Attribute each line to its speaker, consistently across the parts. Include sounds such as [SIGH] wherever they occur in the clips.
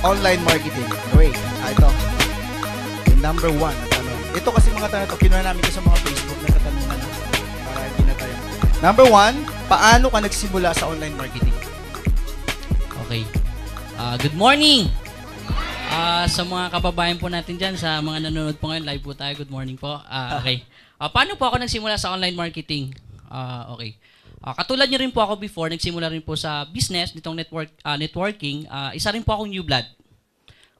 Speaker 1: online marketing. Wait, ah, ito. Number one na tanong. Ito kasi mga tanong ito, kinuha namin ito sa mga Facebook na katanungan para hindi na tayo. Number one, paano ka nagsimula sa online marketing?
Speaker 2: Okay.
Speaker 3: Uh, good morning! Uh, sa mga kababayan po natin dyan, sa mga nanonood po ngayon, live po tayo. Good morning po. Uh, okay. Uh, paano po ako nagsimula sa online marketing? Uh, okay. Uh, katulad niyo rin po ako before, nagsimula rin po sa business, nitong network, uh, networking, uh, isa rin po akong new blood.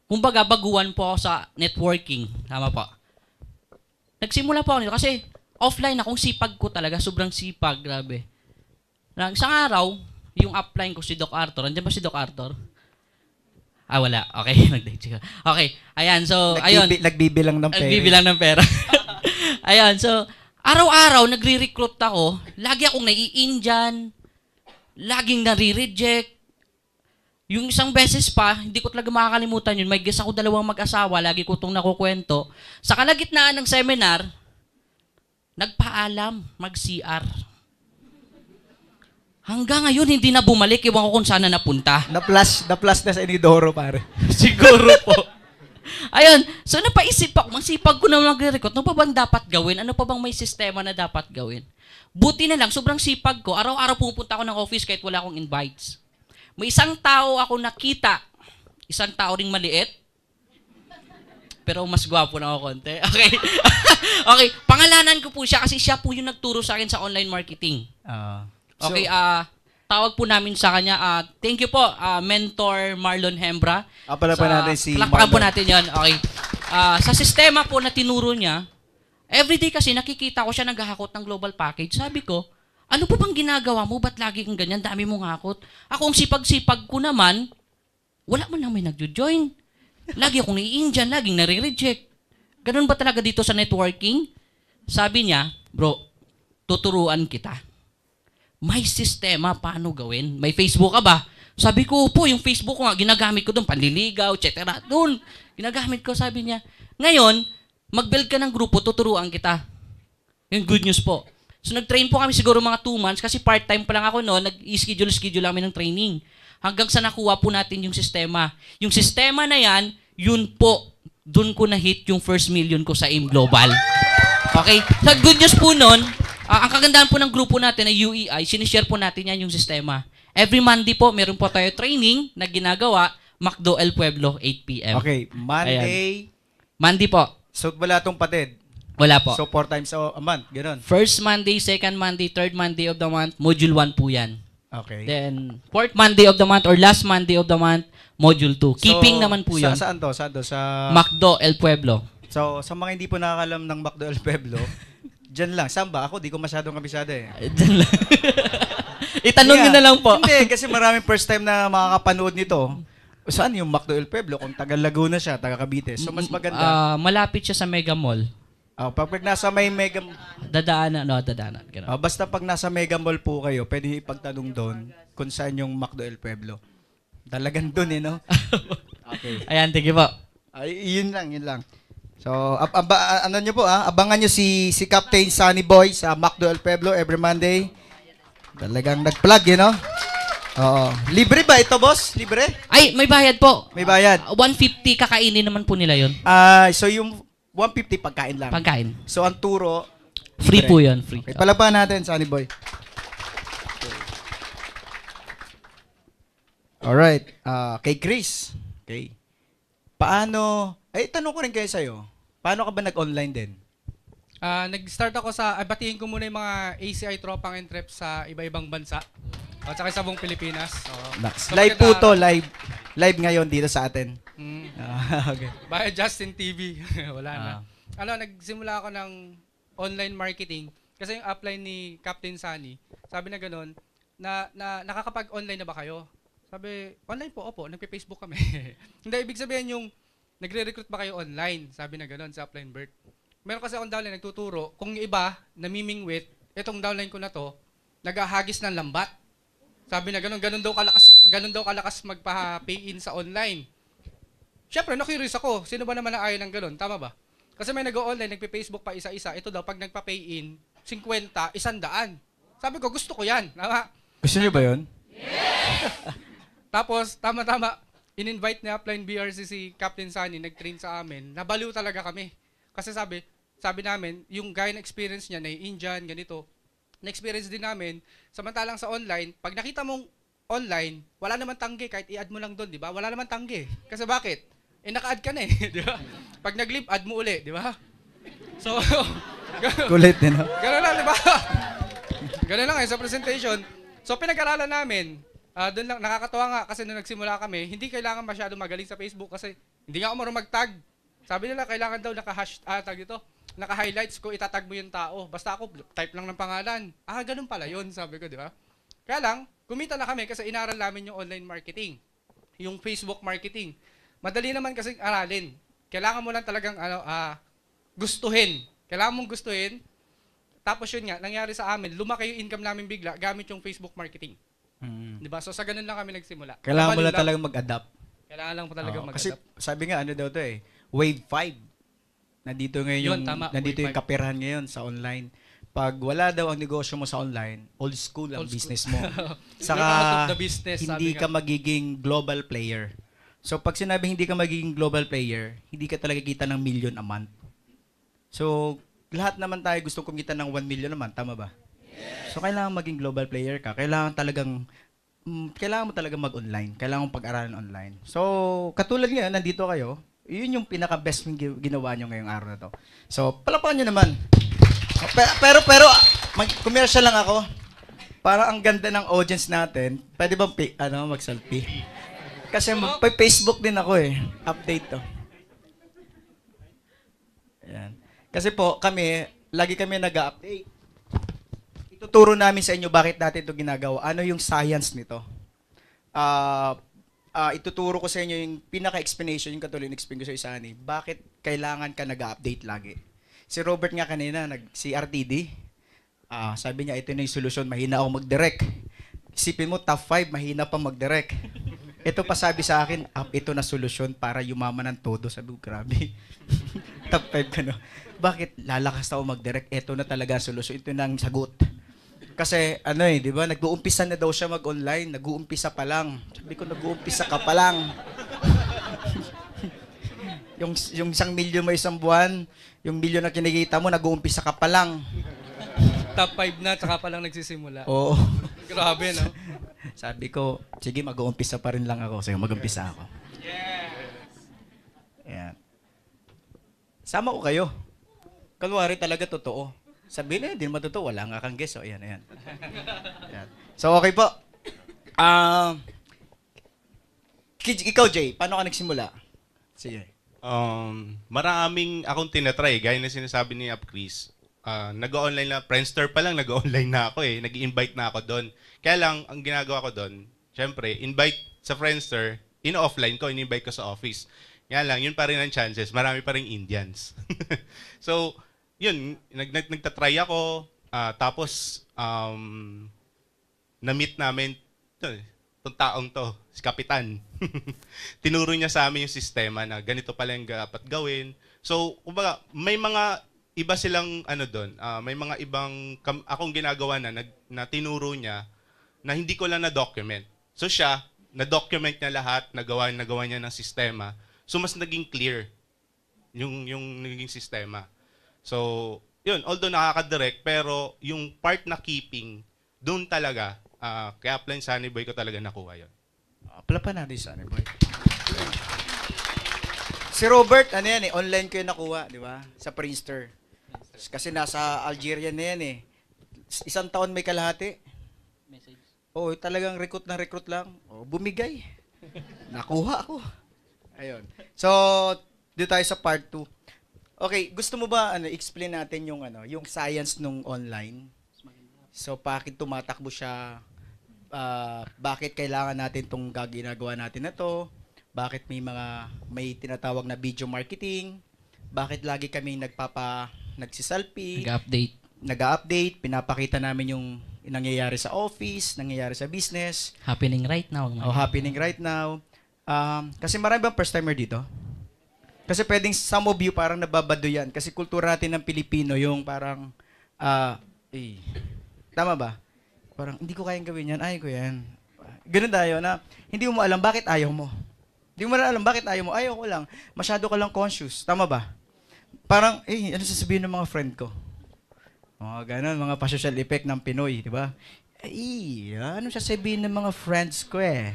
Speaker 3: Kumbaga, baguan po ako sa networking. Tama po. Nagsimula po ako nito kasi offline akong sipag ko talaga. Sobrang sipag, grabe. Nang isang araw, yung upline ko si Doc Arthur. Andiyan ba si Doc Arthur? Ah, wala. Okay, nag [LAUGHS] Okay, ayan. So, Nagbibi- ayun. Nagbibilang ng pera. Nagbibilang ng pera. [LAUGHS] ayun, so, Araw-araw, nagre-recruit ako. Lagi akong nai-Indian. Laging nare-reject. Yung isang beses pa, hindi ko talaga makakalimutan yun. May guess ako dalawang mag-asawa. Lagi ko itong nakukwento. Sa kalagitnaan ng seminar, nagpaalam mag-CR. Hanggang ngayon, hindi na bumalik. Iwan ko kung saan na napunta. na plus na, plus na -flash na sa
Speaker 4: Inidoro, pare. [LAUGHS] Siguro
Speaker 3: po. Ayun. So, napaisip ano ako. Magsipag ko na nagre-record. Ano pa bang dapat gawin? Ano pa bang may sistema na dapat gawin? Buti na lang, sobrang sipag ko. Araw-araw pupunta ako ng office kahit wala akong invites. May isang tao ako nakita. Isang tao ring maliit. Pero mas gwapo na ako konti. [LAUGHS] Okay. [LAUGHS] okay. Pangalanan ko po siya kasi siya po yung nagturo sa akin sa online marketing. Uh, okay, ah... Uh, tawag po namin sa kanya. Uh, thank you po, uh, Mentor Marlon Hembra. Apala ah, pa natin si Marlon. po natin yan. Okay. Uh, sa sistema po na tinuro niya, everyday kasi nakikita ko siya naghahakot ng global package. Sabi ko, ano po bang ginagawa mo? Ba't lagi kang ganyan? Dami mong hakot. Ako ang sipag-sipag ko naman, wala man lang may nagjo-join. Lagi akong nai-Indian, laging nare-reject. Ganun ba talaga dito sa networking? Sabi niya, bro, tuturuan kita may sistema paano gawin. May Facebook ka ba? Sabi ko po, yung Facebook ko nga, ginagamit ko doon, panliligaw, etc. Doon, ginagamit ko, sabi niya. Ngayon, mag-build ka ng grupo, tuturuan kita. Yung good news po. So nag-train po kami siguro mga 2 months kasi part-time pa lang ako noon, nag-schedule-schedule kami ng training. Hanggang sa nakuha po natin yung sistema. Yung sistema na yan, yun po, doon ko na-hit yung first million ko sa AIM Global. Okay? Sa so, good news po noon, Uh, ang kagandahan po ng grupo natin na UEI, sinishare po natin yan yung sistema. Every Monday po, meron po tayo training na ginagawa, McDo El Pueblo, 8pm. Okay, Monday. Ayan. Monday po. So wala tong patid? Wala po. So four times a month, ganun? First Monday, second Monday, third Monday of the month, module 1 po yan. Okay. Then, fourth Monday of the month or last Monday of the month, Module 2. Keeping naman po sa, yun. Saan to? Saan to? Sa... McDo El Pueblo.
Speaker 1: So, sa mga hindi po nakakalam ng McDo El Pueblo, [LAUGHS] Diyan lang. Saan ba? Ako, di ko masyadong kabisado eh. Diyan lang. [LAUGHS] Itanong yeah. nyo na lang po. Hindi, kasi maraming first time na makakapanood nito. Saan yung Macdo El Pueblo? Kung taga Laguna siya, taga Cavite. So, mas maganda. Mm, ah, malapit siya sa Mega Mall. Oh, pag, pag nasa may Mega... Dadaanan, no, dadaanan. Ganun. Oh, basta pag nasa Mega Mall po kayo, pwede ipagtanong doon kung saan yung Macdo El Pueblo. Talagang doon eh, no? [LAUGHS] okay. Ayan, you po. Ay, yun lang, yun lang. So, ab- ab- ano nyo po ah, abangan nyo si, si Captain Sunny Boy sa MacDo El Pueblo every Monday. Talagang nag-plug, you know? Oo. Libre ba ito, boss? Libre? Ay, may bayad po. May bayad. Ah, 150 kakainin naman po nila yon. Ah, so yung 150 pagkain lang. Pagkain. so ang turo, Free po 'yan, Free. okay, palaban natin, Sunny Boy. Alright, ah, kay Chris. Okay. Paano eh, tanong ko rin kayo sa'yo, paano ka ba nag-online din?
Speaker 2: Ah, nag-start ako sa, ah, batiin ko muna yung mga ACI tropang and trep sa iba-ibang bansa. At saka sa buong Pilipinas. Oo. Nax. So, Live po to, live.
Speaker 1: Live ngayon dito sa atin. Mm. [LAUGHS] Ah, okay.
Speaker 2: By Justin TV. [LAUGHS] Wala na. Ah. Ano, nagsimula ako ng online marketing. Kasi yung upline ni Captain Sunny, sabi na ganun, na, na nakakapag-online na ba kayo? Sabi, online po, opo, nagpe-Facebook kami. [LAUGHS] Hindi, ibig sabihin yung nagre-recruit ba kayo online? Sabi na gano'n sa upline birth. Meron kasi akong downline nagtuturo, kung yung iba, namimingwit, itong downline ko na to, nagahagis ng lambat. Sabi na gano'n, gano'n daw kalakas, gano'n daw kalakas magpa-pay in sa online. Siyempre, na-curious ako, sino ba naman na ayaw ng gano'n? Tama ba? Kasi may nag-online, nagpe-Facebook pa isa-isa, ito daw, pag nagpa-pay in, 50, 100. Sabi ko, gusto ko yan. Tama? Gusto niyo ba yun? Yes! [LAUGHS] Tapos, tama-tama, in-invite ni upline BRC si Captain Sunny, nag-train sa amin, nabaliw talaga kami. Kasi sabi, sabi namin, yung guy na experience niya, na Indian, ganito, na-experience din namin, samantalang sa online, pag nakita mong online, wala naman tangge, kahit i-add mo lang doon, di ba? Wala naman tangge. Kasi bakit? Eh, naka-add ka na eh, [LAUGHS] di ba? Pag nag-leave, add mo uli, di ba? So, [LAUGHS] Kulit din, no? Ganun lang, di ba? Ganun lang eh, sa presentation. So, pinag-aralan namin, uh, ah, doon lang, nakakatawa nga kasi nung nagsimula kami, hindi kailangan masyado magaling sa Facebook kasi hindi nga ako marunong mag-tag. Sabi nila, kailangan daw naka-hash, ah, tag ito, naka-highlights ko, itatag mo yung tao. Basta ako, type lang ng pangalan. Ah, ganun pala yun, sabi ko, di ba? Kaya lang, kumita na kami kasi inaral namin yung online marketing, yung Facebook marketing. Madali naman kasi aralin. Kailangan mo lang talagang ano, ah, gustuhin. Kailangan mong gustuhin. Tapos yun nga, nangyari sa amin, lumaki yung income namin bigla gamit yung Facebook marketing. Mm. 'Di ba? So sa ganun lang kami nagsimula. Kailangan mo lang talaga mag-adapt. Kailangan lang po talaga Oo, mag-adapt.
Speaker 1: Kasi sabi nga ano daw to eh, wave 5. Nandito ngayon Yun, tama, nandito yung five. kaperahan ngayon sa online. Pag wala daw ang negosyo mo sa online, old school ang Old school. business mo. [LAUGHS] Saka the business, hindi ka magiging global player. So pag sinabi hindi ka magiging global player, hindi ka talaga kita ng million a month. So lahat naman tayo gustong kumita ng 1 million a month, tama ba? So, kailangan maging global player ka. Kailangan talagang mm, kailangan mo talaga mag-online. Kailangan mong pag-aralan online. So, katulad ngayon, nandito kayo. Yun yung pinaka-best mong ginawa nyo ngayong araw na to. So, palapakan nyo naman. Pero, pero, pero mag-commercial lang ako. Para ang ganda ng audience natin, pwede bang pi- ano, magsalpi? Kasi mag-Facebook din ako eh. Update to. Ayan. Kasi po, kami, lagi kami nag-update. Ituturo namin sa inyo bakit natin ito ginagawa. Ano yung science nito? Uh, uh, ituturo ko sa inyo yung pinaka-explanation, yung katuloy explain ko sa Isani, bakit kailangan ka nag-update lagi. Si Robert nga kanina, nag-CRTD, uh, ah, sabi niya, ito na yung solusyon, mahina ako mag-direct. Isipin mo, top 5, mahina pa mag-direct. [LAUGHS] Ito pa sabi sa akin, ah, ito na solusyon para yumaman ng todo. Sabi ko, grabe. [LAUGHS] top 5 ka no. Bakit lalakas na ako mag-direct? Ito na talaga solusyon. Ito na ang sagot. Kasi ano eh, di ba? Nag-uumpisa na daw siya mag-online. Nag-uumpisa pa lang. Sabi ko, nag-uumpisa ka pa lang. [LAUGHS] yung, yung isang milyon mo isang buwan, yung milyon na kinikita mo, nag-uumpisa ka pa lang.
Speaker 2: Top 5 na, tsaka pa lang nagsisimula. Oo. [LAUGHS] Grabe, no?
Speaker 1: Sabi ko, sige, mag-uumpisa pa rin lang ako. Sige, mag-uumpisa ako. Yeah. Ayan. Sama ko kayo. Kalwari talaga totoo. Sabihin eh, din matuto. Wala nga kang guess. O, oh, ayan, [LAUGHS] ayan. So, okay po. Um, ikaw, Jay,
Speaker 4: paano ka nagsimula? Sige. Um, maraming akong tinatry. Gaya na sinasabi ni Up Chris. Uh, ah, nag-online na, Friendster pa lang, nag-online na ako eh. nag invite na ako doon. Kaya lang, ang ginagawa ko doon, syempre, invite sa Friendster, in-offline ko, in-invite ko sa office. Yan lang, yun pa rin ang chances. Marami pa rin Indians. [LAUGHS] so, yun, nag, nag, nagtatry ako. Uh, tapos, um, na-meet namin eh, itong taong to, si Kapitan. [LAUGHS] Tinuro niya sa amin yung sistema na ganito pala yung dapat gawin. So, kumbaga, may mga iba silang ano doon, uh, ah, may mga ibang kam- akong ginagawa na, na na tinuro niya na hindi ko lang na-document. So siya, na-document niya lahat, nagawa nagawa niya ng sistema. So mas naging clear yung yung naging sistema. So, yun, although nakaka-direct, pero yung part na keeping, doon talaga, uh, kaya plan Sunny Boy ko talaga nakuha yun.
Speaker 1: Apply ah, pa natin Sunny Boy. Si Robert, ano yan eh, online ko yung nakuha, di ba? Sa Princeton. Kasi nasa Algeria na yan eh. Isang taon may kalahati. Message. Oo, talagang recruit na recruit lang. Oo, bumigay. Nakuha ako. Ayun. So, dito tayo sa part 2. Okay, gusto mo ba ano explain natin yung ano, yung science nung online? So bakit tumatakbo siya? Uh, bakit kailangan natin tong ginagawa natin na to? Bakit may mga may tinatawag na video marketing? Bakit lagi kami nagpapa nagsiselfie? Nag-update. Nag-update, pinapakita namin yung nangyayari sa office, nangyayari sa business. Happening right now. Oh, happening right now. Um, kasi marami bang first timer dito? Kasi pwedeng some of you parang nababado yan. Kasi kultura natin ng Pilipino, yung parang, uh, eh, tama ba? Parang, hindi ko kayang gawin yan, ayaw ko yan. Ganun tayo na, hindi mo alam bakit ayaw mo. Hindi mo alam bakit ayaw mo. Ayaw ko lang. Masyado ka lang conscious. Tama ba? Parang, eh, ano sasabihin ng mga friend ko? Mga ganun, mga pa-social effect ng Pinoy, di ba? Eh, ano sasabihin ng mga friends ko eh?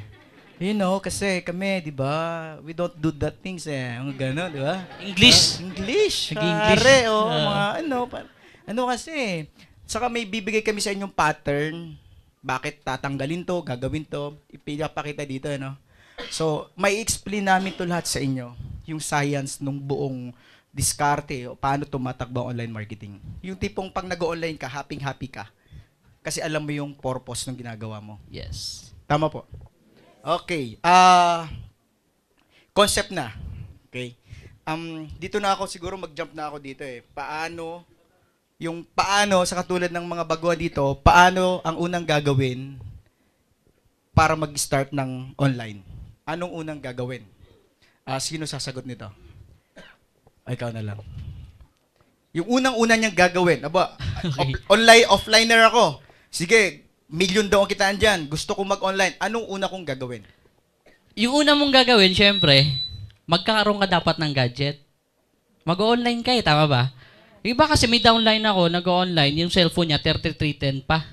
Speaker 1: You know, kasi kami, di ba, we don't do that things eh. Ang gano'n, di ba? English. Uh, English. Nag-English. Pare, oh, uh. mga ano. Par- ano kasi, saka may bibigay kami sa inyong pattern. Bakit tatanggalin to, gagawin to. Ipinapakita dito, ano. So, may explain namin to lahat sa inyo. Yung science nung buong diskarte o paano tumatakbo ang online marketing. Yung tipong pag nag-online ka, happy-happy ka. Kasi alam mo yung purpose ng ginagawa mo. Yes. Tama po. Okay. Ah, uh, concept na. Okay. Um, dito na ako siguro mag-jump na ako dito eh. Paano yung paano sa katulad ng mga bago dito, paano ang unang gagawin para mag-start ng online? Anong unang gagawin? Uh, sino sasagot nito?
Speaker 2: Ay, ah, ikaw na lang.
Speaker 1: Yung unang-una niyang gagawin. Aba, [LAUGHS] okay. op- online, offliner ako. Sige, million daw ang kitaan dyan, gusto kong mag-online, anong una kong gagawin?
Speaker 3: Yung una mong gagawin, syempre, magkakaroon ka dapat ng gadget. Mag-online ka eh, tama ba? Iba kasi may downline ako, nag-online, yung cellphone niya 3310 pa.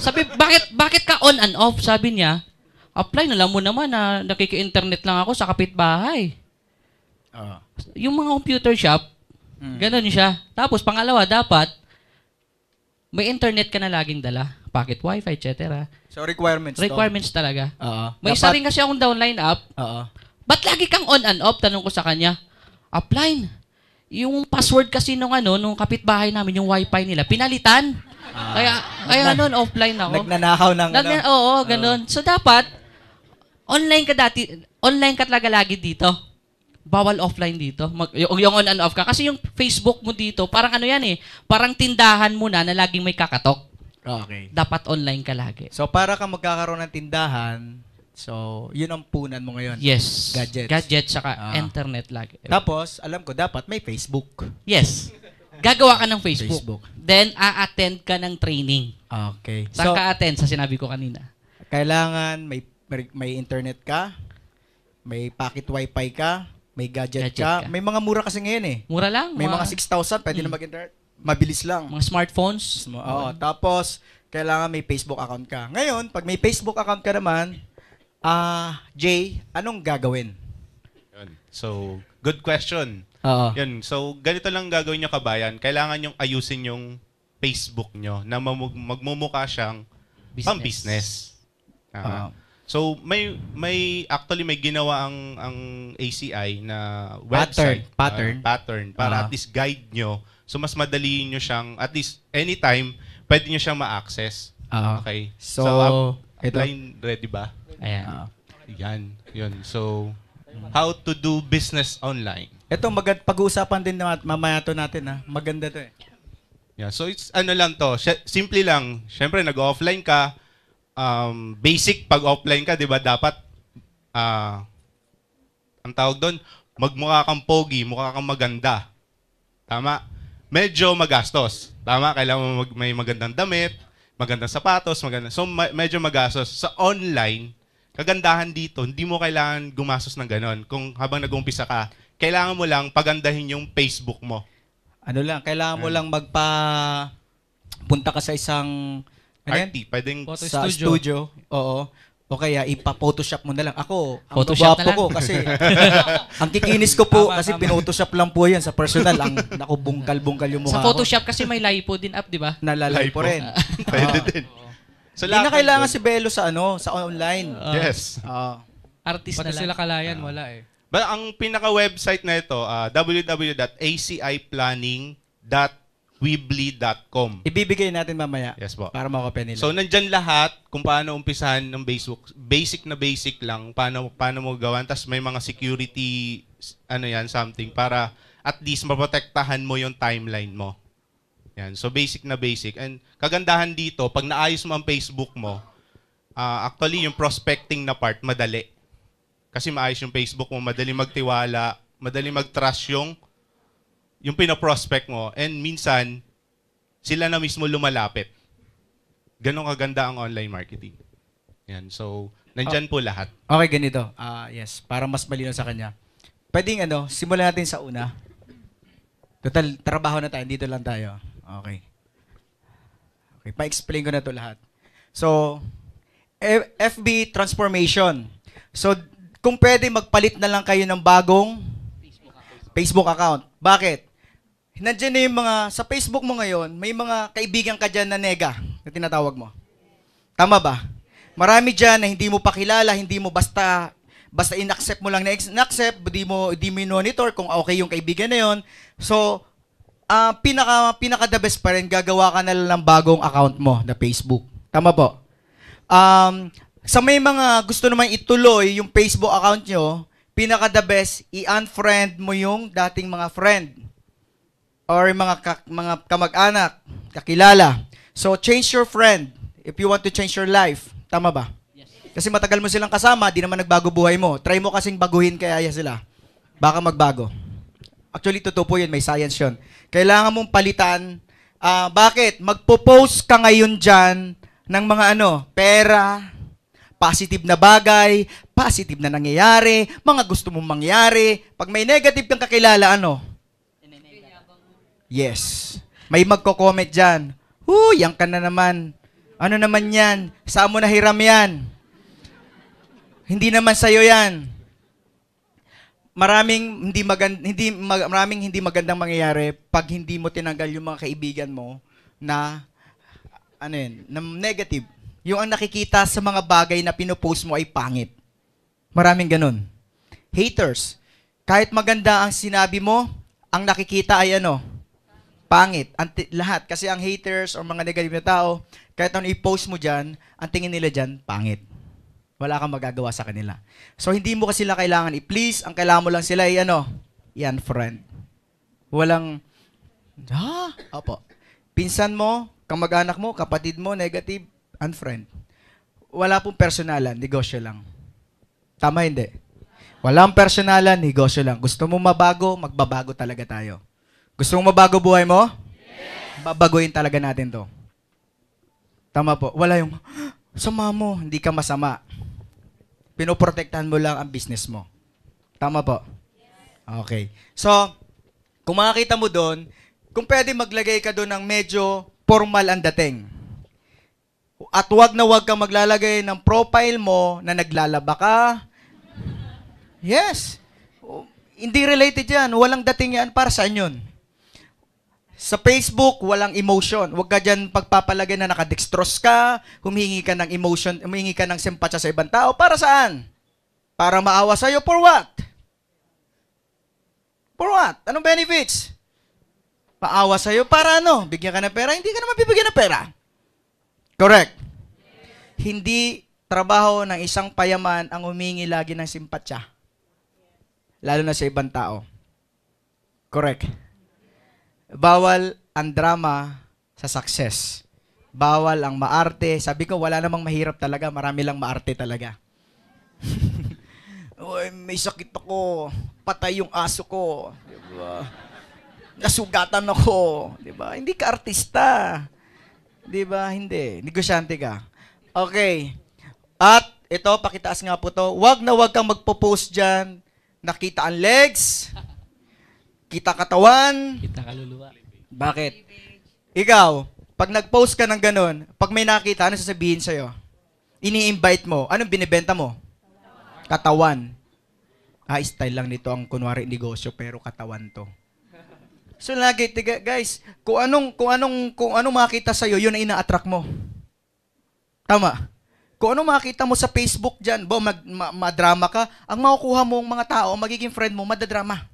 Speaker 3: Sabi, bakit bakit ka on and off? Sabi niya, apply na lang mo naman na ah, nakiki-internet lang ako sa kapitbahay. Uh. Yung mga computer shop, mm. ganun siya. Tapos pangalawa, dapat may internet ka na laging dala pocket wifi, etc.
Speaker 1: So, requirements Requirements to. talaga.
Speaker 3: Oo. May isa rin kasi akong downline app. Oo. Ba't lagi kang on and off? Tanong ko sa kanya. Upline, yung password kasi nung ano, nung kapitbahay namin, yung wifi nila, pinalitan. Ah. kaya, kaya nun, offline ako.
Speaker 1: Nagnanakaw ng ano.
Speaker 3: oo, ganun. So, dapat, online ka dati, online ka talaga lagi dito. Bawal offline dito. Mag, yung, yung on and off ka. Kasi yung Facebook mo dito, parang ano yan eh, parang tindahan mo na na laging may kakatok. Okay. Dapat online ka
Speaker 1: lagi. So, para ka magkakaroon ng tindahan, so, yun ang punan mo ngayon. Yes. Gadgets. Gadgets, saka Ah. internet lagi. Tapos, alam ko, dapat may Facebook. Yes. Gagawa ka ng Facebook. Facebook.
Speaker 3: Then, a-attend ka ng training.
Speaker 1: Okay. Saan So, ka attend sa sinabi ko kanina? kailangan may, may may internet ka, may pocket wifi ka, may gadget, Gadget ka. ka. May mga mura kasi ngayon eh. Mura lang. May mga 6,000, pwede na mm. mag-internet mabilis lang. Mga smartphones. Oo, oh, tapos kailangan may Facebook account ka. Ngayon, pag may Facebook account ka naman, ah, uh, Jay, anong gagawin?
Speaker 4: Yun. So, good question. Oo. Yun. So, ganito lang gagawin nyo kabayan. Kailangan yung ayusin yung Facebook nyo na mamug- magmumukha siyang business. pang business. Uh, huh So may may actually may ginawa ang ang ACI na website pattern, uh, pattern para uh-huh. at least guide nyo So mas madali nyo siyang, at least anytime, pwede nyo siyang ma-access. Oo. Ah. Okay. So, ito. Line ready ba? Ayan. Ah. Yan. Yun. So, how to do business online. Ito, magand pag-uusapan din na mamaya to natin ha. Ah. Maganda to eh. Yeah, so it's ano lang to, si- simple lang. Syempre nag-offline ka, um, basic pag offline ka, 'di ba? Dapat ah ang tawag doon, magmukha kang pogi, mukha kang maganda. Tama? medyo magastos. Tama? Kailangan mo mag, may magandang damit, magandang sapatos, magandang... So, ma- medyo magastos. Sa online, kagandahan dito, hindi mo kailangan gumastos ng ganon. Kung habang nag-umpisa ka, kailangan mo lang pagandahin yung Facebook mo. Ano lang, kailangan mo hmm. lang magpa... Punta ka sa isang... Ano yan? pwedeng Photo sa studio. studio.
Speaker 1: Oo. O kaya ipa-photoshop mo na lang. Ako, ang Photoshop na lang. ko kasi [LAUGHS] ang kikinis ko po Tama, kasi tama. pinotoshop lang po yan sa personal. Ang naku, bungkal-bungkal yung mukha Sa Photoshop
Speaker 3: kasi may lipo din up, di ba? ko. po Lipo. rin. [LAUGHS] Pwede ah. din.
Speaker 1: So, Hindi na kailangan si Belo sa ano, sa online. Ah. Yes.
Speaker 4: Ah.
Speaker 2: Artist na lang. sila kalayan, ah. wala eh.
Speaker 4: But ang pinaka-website na ito, ah, www.aciplanning.com weebly.com. Ibibigay natin mamaya. Yes po. Para makopya nila. So, nandyan lahat kung paano umpisahan ng Facebook. basic na basic lang, paano, paano mo gawan. Tapos may mga security, ano yan, something, para at least maprotektahan mo yung timeline mo. Yan. So, basic na basic. And kagandahan dito, pag naayos mo ang Facebook mo, uh, actually, yung prospecting na part, madali. Kasi maayos yung Facebook mo, madali magtiwala, madali mag-trust yung yung pinoprospect mo, and minsan, sila na mismo lumalapit. Ganon kaganda ang online marketing. Yan, so, nandyan oh, po lahat. Okay, ganito. Uh, yes, para mas
Speaker 1: malino sa kanya. Pwedeng ano, simulan natin sa una. Total, trabaho na tayo, dito lang tayo. Okay. Okay, pa-explain ko na to lahat. So, FB transformation. So, kung pwede, magpalit na lang kayo ng bagong Facebook account. Facebook account. Bakit? nandiyan na yung mga, sa Facebook mo ngayon, may mga kaibigan ka dyan na nega, na tinatawag mo. Tama ba? Marami dyan na hindi mo pakilala, hindi mo basta, basta inaccept mo lang na inaccept, hindi mo, hindi mo monitor kung okay yung kaibigan na yon. So, uh, pinaka, pinaka the best pa rin, gagawa ka na lang ng bagong account mo na Facebook. Tama po? Um, sa may mga gusto naman ituloy yung Facebook account nyo, pinaka the best, i-unfriend mo yung dating mga friend or mga ka- mga kamag-anak, kakilala. So change your friend if you want to change your life. Tama ba? Yes. Kasi matagal mo silang kasama, di naman nagbago buhay mo. Try mo kasing baguhin kaya sila. Baka magbago. Actually, totoo po yun. May science yun. Kailangan mong palitan. Uh, bakit? Magpo-post ka ngayon dyan ng mga ano, pera, positive na bagay, positive na nangyayari, mga gusto mong mangyari. Pag may negative kang kakilala, ano, Yes. May magko-comment dyan. Huy, yan ka na naman. Ano naman yan? Saan mo nahiram yan? Hindi naman sa'yo yan. Maraming hindi magand hindi mag, maraming hindi magandang mangyayari pag hindi mo tinanggal yung mga kaibigan mo na ano yun, na negative. Yung ang nakikita sa mga bagay na pinopost mo ay pangit. Maraming ganun. Haters. Kahit maganda ang sinabi mo, ang nakikita ay ano? pangit. Anti, lahat. Kasi ang haters o mga negative na tao, kahit ano i-post mo dyan, ang tingin nila dyan, pangit. Wala kang magagawa sa kanila. So, hindi mo kasi sila kailangan i-please. Ang kailangan mo lang sila ay ano, yan, friend. Walang, ha? Opo. Pinsan mo, kamag-anak mo, kapatid mo, negative, unfriend. Wala pong personalan, negosyo lang. Tama hindi? Walang personalan, negosyo lang. Gusto mo mabago, magbabago talaga tayo. Gusto mong mabago buhay mo? Yes. Babaguhin talaga natin to. Tama po. Wala yung, [GASPS] sama mo, hindi ka masama. Pinoprotektahan mo lang ang business mo. Tama po? Yes. Okay. So, kung makakita mo doon, kung pwede maglagay ka doon ng medyo formal ang dating. At wag na wag kang maglalagay ng profile mo na naglalaba ka. Yes. Hindi related yan. Walang dating yan. Para sa yun? Sa Facebook, walang emotion. Huwag ka dyan pagpapalagay na nakadextrose ka, humihingi ka ng emotion, humihingi ka ng simpatya sa ibang tao. Para saan? Para maawa sa'yo for what? For what? Anong benefits? Paawa sa'yo para ano? Bigyan ka ng pera? Hindi ka naman bibigyan ng pera. Correct? Hindi trabaho ng isang payaman ang humingi lagi ng simpatya. Lalo na sa ibang tao. Correct? Bawal ang drama sa success. Bawal ang maarte. Sabi ko, wala namang mahirap talaga. Marami lang maarte talaga. [LAUGHS] Uy, may sakit ako. Patay yung aso ko. Diba? Nasugatan ako. Diba? Hindi ka artista. Diba? Hindi. Negosyante ka. Okay. At ito, pakitaas nga po to. Wag na wag kang magpo-post dyan. Nakita ang legs. Kita katawan. Kita kaluluwa. Bakit? Ikaw, pag nag-post ka ng ganun, pag may nakita, ano sasabihin sa'yo? Ini-invite mo. Anong binibenta mo? Katawan. Ah, style lang nito ang kunwari negosyo pero katawan to. So lagi tiga, guys, kung anong kung anong kung ano makita sa iyo, yun ang ina-attract mo. Tama. Kung ano makita mo sa Facebook diyan, bo mag ma, ma-drama ka, ang makukuha mong mga tao, magiging friend mo, madadrama.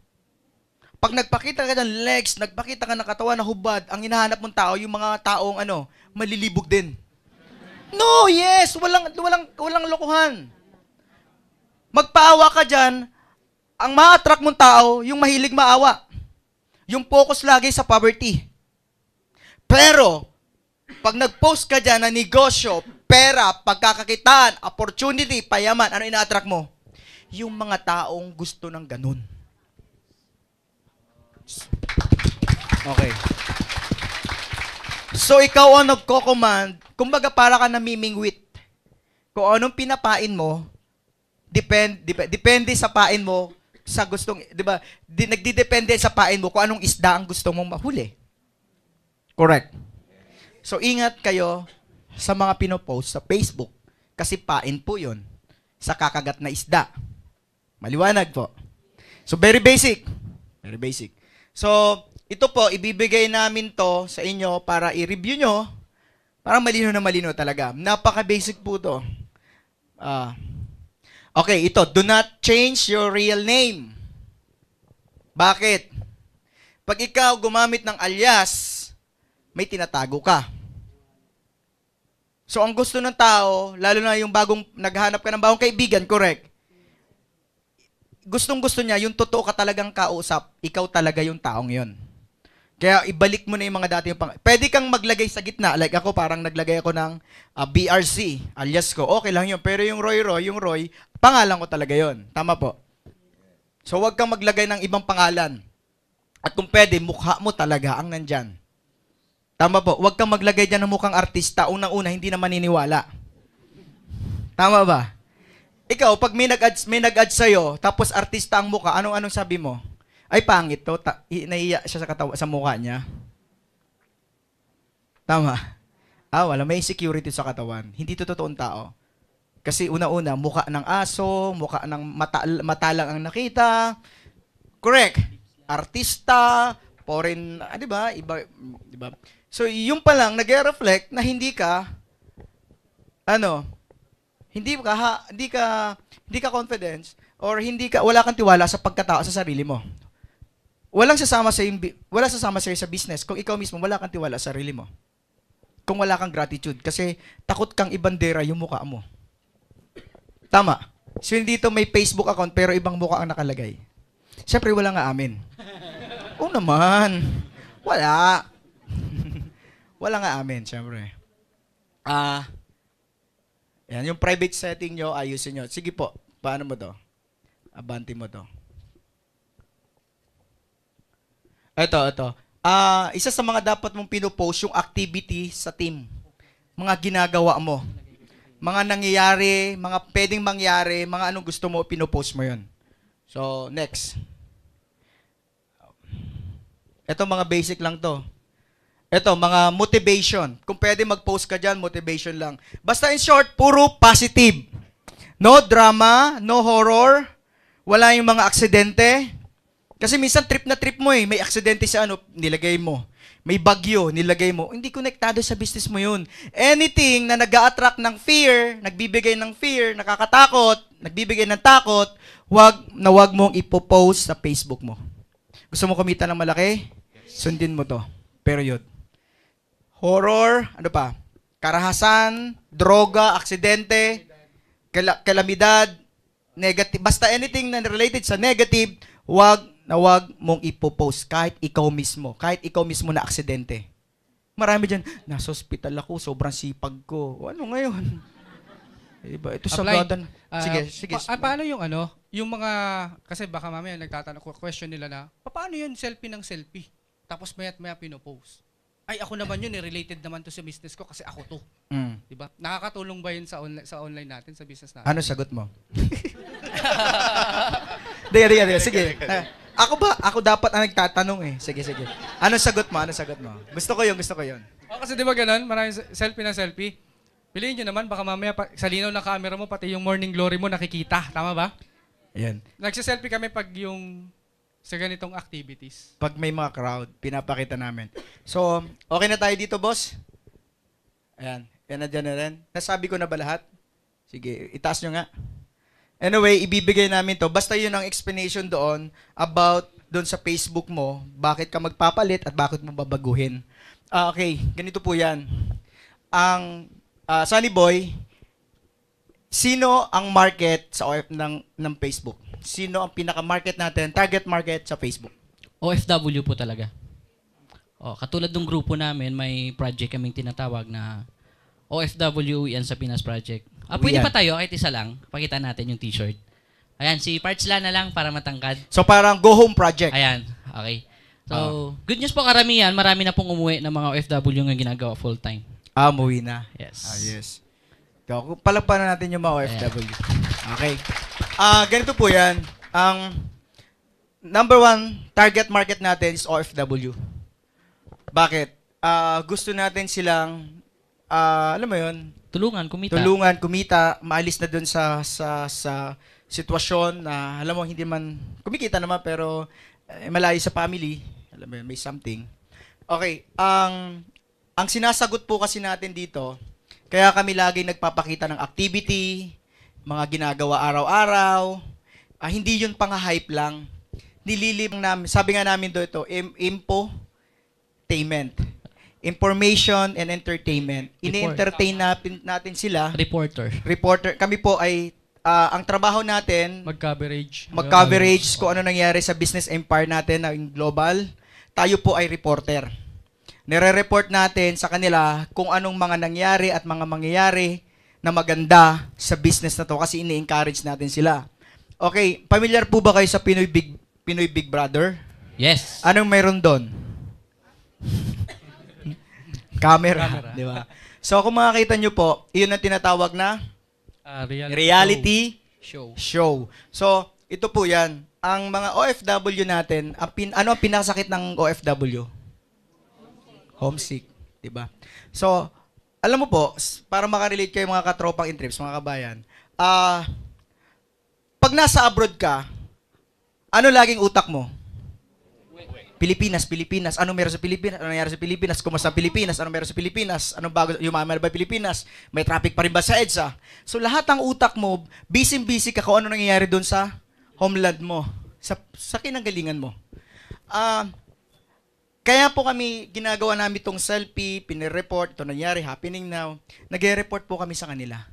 Speaker 1: Pag nagpakita ka ng legs, nagpakita ka ng katawan na hubad, ang hinahanap mong tao, yung mga taong ano, malilibog din. No, yes, walang, walang, walang lokohan. Magpaawa ka dyan, ang ma-attract mong tao, yung mahilig maawa. Yung focus lagi sa poverty. Pero, pag nag-post ka dyan na negosyo, pera, pagkakakitaan, opportunity, payaman, ano ina-attract mo? Yung mga taong gusto ng ganun. Okay. So ikaw ang nagko-command, kumbaga para ka namimingwit. Kung anong pinapain mo, depend, dep- depende sa pain mo sa gustong, di ba, di, nagdidepende sa pain mo kung anong isda ang gusto mong mahuli. Correct. So ingat kayo sa mga pinopost sa Facebook kasi pain po yon sa kakagat na isda. Maliwanag po. So very basic. Very basic. So, ito po, ibibigay namin to sa inyo para i-review nyo. Parang malino na malino talaga. Napaka-basic po to. Uh, okay, ito. Do not change your real name. Bakit? Pag ikaw gumamit ng alias, may tinatago ka. So, ang gusto ng tao, lalo na yung bagong, naghanap ka ng bagong kaibigan, correct? Gustong gusto niya, yung totoo ka talagang kausap, ikaw talaga yung taong yon. Kaya ibalik mo na yung mga dati yung pang... Pwede kang maglagay sa gitna. Like ako, parang naglagay ako ng uh, ah, BRC, alias ko. Okay lang yun. Pero yung Roy Roy, yung Roy, pangalan ko talaga yon Tama po. So wag kang maglagay ng ibang pangalan. At kung pwede, mukha mo talaga ang nandyan. Tama po. Wag kang maglagay dyan ng mukhang artista. Unang-una, hindi na maniniwala. Tama ba? Ikaw, pag may nag-add, may nag-add sa'yo, tapos artista ang mukha, anong-anong sabi mo? ay pangit to, ta- naiiya siya sa, katawa, sa mukha niya. Tama. Ah, wala, may security sa katawan. Hindi to totoong tao. Kasi una-una, mukha ng aso, mukha ng mata, mata lang ang nakita. Correct. Artista, foreign, ah, di ba? Iba, di ba? So, yung pa lang, nag-reflect na hindi ka, ano, hindi ka, ha, hindi ka, hindi ka confidence, or hindi ka, wala kang tiwala sa pagkatao sa sarili mo. Walang sasama sa wala sasama sa sa business kung ikaw mismo wala kang tiwala sa sarili mo. Kung wala kang gratitude kasi takot kang ibandera yung mukha mo. Tama. So dito may Facebook account pero ibang mukha ang nakalagay. Siyempre wala nga amin. Oo naman. Wala. [LAUGHS] wala nga amin, siyempre. Ah, uh, yan, yung private setting nyo, ayusin nyo. Sige po, paano mo to? Abanti mo to. Ito, ito. Ah, isa sa mga dapat mong pinopost yung activity sa team. Mga ginagawa mo. Mga nangyayari, mga pwedeng mangyari, mga anong gusto mo, pinopost mo yon. So, next. Ito, mga basic lang to. Ito, mga motivation. Kung pwede mag-post ka dyan, motivation lang. Basta in short, puro positive. No drama, no horror, wala yung mga aksidente, kasi minsan trip na trip mo eh, may aksidente sa ano, nilagay mo. May bagyo, nilagay mo. Hindi konektado sa business mo yun. Anything na nag attract ng fear, nagbibigay ng fear, nakakatakot, nagbibigay ng takot, wag na wag mong ipopost sa Facebook mo. Gusto mo kumita ng malaki? Sundin mo to. Period. Horror, ano pa? Karahasan, droga, aksidente, kalamidad, negative. Basta anything na related sa negative, wag na wag mong ipopost kahit ikaw mismo, kahit ikaw mismo na aksidente. Marami dyan, nasa hospital ako, sobrang sipag ko. ano ngayon? [LAUGHS] Iba, ito sa Bladan. Uh, sige, sige. Pa- ah, paano yung ano?
Speaker 2: Yung mga, kasi baka mamaya nagtatanong, question nila na, paano yun selfie ng selfie? Tapos maya't maya pinopost. Ay, ako naman yun, eh, related naman to sa business ko kasi ako to. Mm. Diba? Nakakatulong ba yun sa, onli- sa online natin, sa business natin? Ano sagot mo? Daya, daya, daya. Sige. Ah,
Speaker 1: ako ba? Ako dapat ang nagtatanong eh. Sige, sige. Anong sagot mo? Anong sagot mo? Gusto ko 'yon, gusto ko 'yon.
Speaker 2: O, kasi di ba ganun? Maraming selfie na selfie. Piliin niyo naman, baka mamaya pa, sa linaw ng camera mo, pati yung morning glory mo nakikita. Tama ba? Ayun. Nagse-selfie kami pag yung sa ganitong activities.
Speaker 1: Pag may mga crowd, pinapakita namin. So, okay na tayo dito, boss? Ayan. Yan na dyan na rin. Nasabi ko na ba lahat? Sige, itaas nyo nga. Anyway, ibibigay namin to. Basta yun ang explanation doon about doon sa Facebook mo, bakit ka magpapalit at bakit mo babaguhin. Uh, okay, ganito po yan. Ang uh, Sunny Boy, sino ang market sa OF ng, ng Facebook? Sino ang pinaka-market natin, target market sa Facebook? OFW po talaga. Oh, katulad
Speaker 3: ng grupo namin, may project kaming tinatawag na OFW yan sa Pinas Project. Ah, pwede Ayan. pa tayo, kahit isa lang. Pakita natin yung t-shirt. Ayan, si Parts lang na lang para matangkad. So parang go home project. Ayan, okay. So, ah. good news po karamihan, marami na
Speaker 1: pong umuwi ng mga OFW nga ginagawa full-time. Ah, umuwi na. Yes. Ah, yes. So, palakpan na natin yung mga OFW. Okay. Ah, ganito po yan. Ang number one target market natin is OFW. Bakit? Ah, gusto natin silang, ah, alam mo yun, tulungan kumita. Tulungan kumita, maalis na doon sa sa sa sitwasyon na alam mo hindi man kumikita naman pero eh, malayo sa family, alam mo may something. Okay, ang ang sinasagot po kasi natin dito, kaya kami lagi nagpapakita ng activity, mga ginagawa araw-araw. Ah, hindi yun pang-hype lang. Nililibang namin, sabi nga namin doon ito, im- impo, information and entertainment. Ini-entertain natin, natin sila. Reporter. Reporter. Kami po ay uh, ang trabaho natin
Speaker 2: mag-coverage. Mag-coverage
Speaker 1: oh. kung ano nangyari sa business empire natin na global. Tayo po ay reporter. Nire-report natin sa kanila kung anong mga nangyari at mga mangyayari na maganda sa business na to kasi ini-encourage natin sila. Okay, familiar po ba kayo sa Pinoy Big Pinoy Big Brother? Yes. Anong meron doon? Camera, Camera. di ba? So kung makakita nyo po, iyon ang tinatawag na
Speaker 2: uh, reality, reality show.
Speaker 1: show. So ito po yan. Ang mga OFW natin, ang pin, ano ang pinakasakit ng OFW? Homesick, di ba? So, alam mo po, para makarelate kayo mga katropang in trips, mga kabayan, ah, uh, pag nasa abroad ka, ano laging utak mo? Pilipinas, Pilipinas, ano meron sa Pilipinas, ano nangyari sa Pilipinas, kumusta ang Pilipinas, ano meron sa Pilipinas, ano bago, yumamal ba Pilipinas, may traffic pa rin ba sa EDSA? So lahat ng utak mo, busy-busy ka kung ano nangyayari doon sa homeland mo, sa, sa kinanggalingan mo. Uh, kaya po kami, ginagawa namin itong selfie, pinireport, ito nangyari, happening now, nagre-report po kami sa kanila.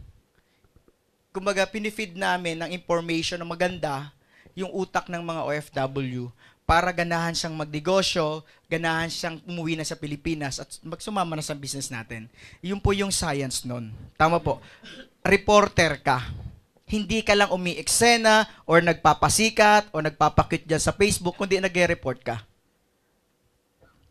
Speaker 1: Kumbaga, pinifeed namin ng information na maganda yung utak ng mga OFW para ganahan siyang magnegosyo, ganahan siyang umuwi na sa Pilipinas at magsumama na sa business natin. Yun po yung science nun. Tama po. Reporter ka. Hindi ka lang umiiksena or nagpapasikat o nagpapakit dyan sa Facebook, kundi nagre-report ka.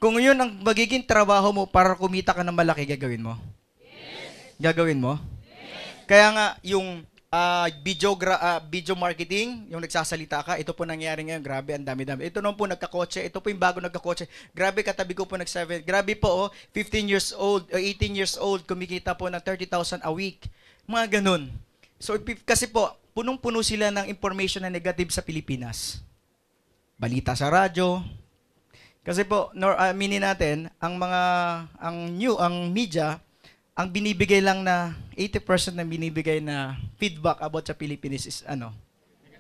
Speaker 1: Kung yun ang magiging trabaho mo para kumita ka ng malaki, gagawin mo? Yes. Gagawin mo? Yes. Kaya nga, yung uh, video uh, video marketing, yung nagsasalita ka, ito po nangyayari ngayon, grabe, ang dami-dami. Ito noon po nagkakotse, ito po yung bago nagkakotse. Grabe, katabi ko po nag-7, grabe po, oh, 15 years old, uh, eh, 18 years old, kumikita po ng 30,000 a week. Mga ganun. So, kasi po, punong-puno sila ng information na negative sa Pilipinas. Balita sa radyo, kasi po, nor, aminin natin, ang mga ang new ang media ang binibigay lang na 80% na binibigay na feedback about sa Philippines is ano?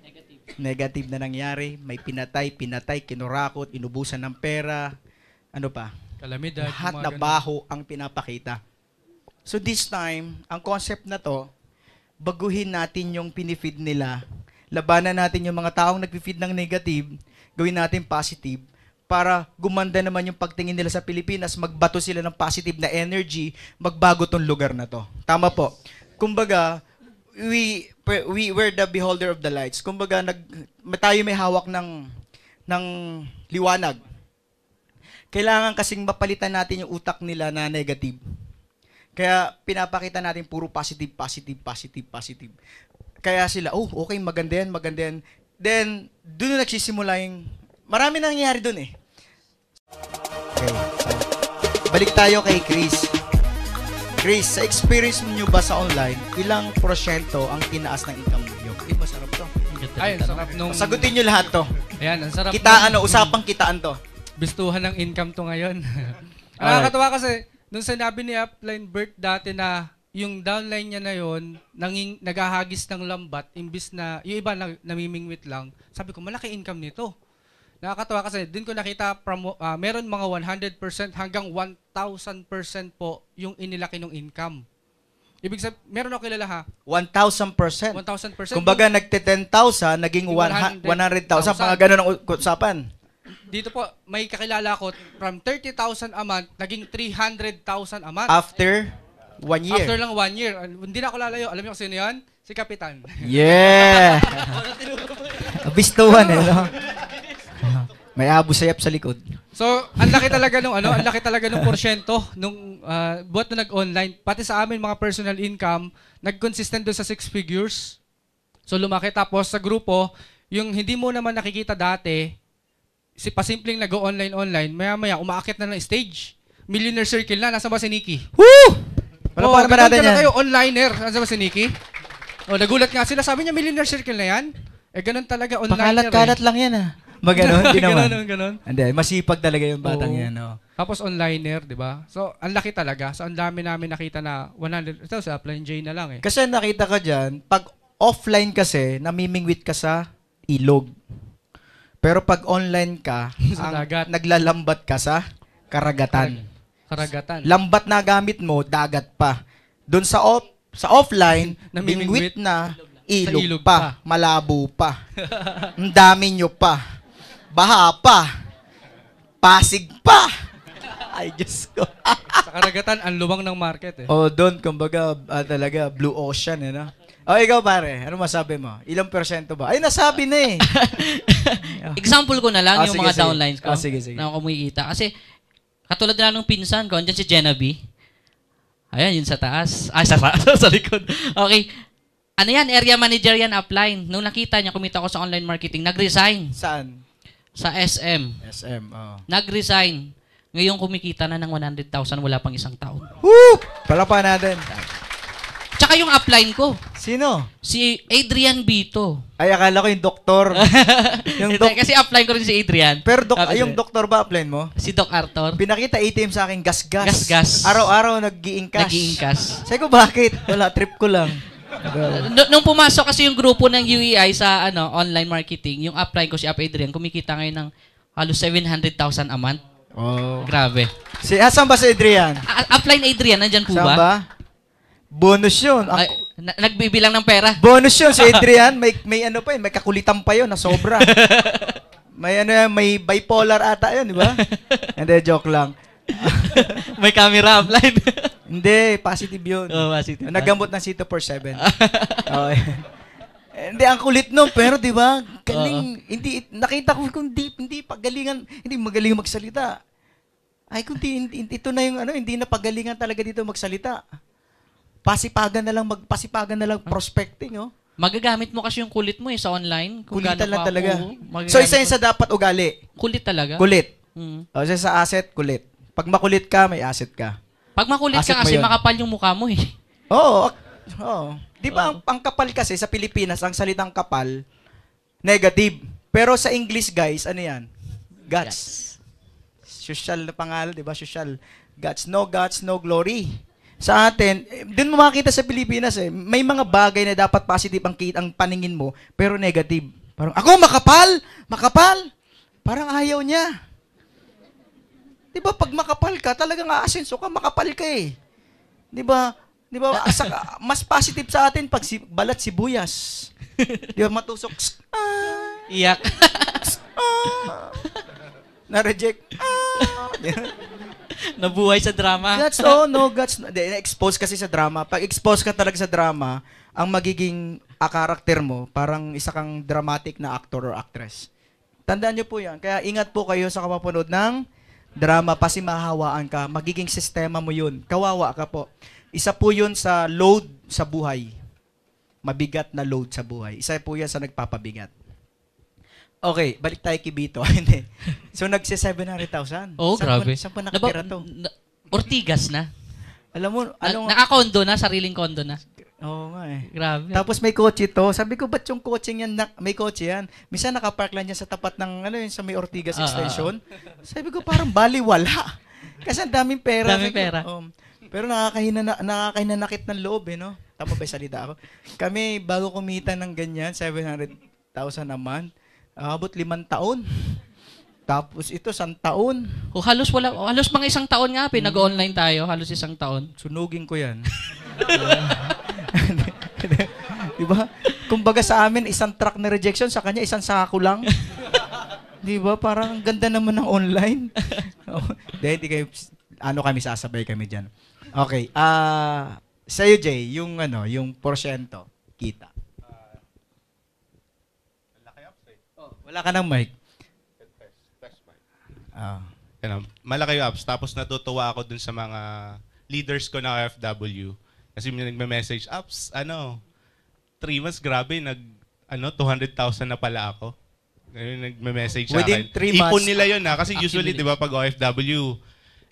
Speaker 1: Negative. Negative na nangyari. May pinatay, pinatay, kinurakot, inubusan ng pera. Ano pa?
Speaker 2: Kalamidad. Lahat na baho
Speaker 1: ang pinapakita. So this time, ang concept na to, baguhin natin yung pinifeed nila. Labanan natin yung mga taong nagpifeed ng negative, gawin natin positive para gumanda naman yung pagtingin nila sa Pilipinas, magbato sila ng positive na energy, magbago tong lugar na to. Tama po. Kumbaga, we we were the beholder of the lights. Kumbaga nag tayo may hawak ng ng liwanag. Kailangan kasing mapalitan natin yung utak nila na negative. Kaya pinapakita natin puro positive, positive, positive, positive. Kaya sila, oh, okay, maganda yan, maganda yan. Then, doon na nagsisimula yung Marami nangyayari dun eh. Okay. balik tayo kay Chris. Chris, sa experience niyo ba sa online, ilang prosyento ang tinaas ng income niyo? Eh, masarap to.
Speaker 2: Ay, ang sarap nung...
Speaker 1: Sagutin niyo lahat to. Ayan, ang sarap. Kitaan, nung... ano, usapang
Speaker 2: kitaan to. Bistuhan ng income to ngayon. Ang [LAUGHS] nakakatawa kasi, nung sinabi ni Upline Bert dati na yung downline niya na yon nanging, naghahagis ng lambat, imbis na, yung iba na, namimingwit lang, sabi ko, malaki income nito. Nakakatawa kasi din ko nakita from, uh, meron mga 100% hanggang 1,000% po yung inilaki ng income. Ibig sabihin, meron ako kilala ha?
Speaker 1: 1,000%. 1,000%. Kumbaga nagte-10,000, naging 100,000. mga ganun ang usapan.
Speaker 2: Dito po, may kakilala ko from 30,000 a month, naging 300,000 a month.
Speaker 1: After? One year. After
Speaker 2: lang one year. Hindi na ako lalayo. Alam niyo kung sino yun? Si Kapitan.
Speaker 1: Yeah! [LAUGHS] Bistuhan eh. No? May abo sayap sa likod.
Speaker 2: So, ang laki talaga nung ano, ang laki talaga nung porsyento nung uh, ah, buhat na nag-online, pati sa amin mga personal income, nag-consistent doon sa six figures. So lumaki tapos sa grupo, yung hindi mo naman nakikita dati, si pasimpleng nag-online online, maya-maya umaakyat na ng stage. Millionaire Circle na, nasa ba si Nikki? Woo! Wala oh, pa naman natin yan. Na kayo, onliner. Nasa ba si Nikki? Oh, nagulat nga sila. Sabi niya, Millionaire Circle na yan. Eh, ganun talaga, onliner. Pakalat-kalat eh. lang yan ah. Mag ganon, hindi [LAUGHS] naman. ganun, ganun. Hindi, masipag talaga yung batang Oo. yan. Oh. Tapos onliner, di ba? So, ang laki talaga. So, ang dami namin nakita na 100, ito sa upline J na lang eh. Kasi
Speaker 1: nakita ka dyan, pag offline kasi, namimingwit ka sa ilog. Pero pag online ka, [LAUGHS] Sa ang, dagat. naglalambat ka sa karagatan. Karagatan. Lambat na gamit mo, dagat pa. Doon sa off, sa offline, [LAUGHS] Namimingwit. na, ilog ilog pa, pa. malabo pa. Ang dami nyo pa. Baha pa. Pasig pa. Ay, Diyos ko.
Speaker 2: Sa karagatan, ang luwang ng market eh. Oh,
Speaker 1: doon, kumbaga, ah, talaga, blue ocean, eh, no? Oh, ikaw pare, ano masabi mo? Ilang porsyento ba? Ay,
Speaker 2: nasabi na eh.
Speaker 3: [LAUGHS] Example ko na lang Ah, yung sige, mga sige. downlines ko Ah, sige, sige.
Speaker 1: na ako kumikita. Kasi,
Speaker 3: katulad na lang ng pinsan ko, andyan si Genevieve. Ayan, yun sa taas. Ah, sa taas, [LAUGHS] sa likod. Okay. Ano yan? Area manager yan, upline. Nung nakita niya, kumita ko sa online marketing, nag-resign. Saan? Sa SM. SM, oo. Nag-resign. Ngayon kumikita na ng 100,000 wala pang isang taon.
Speaker 1: Woo! Palapa natin. Tsaka yung upline ko, Sino? si Adrian Bito. Ay, akala ko yung doktor. [LAUGHS] yung Hindi, dok- kasi upline ko rin si Adrian. Pero dok- Sabi ay, yung doktor ba upline mo? Si Doc Arthur. Pinakita ATM sa akin, gas-gas. Gas-gas. Araw-araw nag-i-encash. i Sabi ko, bakit? Wala, trip ko lang
Speaker 3: nung pumasok kasi yung grupo ng UEI sa ano online marketing, yung upline ko si Up Adrian, kumikita ngayon ng halos 700,000 a month. Oh. Grabe. Si
Speaker 1: asan ba si Adrian? A- upline Adrian, nandyan po ba? ba? Bonus yun. Ako, na- nagbibilang ng pera. bonus yun si [LAUGHS] Adrian. May, may ano pa yun, may kakulitan pa yun na sobra. [LAUGHS] may ano yan, may bipolar ata yun, di ba? [LAUGHS] Hindi, joke lang. May camera upline. Hindi, positive yun. Oh, positive. Nagamot na sito for seven. [LAUGHS] Oo. Oh, hindi, ang kulit nun, pero di ba, galing, hindi, nakita ko kung deep, hindi, pagalingan, hindi, magaling magsalita. Ay, kundi, ito na yung ano, hindi na pagalingan talaga dito magsalita. Pasipagan na lang, magpasipagan na lang prospecting, oh.
Speaker 3: Magagamit mo kasi yung kulit mo eh sa online. Kung kulit lang talaga. Oo, so, isa yun sa
Speaker 1: dapat ugali. Kulit talaga? Kulit. Mm. O, sa asset, kulit. Pag makulit ka, may asset ka. Pag makulit Asset ka kasi,
Speaker 3: makapal yung mukha mo eh.
Speaker 1: Oo. Oh, [LAUGHS] oh. Di ba, ang, ang kapal kasi sa Pilipinas, ang salitang kapal, negative. Pero sa English, guys, ano yan? Guts. Social na pangal, di ba? Social. Guts. No guts, no glory. Sa atin, eh, mo makita sa Pilipinas eh, may mga bagay na dapat positive ang, ang paningin mo, pero negative. Parang, ako, makapal! Makapal! Parang ayaw niya. 'Di ba pag makapal ka, talagang aasenso ka, makapal ka eh. 'Di ba? 'Di ba? Saka, mas positive sa atin pag si, balat si sibuyas. 'Di ba matusok? Ah, Iyak. ah, na-reject. Ah. Nabuhay sa drama. That's oh no, guts. Na-expose kasi sa drama. Pag expose ka talaga sa drama, ang magiging a-character mo, parang isa kang dramatic na actor or actress. Tandaan niyo po yan. Kaya ingat po kayo sa kapapanood ng drama, pasi mahahawaan ka, magiging sistema mo yun. Kawawa ka po. Isa po yun sa load sa buhay. Mabigat na load sa buhay. Isa po yan sa nagpapabigat. Okay, balik tayo kay Bito. [LAUGHS] Ah, hindi. so, nagsi-700,000. Oo, oh, grabe. Saan po nakatira to? Na, Ortigas na. Alam mo, alam mo, nakakondo na, sariling condo na. Oo nga eh. Grabe. Tapos may kotse to. Sabi ko, ba't yung kotse yan, na, may kotse yan? Minsan nakapark lang yan sa tapat ng, ano yun, sa may Ortigas ah, ah, ah. Extension. Sabi ko, parang baliwala. Kasi ang daming pera. Daming pera. Ko, um, pero nakakahina na, nakakahinanakit ng loob eh, no? Tama ba yung salita ako? Kami, bago kumita ng ganyan, 700,000 a month, abot limang taon. Tapos ito, isang taon.
Speaker 3: O oh, halos wala, oh, halos mga isang taon nga, pinag-online mm. tayo, halos isang taon. Sunugin ko yan. [LAUGHS]
Speaker 1: Di ba? Kumbaga sa amin, isang track na rejection, sa kanya isang sako lang. Di ba? Parang ang ganda naman ng online. Dahil [LAUGHS] hindi kayo, ano kami, sasabay kami dyan. Okay. Ah, uh, sa'yo, Jay, yung ano, yung porsyento,
Speaker 4: kita. Uh, wala ka ng mic. Test, test mic. Ah. Uh, malaki yung apps. Tapos natutuwa ako dun sa mga leaders ko na OFW. Kasi may nagme-message, apps, ano, three months, grabe, nag, ano, 200,000 na pala ako. Ngayon, nagme-message sa akin. three months, Ipon nila yun, ha? Kasi usually, di ba, eh. pag OFW,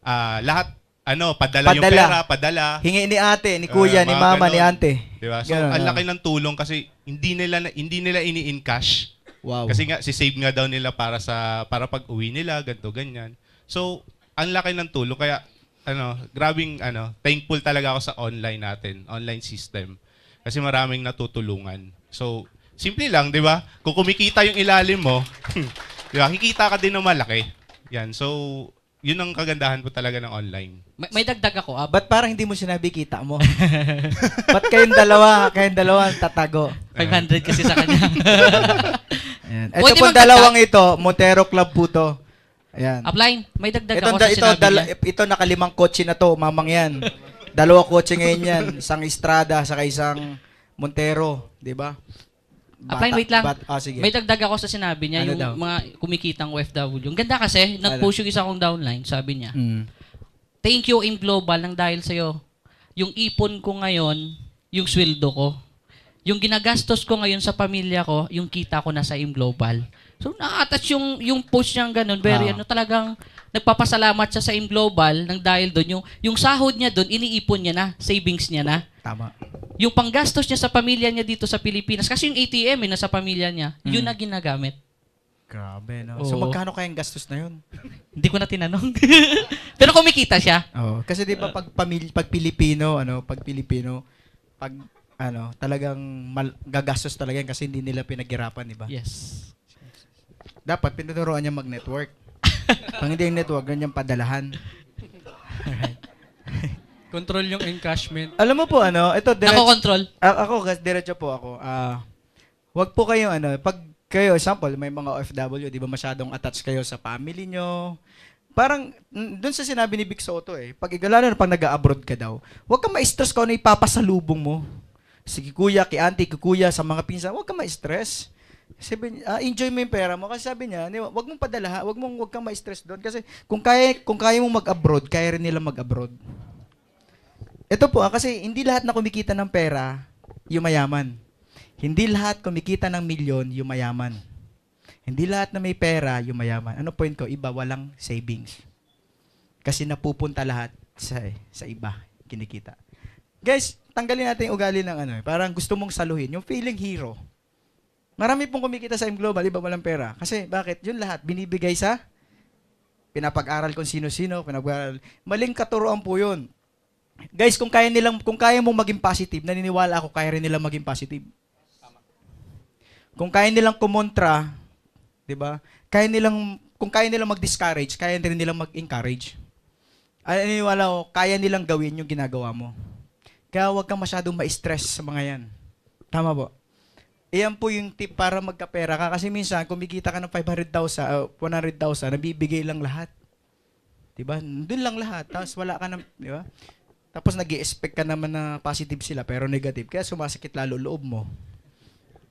Speaker 4: ah, lahat, ano, padala, yung pera, padala. Hingi ni ate, ni eh, kuya, Ah, ni mga mama, ni ate.
Speaker 1: Di ba? So, ang ah. laki
Speaker 4: ng tulong kasi hindi nila, hindi nila ini-encash. Wow. Kasi nga, si-save nga daw nila para sa, para pag-uwi nila, ganto ganyan. So, ang laki ng tulong. Kaya, ano, grabing, ano, thankful talaga ako sa online natin, online system. Kasi maraming natutulungan. So, simple lang, di ba? Kung kumikita yung ilalim mo, [LAUGHS] di ba? Kikita ka din ng malaki. Yan. So, yun ang kagandahan po talaga ng online.
Speaker 1: May, may dagdag ako. Ah. Ba't parang hindi mo sinabi kita mo? [LAUGHS] Ba't kayong dalawa, kayong dalawa tatago? 500 kasi sa kanya. [LAUGHS] Ayan. Ito Pwede pong dalawang ito, Motero Club po to. Ayan. Upline, may dagdag Ito, ako sa ito, sinabi dala, niya. ito nakalimang kotse na to, mamang yan. Dalawa kotse ngayon yan. Isang Estrada, saka isang Montero. Di ba? Ah, Bata, Apline, wait lang. Bat, ah, sige. May
Speaker 3: dagdag ako sa sinabi niya, ano yung daw? mga kumikitang OFW. Ang ganda kasi, ano? nag-post yung isa kong downline, sabi niya. Mm. Thank you, in Global, nang dahil sa'yo. Yung ipon ko ngayon, yung sweldo ko. Yung ginagastos ko ngayon sa pamilya ko, yung kita ko na sa AIM Global. So naatas yung yung post niya ganun, very ah. ano talagang nagpapasalamat siya sa M Global ng dahil doon yung yung sahod niya doon iniipon niya na, savings niya na. Tama. Yung panggastos niya sa pamilya niya dito sa Pilipinas kasi yung ATM eh, nasa pamilya niya, mm. yun hmm. na ginagamit.
Speaker 1: Grabe, no? Oo. So, magkano kayang gastos na yun? [LAUGHS] Hindi ko na tinanong. [LAUGHS] Pero kumikita siya. Oo. Kasi di ba pag, pamil- pag Pilipino, ano, pag Pilipino, pag, ano, talagang mal- gagastos talaga yan kasi hindi nila pinaghirapan, di ba? Yes. Dapat pinuturuan niya mag-network. [LAUGHS] Pang hindi yung network, ganyan padalahan. Alright.
Speaker 2: [LAUGHS] Control yung encashment. Alam mo po ano, ito direct, Ako control.
Speaker 1: A- ako guys, diretso po ako. Ah, wag po kayo ano, pag kayo example may mga OFW, 'di ba masyadong attached kayo sa family nyo. Parang mm, doon sa sinabi ni Big Soto eh, pag igalano pag nag-abroad ka daw, wag kang ma-stress kung ano ipapasalubong mo. Sige kuya, kay auntie, kay kuya, sa mga pinsan, wag kang ma-stress. Sabi niya, ah, enjoy mo yung pera mo. Kasi sabi niya, wag mong padala, wag mong wag kang ma-stress doon kasi kung kaya kung kaya mong mag-abroad, kaya rin nila mag-abroad. Ito po, ah, kasi hindi lahat na kumikita ng pera, yumayaman. Hindi lahat kumikita ng milyon, yumayaman. Hindi lahat na may pera, yumayaman. Ano point ko? Iba, walang savings. Kasi napupunta lahat sa, eh, sa iba, kinikita. Guys, tanggalin natin yung ugali ng ano, eh, parang gusto mong saluhin, yung feeling hero. Marami pong kumikita sa M-Global, iba walang pera. Kasi bakit? Yun lahat, binibigay sa pinapag-aral kung sino-sino, pinapag-aral. Maling katuroan po yun. Guys, kung kaya nilang kung kaya mong maging positive, naniniwala ako kaya rin nilang maging positive. Tama. Kung kaya nilang kumontra, 'di ba? Kaya nilang kung kaya nilang mag-discourage, kaya rin nilang mag-encourage. Naniniwala ako kaya nilang gawin yung ginagawa mo. Kaya huwag kang masyadong ma-stress sa mga 'yan. Tama po. Iyan po yung tip para magkapera ka. Kasi minsan, kumikita ka ng 500,000, uh, 100,000, nabibigay lang lahat. Diba? Doon lang lahat. Tapos wala ka na, di ba? Tapos nag expect ka naman na positive sila, pero negative. Kaya sumasakit lalo loob mo.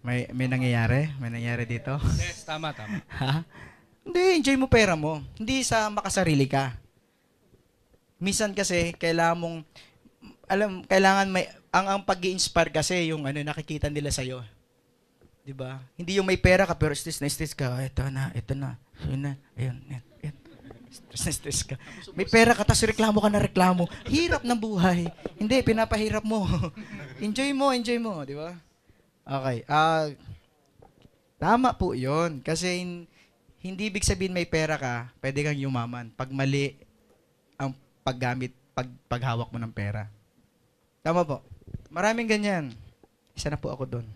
Speaker 1: May, may nangyayari? May nangyayari dito? Yes, tama, tama. [LAUGHS] ha? Hindi, enjoy mo pera mo. Hindi sa makasarili ka. Minsan kasi, kailangan mong, alam, kailangan may, ang, ang pag inspire kasi yung ano nakikita nila sa'yo 'Di ba? Hindi yung may pera ka pero stress na stress ka. Ito na, ito na. Yun na. Ayun, yan, yan. Stress na stress ka. May pera ka tapos reklamo ka na reklamo. Hirap ng buhay. Hindi, pinapahirap mo. [LAUGHS] enjoy mo, enjoy mo, 'di ba? Okay. Ah uh, Tama po 'yon kasi in, hindi ibig sabihin may pera ka, pwede kang yumaman. Pag mali ang paggamit, pag paghawak mo ng pera. Tama po. Maraming ganyan. Isa na po ako doon.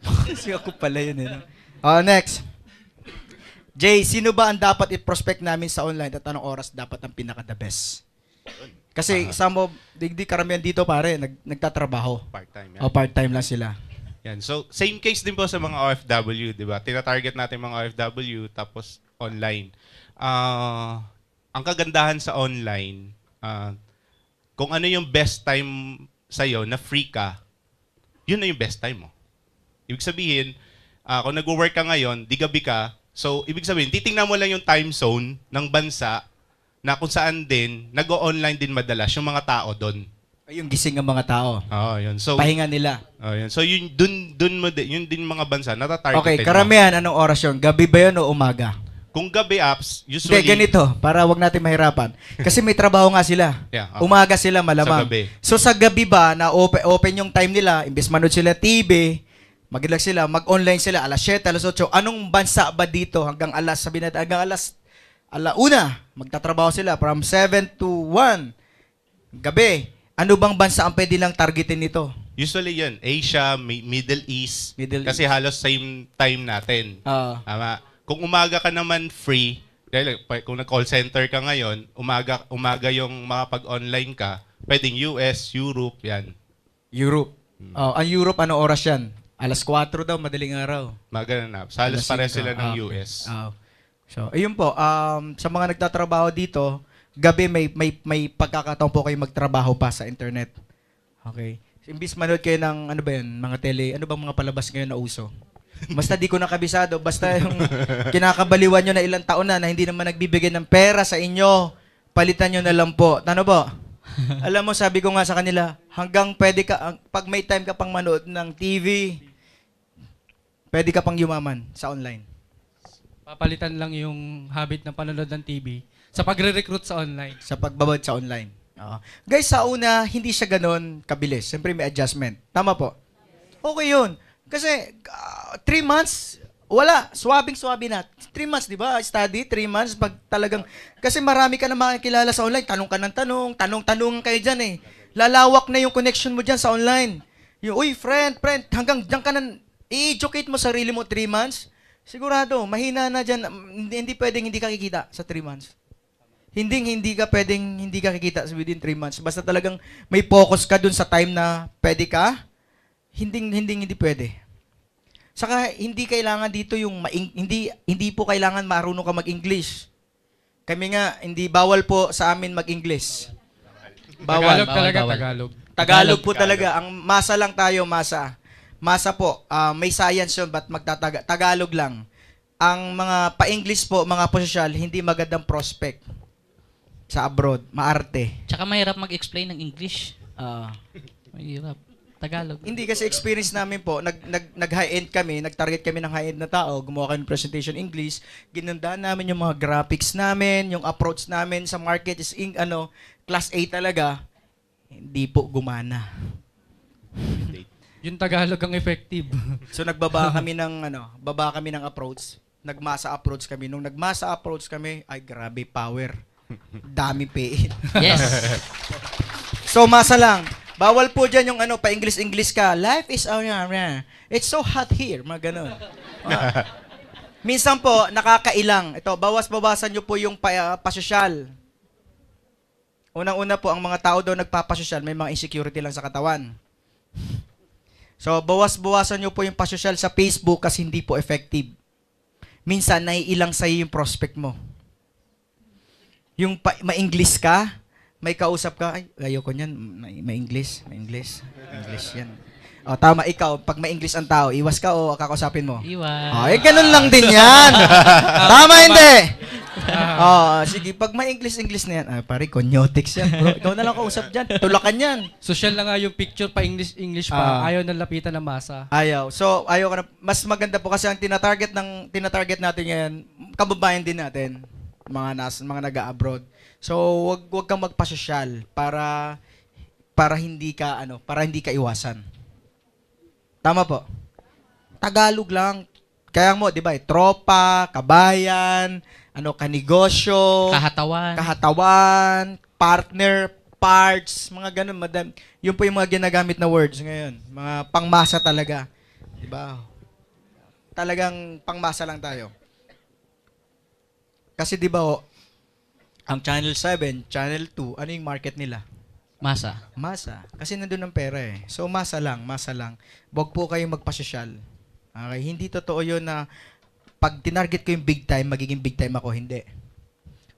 Speaker 1: [LAUGHS] Kasi ako pala yun. Eh, no? Uh, next. Jay, sino ba ang dapat i-prospect namin sa online at anong oras dapat ang pinaka-the best? Kasi uh, ah. some of, digdi karamihan dito pare, nag, nagtatrabaho. Part-time. Yan. O oh, part-time lang
Speaker 4: sila. Yan. So, same case din po sa mga OFW, di ba? Tinatarget natin mga OFW, tapos online. Uh, ang kagandahan sa online, uh, kung ano yung best time sa'yo na free ka, yun na yung best time mo. Ibig sabihin, uh, kung nag-work ka ngayon, di gabi ka, so ibig sabihin, titingnan mo lang yung time zone ng bansa na kung saan din, nag-online din madalas yung mga tao doon. Yung gising ng mga tao. Oo, oh, yun. So, Pahinga nila. Oh, yun. So, yun, dun, dun mo din, yun din mga bansa, natatargeted Okay, karamihan,
Speaker 1: mo. anong oras yun? Gabi ba yun o
Speaker 4: umaga? Kung gabi apps, usually... Hindi, ganito,
Speaker 1: para wag natin mahirapan. Kasi may trabaho nga sila. [LAUGHS] Yeah, okay. Umaga sila malamang. Sa gabi. So, sa gabi ba, na open, open yung time nila, imbes manood sila TV, Magilag sila, mag-online sila, alas 7, alas 8. Anong bansa ba dito hanggang alas, sabi natin, hanggang alas, alauna, magtatrabaho sila from 7 to 1, gabi. Ano bang bansa ang pwede lang targetin nito?
Speaker 4: Usually yun, Asia, Middle East. Middle kasi East. halos same time natin. Uh, Tama. Kung umaga ka naman free, dahil kung nag-call center ka ngayon, umaga, umaga yung makapag-online ka, pwedeng US, Europe, yan. Europe. Hmm. Oh, ang Europe, ano oras yan? Alas 4 daw, madaling araw. Maganap. Sa alas, alas pare sila ng ah, US. Ah.
Speaker 2: So,
Speaker 1: ayun po, um, sa mga nagtatrabaho dito, gabi may, may, may pagkakataon po kayo magtrabaho pa sa internet. Okay. Imbis manood kayo ng, ano ba yun, mga tele, ano bang mga palabas ngayon na uso? Basta di ko na kabisado, basta yung [LAUGHS] kinakabaliwan nyo na ilang taon na na hindi naman nagbibigay ng pera sa inyo, palitan nyo na lang po. Ano po? [LAUGHS] Alam mo, sabi ko nga sa kanila, hanggang pwede ka, pag may time ka pang manood ng TV, pwede ka pang yumaman sa online?
Speaker 2: Papalitan lang yung habit ng panonood ng TV sa pagre-recruit sa online.
Speaker 1: Sa pagbabad sa online. Oo. Guys, sa una, hindi siya ganun kabilis. Siyempre may adjustment. Tama po? Okay yun. Kasi uh, three months, wala. Swabing swabi na. Three months, di ba? Study, three months. Pag talagang, kasi marami ka na makikilala sa online. Tanong ka ng tanong. Tanong-tanong kayo dyan eh. Lalawak na yung connection mo dyan sa online. Yung, uy, friend, friend, hanggang dyan ka na, I-educate mo sarili mo 3 months, sigurado, mahina na dyan. Hindi, pwedeng hindi ka kikita sa 3 months. Hindi, hindi ka pwedeng hindi ka kikita sa within 3 months. Basta talagang may focus ka dun sa time na pwede ka, hindi, hindi, hindi pwede. Saka hindi kailangan dito yung maing, hindi hindi po kailangan marunong ka mag-English. Kami nga hindi bawal po sa amin mag-English. Bawal. Tagalog talaga Tagalog. Tagalog po talaga. Ang masa lang tayo, masa. Masa po, uh, may science yun, but magtatagalog lang. Ang mga pa-English po, mga posisyal, hindi magandang prospect sa abroad, maarte.
Speaker 3: Tsaka mahirap mag-explain ng English. Uh, mahirap. Tagalog.
Speaker 1: Hindi kasi experience namin po, nag, nag, nag high-end kami, nag-target kami ng high-end na tao, gumawa kami ng presentation English, ginandaan namin yung mga graphics namin, yung approach namin sa market is in, ano, class A talaga, hindi po gumana. Yung Tagalog ang effective. [LAUGHS] so nagbaba kami ng ano, baba kami ng approach. Nagmasa approach kami. Nung nagmasa approach kami, ay grabe power. Dami pain. [LAUGHS] yes. so masa lang. Bawal po dyan yung ano, pa-English-English ka. Life is, oh, uh, yeah, it's so hot here. Mga ganun. Uh, [LAUGHS] minsan po, nakakailang. Ito, bawas-bawasan nyo po yung pa, uh, pasosyal. Unang-una po, ang mga tao daw nagpapasosyal, may mga insecurity lang sa katawan. So, bawas-bawasan nyo po yung pasosyal sa Facebook kasi hindi po effective. Minsan, naiilang sa'yo yung prospect mo. Yung pa- ma-English ka, may kausap ka, ay, ayoko niyan, ma-English, ma-English, English yan. Oh, tama ikaw, pag may English ang tao, iwas ka o kakausapin mo? Iwas. Oh, eh, ganun lang din 'yan. [LAUGHS] tama hindi. Ah. oh, sige, pag may English English na 'yan, ah, pare, conyotics 'yan, bro. Ikaw na
Speaker 2: lang kausap diyan. Tulakan 'yan. Social na nga yung picture pa English English pa. Ah. ayaw nang lapitan ng masa.
Speaker 1: Ayaw. So, ayaw ka na, mas maganda po kasi ang tinatarget ng tinatarget natin ngayon, kababayan din natin, mga nas, mga naga-abroad. So, wag wag kang magpasosyal para para hindi ka ano, para hindi ka iwasan. Tama po. Tagalog lang. Kaya mo, di ba, eh, tropa, kabayan, ano, kanegosyo, Kahatawan. kahatawan, partner, parts, mga ganun, madam. Yun po yung mga ginagamit na words ngayon. Mga pangmasa talaga. Di ba? Talagang pangmasa lang tayo. Kasi di ba, oh, ang Channel 7, Channel 2, ano yung market nila? Masa. Masa. Kasi nandun ang pera eh. So, masa lang, masa lang. Huwag po kayong magpasosyal. Okay? Hindi totoo yun na pag tinarget ko yung big time, magiging big time ako. Hindi.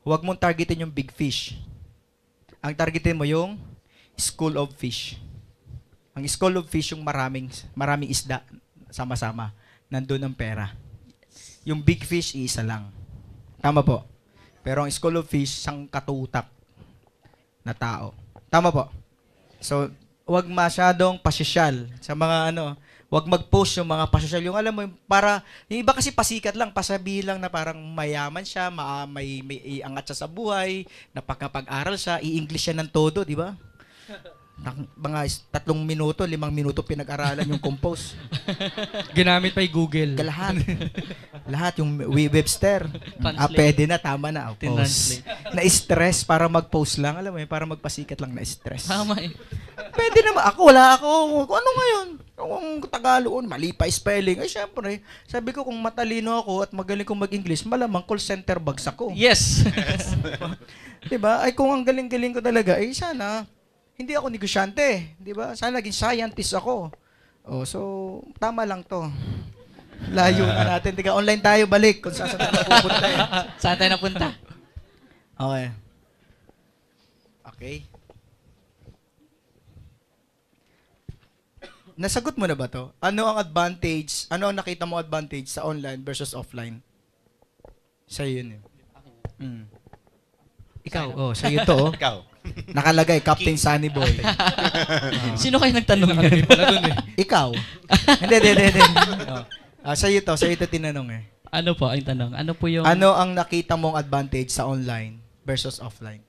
Speaker 1: Huwag mong targetin yung big fish. Ang targetin mo yung school of fish. Ang school of fish yung maraming, maraming isda sama-sama. Nandun ang pera. Yung big fish, isa lang. Tama po. Pero ang school of fish, sang katutak na tao. Tama po. So, wag masyadong pasisyal sa mga ano, wag mag-post yung mga pasisyal. Yung alam mo, para, yung iba kasi pasikat lang, pasabi lang na parang mayaman siya, ma may, may iangat siya sa buhay, napakapag-aral siya, i-English siya ng todo, di ba? [LAUGHS] mga tatlong minuto, limang minuto pinag-aralan yung compose.
Speaker 2: [LAUGHS] Ginamit pa yung Google. Lahat.
Speaker 1: lahat. Yung Webster. Ah, pwede na, tama na. Oh, post. Na-stress para mag-post lang. Alam mo yun, para magpasikat lang na-stress. Tama eh. Pwede naman. Ako, wala ako. Ano ngayon? Kung Tagaloon, mali pa spelling. Ay, syempre. Sabi ko, kung matalino ako at magaling kong mag-English, malamang call center bagsak ko. Yes! [LAUGHS] diba? Ay, kung ang galing-galing ko talaga, ay sana, hindi ako negosyante, di ba? Sana naging scientist ako. Oh, so, tama lang to. Layo na natin. Tiga, online tayo, balik kung saan tayo napupunta. Eh. [LAUGHS] saan tayo napunta? Okay. Okay. Nasagot mo na ba to? Ano ang advantage, ano ang nakita mo advantage sa online versus offline? Sa yun eh. Mm. Ikaw, oh, sa iyo to. Oh. [LAUGHS] Ikaw. Nakalagay, Captain Sunny Boy. [LAUGHS] Sino kayo nagtanong yan? pala dun eh. [LAUGHS] Ikaw. Hindi, hindi, hindi. hindi. Oh. Ah, sa'yo to, iyo to tinanong eh.
Speaker 3: Ano po ang tanong? Ano po yung... Ano
Speaker 1: ang nakita mong advantage sa online versus offline?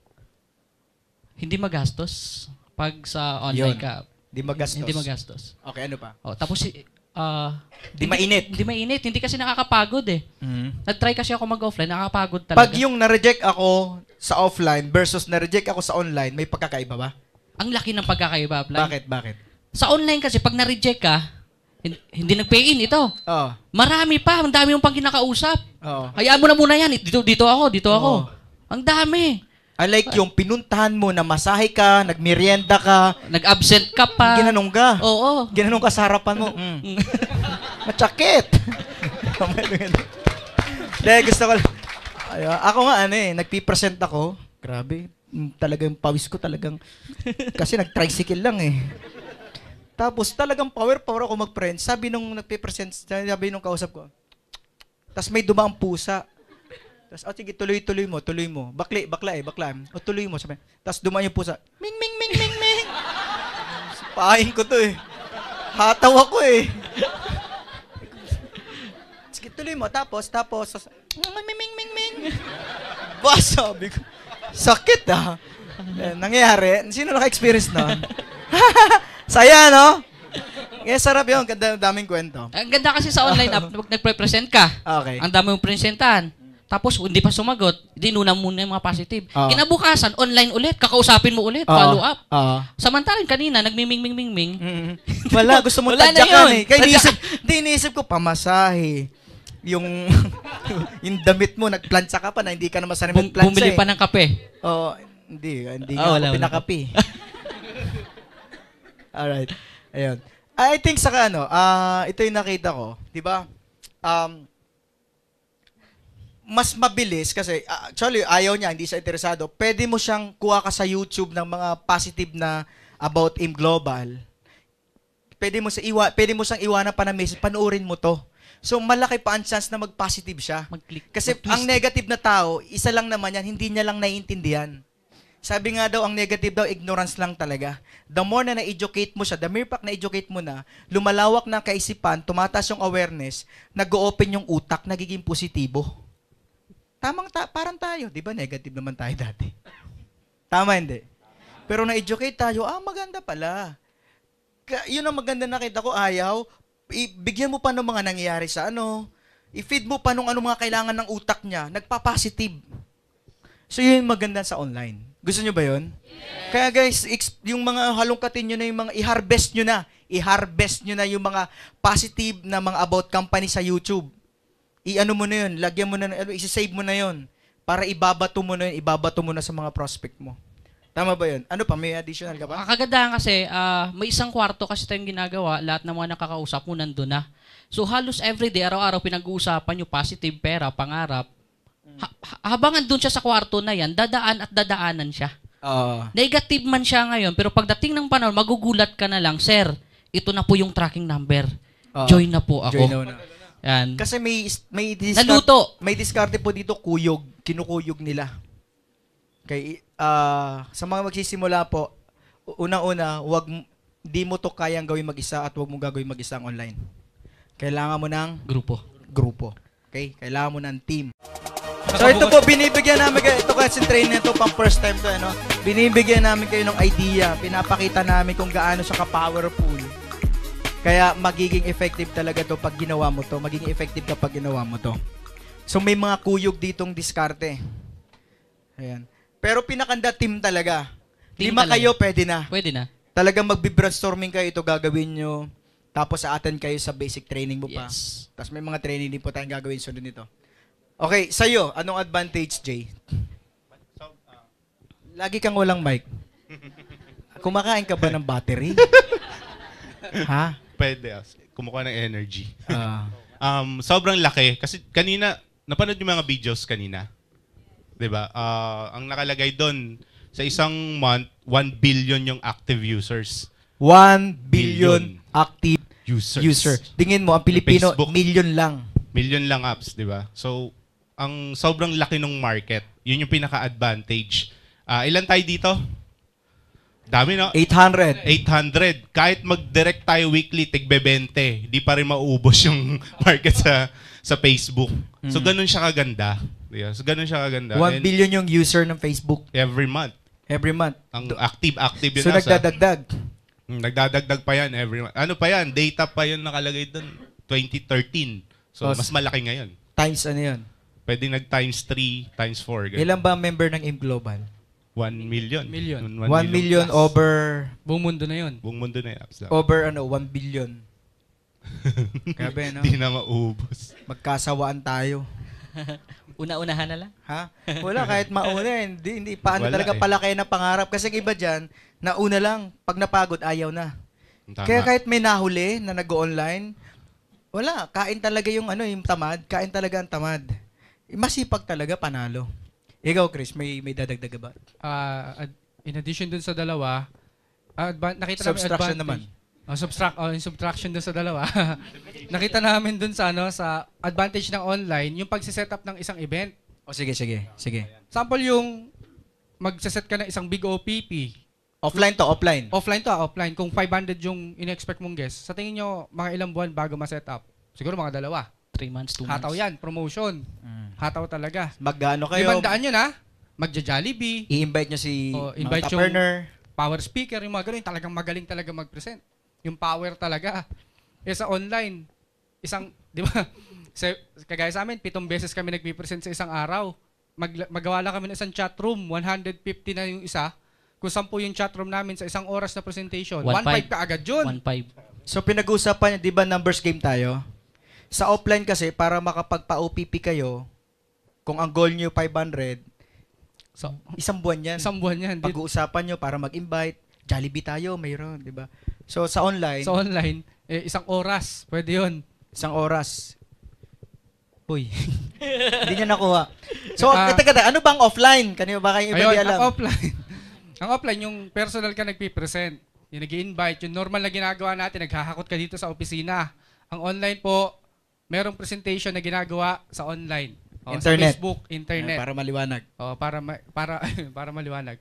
Speaker 1: Hindi
Speaker 3: magastos. Pag sa online Yun. ka, Di magastos. hindi magastos. Okay, ano pa? Oh, tapos i- uh, di mainit. Hindi mainit. Hindi kasi nakakapagod eh. Mm-hmm. Nag-try kasi ako mag-offline, nakakapagod talaga. Pag yung
Speaker 1: na-reject ako sa offline versus na-reject ako sa online, may pagkakaiba ba?
Speaker 3: Ang laki ng pagkakaiba, Plan. Bakit? Bakit? Sa online kasi, pag na-reject ka, hindi, hindi nag-pay in ito. Oo. Marami pa. Ang dami yung pang kinakausap. Oo. Hayaan mo na
Speaker 1: muna yan. Dito, dito ako, dito Oo. ako. Ang dami. I Unlike yung pinuntahan mo na masahe ka, nagmerienda ka, Nag-absent ka pa. ginanong ka. Oo. Ginanong ka sa harapan mo. Mm. mm. Matsakit. Dahil [LAUGHS] gusto ko lang- Ay, Ako nga, ano eh, nagpipresent ako. Grabe. mm, Talagang pawis ko talagang. Kasi nag-tricycle lang eh. Tapos talagang power power ako mag-friend. Sabi nung nagpipresent, sabi nung kausap ko. Tapos may dumaang pusa. Tapos, oh, sige, tuloy-tuloy mo, tuloy mo. Bakli, bakla eh, bakla. O, oh, tuloy mo. Sabi, tapos dumaan yung pusa. Ming, ming, ming, ming, ming. Pahin ko to eh. Hataw ako eh. [LAUGHS] sige, tuloy mo. Tapos, tapos, ming, ming, ming, ming. [LAUGHS] Ba, sabi ko, sakit ah. Eh, nangyayari, sino naka-experience nun? Saya, no? Eh, sarap yun. Ganda, daming kwento.
Speaker 3: Ang ganda kasi sa online app, pag nagpre-present ka, okay. ang dami mong presentahan. Tapos hindi pa sumagot, dinuna muna yung mga positive. Uh-huh. Kinabukasan, online ulit, kakausapin mo ulit, uh-huh. follow up. Uh-huh. Samantalang kanina, nagmiming ming mm hmm [LAUGHS] Wala, gusto mo Wala tadyakan eh. Kaya iniisip,
Speaker 1: di iniisip ko, pamasahe. Yung, [LAUGHS] yung damit mo, nagplansa ka pa na hindi ka naman sanay magplansa Bumili pa eh. ng kape. Oo, oh, hindi. Hindi oh, wala, ako pinakapi. [LAUGHS] Alright. Ayun. I think sa ano, uh, ito yung nakita ko. Di ba? Um, mas mabilis kasi ah, actually ayaw niya, hindi siya interesado. Pwede mo siyang kuha ka sa YouTube ng mga positive na about im global. Pwede mo sa iwa, pwede mo siyang iwanan pa na message, panoorin mo to. So malaki pa ang chance na mag-positive siya. Mag-click. Kasi Mag-twist. ang negative na tao, isa lang naman yan, hindi niya lang naiintindihan. Sabi nga daw, ang negative daw, ignorance lang talaga. The more na na-educate mo siya, the mere fact na-educate mo na, lumalawak na kaisipan, tumataas yung awareness, nag-open yung utak, nagiging positibo. Tamang ta- parang tayo, 'di ba? Negative naman tayo [LAUGHS] dati. Tama hindi? Pero na-educate tayo, ah maganda pala. Ka- yun ang maganda nakita ko, ayaw. Ibigyan mo pa ng mga nangyayari sa ano. I-feed mo pa nung ano mga kailangan ng utak niya. Nagpa-positive. So yun maganda sa online. Gusto niyo ba yun? Yes. Kaya guys, yung mga halongkatin niyo na yung mga, i-harvest niyo na. I-harvest niyo na yung mga positive na mga about company sa YouTube i-ano mo na yun, lagyan mo na, i-save mo na yun para ibabato mo na yun, ibabato mo na sa mga prospect mo. Tama ba yun? Ano pa? May additional ka pa?
Speaker 3: Ang kasi, uh, may isang kwarto kasi tayong ginagawa, lahat ng mga nakakausap mo nandun na. So halos everyday, araw-araw pinag-uusapan yung positive pera, pangarap. Ha- habang andun siya sa kwarto na yan, dadaan at dadaanan siya. Uh, Negative man siya ngayon, pero pagdating ng panahon, magugulat ka na lang, Sir, ito na po yung tracking number. Uh, join na po ako. Join na. Yan. Kasi may
Speaker 1: may discard, Naluto. may diskarte po dito kuyog, kinukuyog nila. Okay, uh, sa mga magsisimula po, unang una wag di mo to kayang gawin mag-isa at wag mo gagawin mag-isa ang online. Kailangan mo ng grupo. Grupo. Okay? Kailangan mo ng team.
Speaker 4: So ito po, binibigyan namin kayo, ito kasi train na
Speaker 1: ito, pang first time to, ano? Binibigyan namin kayo ng idea, pinapakita namin kung gaano siya ka-powerful kaya magiging effective talaga to pag ginawa mo to. Magiging effective ka pag ginawa mo to. So may mga kuyog ditong diskarte. Ayan. Pero pinakanda team talaga. Team Lima talaga. kayo, pwede na. Pwede na. Talagang magbi-brainstorming kayo, ito gagawin nyo. Tapos aaten kayo sa basic training mo pa. Yes. Tapos may mga training din po tayong gagawin sunod nito. Okay, sa'yo, anong advantage, Jay? So, Lagi kang walang mic.
Speaker 4: [LAUGHS] Kumakain ka ba ng battery? [LAUGHS] ha? Pwede. as- ah, Kumukuha ng energy. Ah. [LAUGHS] Um, sobrang laki. Kasi kanina, napanood yung mga videos kanina. 'Di ba? Ah, ang nakalagay doon, sa isang month, 1 billion yung active users. 1 billion Billion.
Speaker 1: active Users. user. Tingin mo, ang Pilipino, Facebook.
Speaker 4: million lang. Million lang apps, 'di ba? So, ang sobrang laki ng market. Yun yung pinaka-advantage. Ah, ilan tayo dito? Dami na. 800. 800. Kahit mag-direct tayo weekly, tigbe 20, di pa rin mauubos yung [LAUGHS] market sa sa Facebook. Mm. So ganun siya kaganda. Yeah, so ganun siya kaganda. 1 billion yung user ng Facebook. Every month. Every month. Ang active-active yun. So nasa. nagdadagdag. Hmm, nagdadagdag pa yan every month. Ano pa yan? Data pa yun nakalagay doon. 2013. So, so oh, mas malaki ngayon. Times ano yun? Pwede nag times 3, times 4. Ganun. Ilan
Speaker 1: ba member ng IM Global?
Speaker 4: 1 million. Million. 1 1 million over Buong mundo na yun. Buong mundo na yung apps
Speaker 1: over ano 1 billion. [LAUGHS] Grabe no. Hindi na maubos. Magkasawaan tayo. [LAUGHS] Una-unahan na lang. Ha? Wala kahit mauna eh. hindi hindi paano Wala talaga eh. palaki ng pangarap kasi iba diyan nauna lang pag napagod ayaw na. Tama. Kaya kahit may nahuli na nag-online, wala, kain talaga yung ano, yung tamad, kain talaga ang tamad. Masipag
Speaker 2: talaga panalo. Ikaw, Chris, may, may dadagdaga ba? Uh, in addition dun sa dalawa, ah, advan- nakita namin Subtraction naman. Oh, subtract, oh, subtraction doon sa dalawa. [LAUGHS] nakita namin doon sa ano sa advantage ng online, yung pagse-set up ng isang event.
Speaker 1: O oh, sige, sige, sige.
Speaker 2: Sample yung magse-set ka ng isang big OPP. Offline to, offline. Offline to, offline. Kung 500 yung in-expect mong guest, sa tingin nyo, mga ilang buwan bago ma-set up? Siguro mga dalawa. 3 months, 2 months. Hataw yan, promotion. Mm. Hataw talaga. Magkano kayo? Limandaan yun ha. Magja-Jollibee. I-invite nyo si oh, invite yung Turner. power speaker, yung mga ganun. Talagang magaling talaga mag-present. Yung power talaga. Eh sa online, isang, di ba, [LAUGHS] sa, kagaya sa amin, pitong beses kami nag-present sa isang araw. Mag, magawa lang kami ng isang chat room, 150 na yung isa. Kung po yung chat room namin sa isang oras na presentation, 1.5 ka agad yun.
Speaker 1: 1.5. So pinag-usapan niya, di ba numbers game tayo? Sa offline kasi, para makapagpa-OPP kayo, kung ang goal nyo 500, so, isang buwan yan. Isang buwan yan. Pag-uusapan nyo para mag-invite. Jollibee tayo, mayroon, di ba? So, sa online. Sa online, eh, isang oras, pwede yun. Isang oras. Uy. [LAUGHS] Hindi niya nakuha. So, uh, ah. eh, kata, kata,
Speaker 2: ano bang offline?
Speaker 1: Kanino ba kayo iba alam? Ang offline.
Speaker 2: [LAUGHS] ang offline, yung personal ka nagpipresent. Yung nag invite yung normal na ginagawa natin, naghahakot ka dito sa opisina. Ang online po, merong presentation na ginagawa sa online. O, oh, internet. Sa Facebook, internet. Ah, para maliwanag. O, oh, para, ma- para, [LAUGHS] para maliwanag.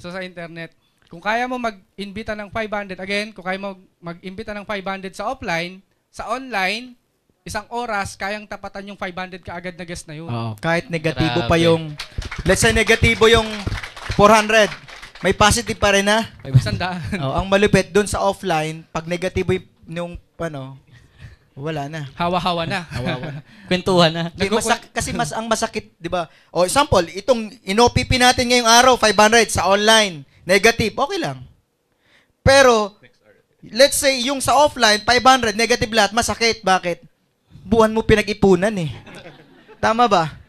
Speaker 2: So, sa internet, kung kaya mo mag-imbita ng 500, again, kung kaya mo mag-imbita ng 500 sa offline, sa online, isang oras, kayang tapatan yung 500 kaagad na guest na yun. Oo.
Speaker 1: Kahit negatibo pa yung, let's say negatibo yung 400, may positive pa rin na. May daan. [LAUGHS] Oh, ang malupit doon sa offline, pag negatibo yung, yung ano, wala na. Hawa-hawa na. [LAUGHS] Hawa-hawa [LAUGHS] Kwentuhan na. Di, masak- kasi mas ang masakit, di ba? O, example, itong inopipi natin ngayong araw, 500 sa online, negative, okay lang. Pero, let's say, yung sa offline, 500, negative lahat, masakit. Bakit? Buwan mo pinag-ipunan eh. Tama ba?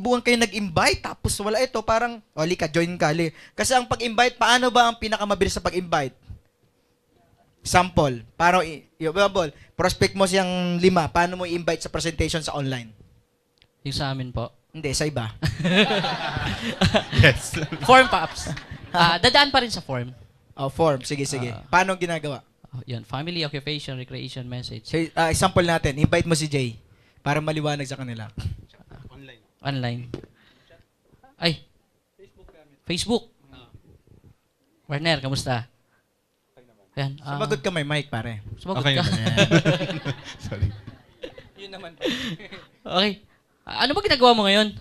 Speaker 1: Buwan kayo nag-invite, tapos wala ito, parang, o, lika, join ka. Li. Kasi ang pag-invite, paano ba ang pinakamabilis sa pag-invite? Sample. Paano, i- example, prospect mo siyang lima, paano mo i-invite sa presentation sa online? Yung sa amin po. Hindi, sa iba. [LAUGHS] Yes. Form, Paps. Ah, dadaan pa rin sa form. Oh, form. Sige, sige. Ah. paano ginagawa? Oh, yan,
Speaker 3: family, occupation, recreation, message.
Speaker 1: So, ah, example natin, invite mo si Jay para maliwanag sa kanila. Online. Online. Ay. Facebook. Facebook. Ah.
Speaker 3: Warner, kamusta? Ayan. Uh, Sumagot ka may mic, pare. Sumagot okay, ka.
Speaker 4: [LAUGHS] Sorry. Yun naman. okay.
Speaker 3: Ano ba ginagawa mo ngayon?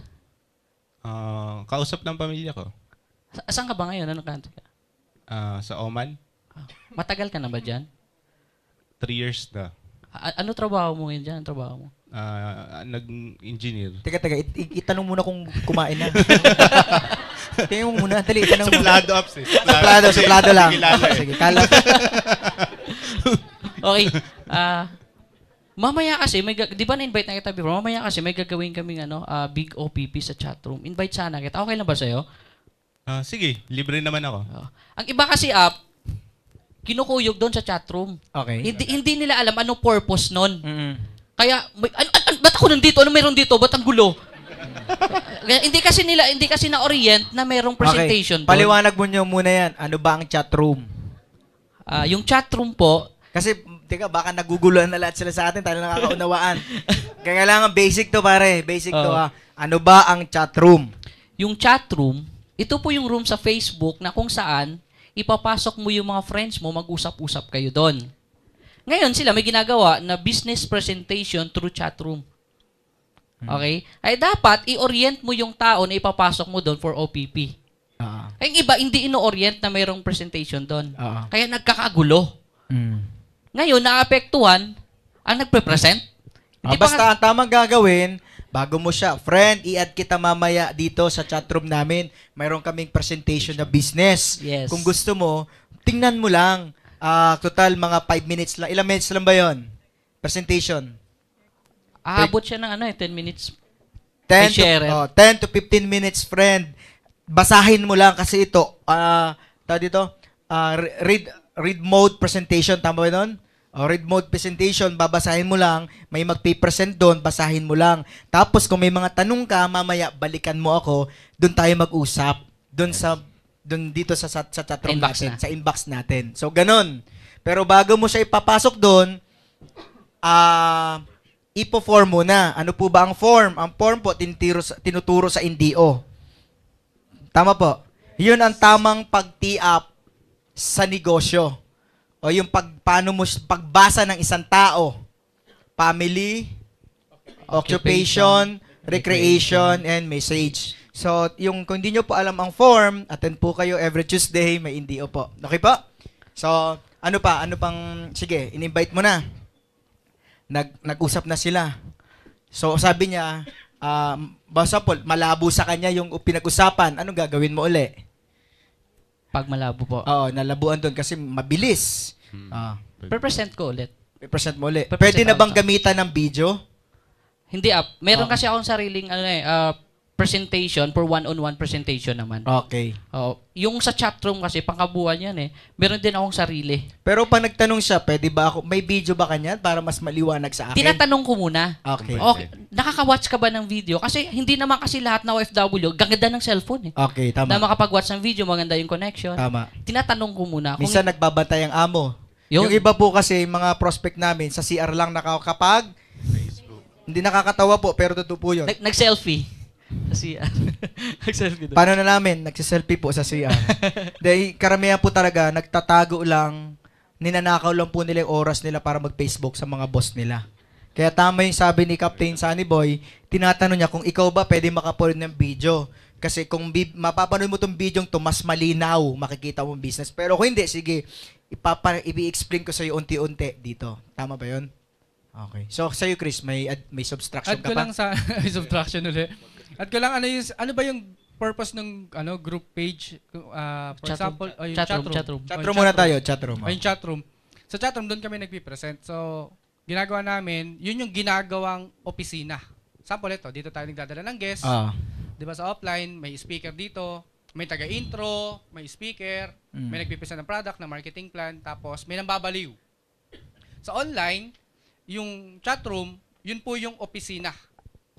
Speaker 4: Uh, kausap ng pamilya ko.
Speaker 3: Sa- saan ka ba ngayon? Ano kanto ka?
Speaker 4: Uh, sa Oman. Matagal ka na ba dyan? Three years na.
Speaker 3: A- ano trabaho mo ngayon dyan? Ano trabaho mo?
Speaker 4: Uh, nag-engineer. Teka, teka. It-
Speaker 3: it-
Speaker 1: itanong muna kung kumain na. [LAUGHS] Tingin mo [LAUGHS] muna, dali. Tanong mo. Suplado up, sis. Eh. Suplado, suplado lang. Ah, eh. Sige, kala. [LAUGHS] okay. Ah...
Speaker 3: Uh, Mamaya kasi, may, di ba na-invite na kita before? Mamaya kasi, may gagawin kaming ano, uh, big OPP sa chat room. Invite sana kita. Okay lang
Speaker 4: ba sa iyo? Uh, ah, sige, libre naman ako. Uh,
Speaker 3: ang iba kasi up kinukuyog doon sa chat room. Okay. Hindi, hindi nila alam anong purpose noon. Mm-hmm. Kaya, may, an, an, an, ba't ako nandito? Ano meron dito? Ba't ang gulo? hindi kasi nila, hindi kasi na-orient na merong presentation okay. Paliwanag
Speaker 1: mo nyo muna yan. Ano ba ang chat room? Uh, yung chat room po, kasi, teka, baka naguguluhan na lahat sila sa atin, tayo na nakakaunawaan. [LAUGHS] Kaya kailangan basic to, pare. Basic uh, to, ha. Ah. Ano ba ang chat room? Yung chat room, ito po yung room sa Facebook na kung saan
Speaker 3: ipapasok mo yung mga friends mo, mag-usap-usap kayo doon. Ngayon, sila may ginagawa na business presentation through chat room. Mm-hmm. Okay? Ay dapat i-orient mo yung tao na ipapasok mo doon for OPP. Uh-huh. Ah. Ay yung iba hindi ino-orient na mayroong presentation doon. Uh-huh. Kaya
Speaker 1: nagkakagulo. Mm. Ngayon naapektuhan ang nagpe-present. Ah, basta ang tamang gagawin, bago mo siya, friend, i-add kita mamaya dito sa chat room namin. Mayroon kaming presentation na business. Yes. Kung gusto mo, tingnan mo lang. Uh, total, mga 5 minutes lang. Ilang minutes lang ba yon Presentation.
Speaker 3: Aabot siya ng ano eh, 10 minutes.
Speaker 1: 10 to, oh, 10 to 15 minutes, friend. Basahin mo lang kasi ito. Ah, uh, dito, uh, read read mode presentation tama ba 'yon? O oh, read mode presentation, babasahin mo lang, may magpe-present doon, basahin mo lang. Tapos kung may mga tanong ka, mamaya balikan mo ako, doon tayo mag-usap. Doon sa doon dito sa sa, sa chat inbox natin, na. sa inbox natin. So ganun. Pero bago mo siya ipapasok doon, ah uh, ipo-form muna. Ano po ba ang form? Ang form po, tinuturo sa, tinuturo sa NDO. Tama po. Yun ang tamang pag up sa negosyo. O yung pag, paano mo, pagbasa ng isang tao. Family, occupation, occupation recreation, and message. So, yung kung hindi nyo po alam ang form, attend po kayo every Tuesday, may indio po. Okay po? So, ano pa? Ano pang, sige, in-invite mo na nag, nag-usap na sila. So sabi niya, um, ah, basta po, malabo sa kanya yung pinag-usapan. Anong gagawin mo uli? Pag malabo po. Oo, nalabuan doon kasi mabilis. Hmm. Uh, ah. present ko ulit. Pre-present mo ulit. Pwede na bang gamitan ng video?
Speaker 3: Hindi up. Ah. Meron oh. kasi akong sariling ano eh, uh, presentation, for one-on-one presentation naman. Okay. Oh, Yung sa chatroom kasi,
Speaker 1: pangkabuhan yan eh. Meron din akong sarili. Pero pag nagtanong siya, pwede ba ako, may video ba kanya para mas maliwanag sa akin? Tinatanong ko muna. Okay. okay.
Speaker 3: Oh, nakaka-watch ka ba ng video? Kasi hindi naman kasi lahat na OFW, gaganda ng cellphone eh.
Speaker 1: Okay, tama. Na
Speaker 3: makapag-watch ng video, maganda yung connection. Tama.
Speaker 1: Tinatanong ko muna. Kung, Minsan nagbabantay ang amo. Yun. Yung iba po kasi, mga prospect namin, sa CR lang nakakapag, hindi nakakatawa po, pero totoo po 'yon. nag-selfie. Sa CR. [LAUGHS] Nag-selfie Paano na namin? Nagsiselfie po sa CR. [LAUGHS] Dahil karamihan po talaga, nagtatago lang, ninanakaw lang po nila yung oras nila para mag-Facebook sa mga boss nila. Kaya tama yung sabi ni Captain Sunny Boy, tinatanong niya kung ikaw ba pwede makapold ng video. Kasi kung bi- mapapanood mo tong video to, mas malinaw makikita mo business. Pero kung hindi, sige, ipapa i-explain ko sa iyo unti-unti dito. Tama ba 'yon? Okay. So, sa'yo, Chris, may, ad- may subtraction Add ka ko pa? lang sa [LAUGHS] subtraction ulit.
Speaker 2: At ko lang ano yung ano ba yung purpose ng ano group page uh, for chat example room, oh, yung chat, chat room, room chat room, chat room tayo chat room oh. yung chat room sa chat room doon kami nagpi-present so ginagawa namin yun yung ginagawang opisina sample ito dito tayo nagdadala ng guest ah. 'di ba sa offline may speaker dito may taga-intro may speaker mm. may nagpipresent ng product ng marketing plan tapos may nambabaliw sa online yung chat room yun po yung opisina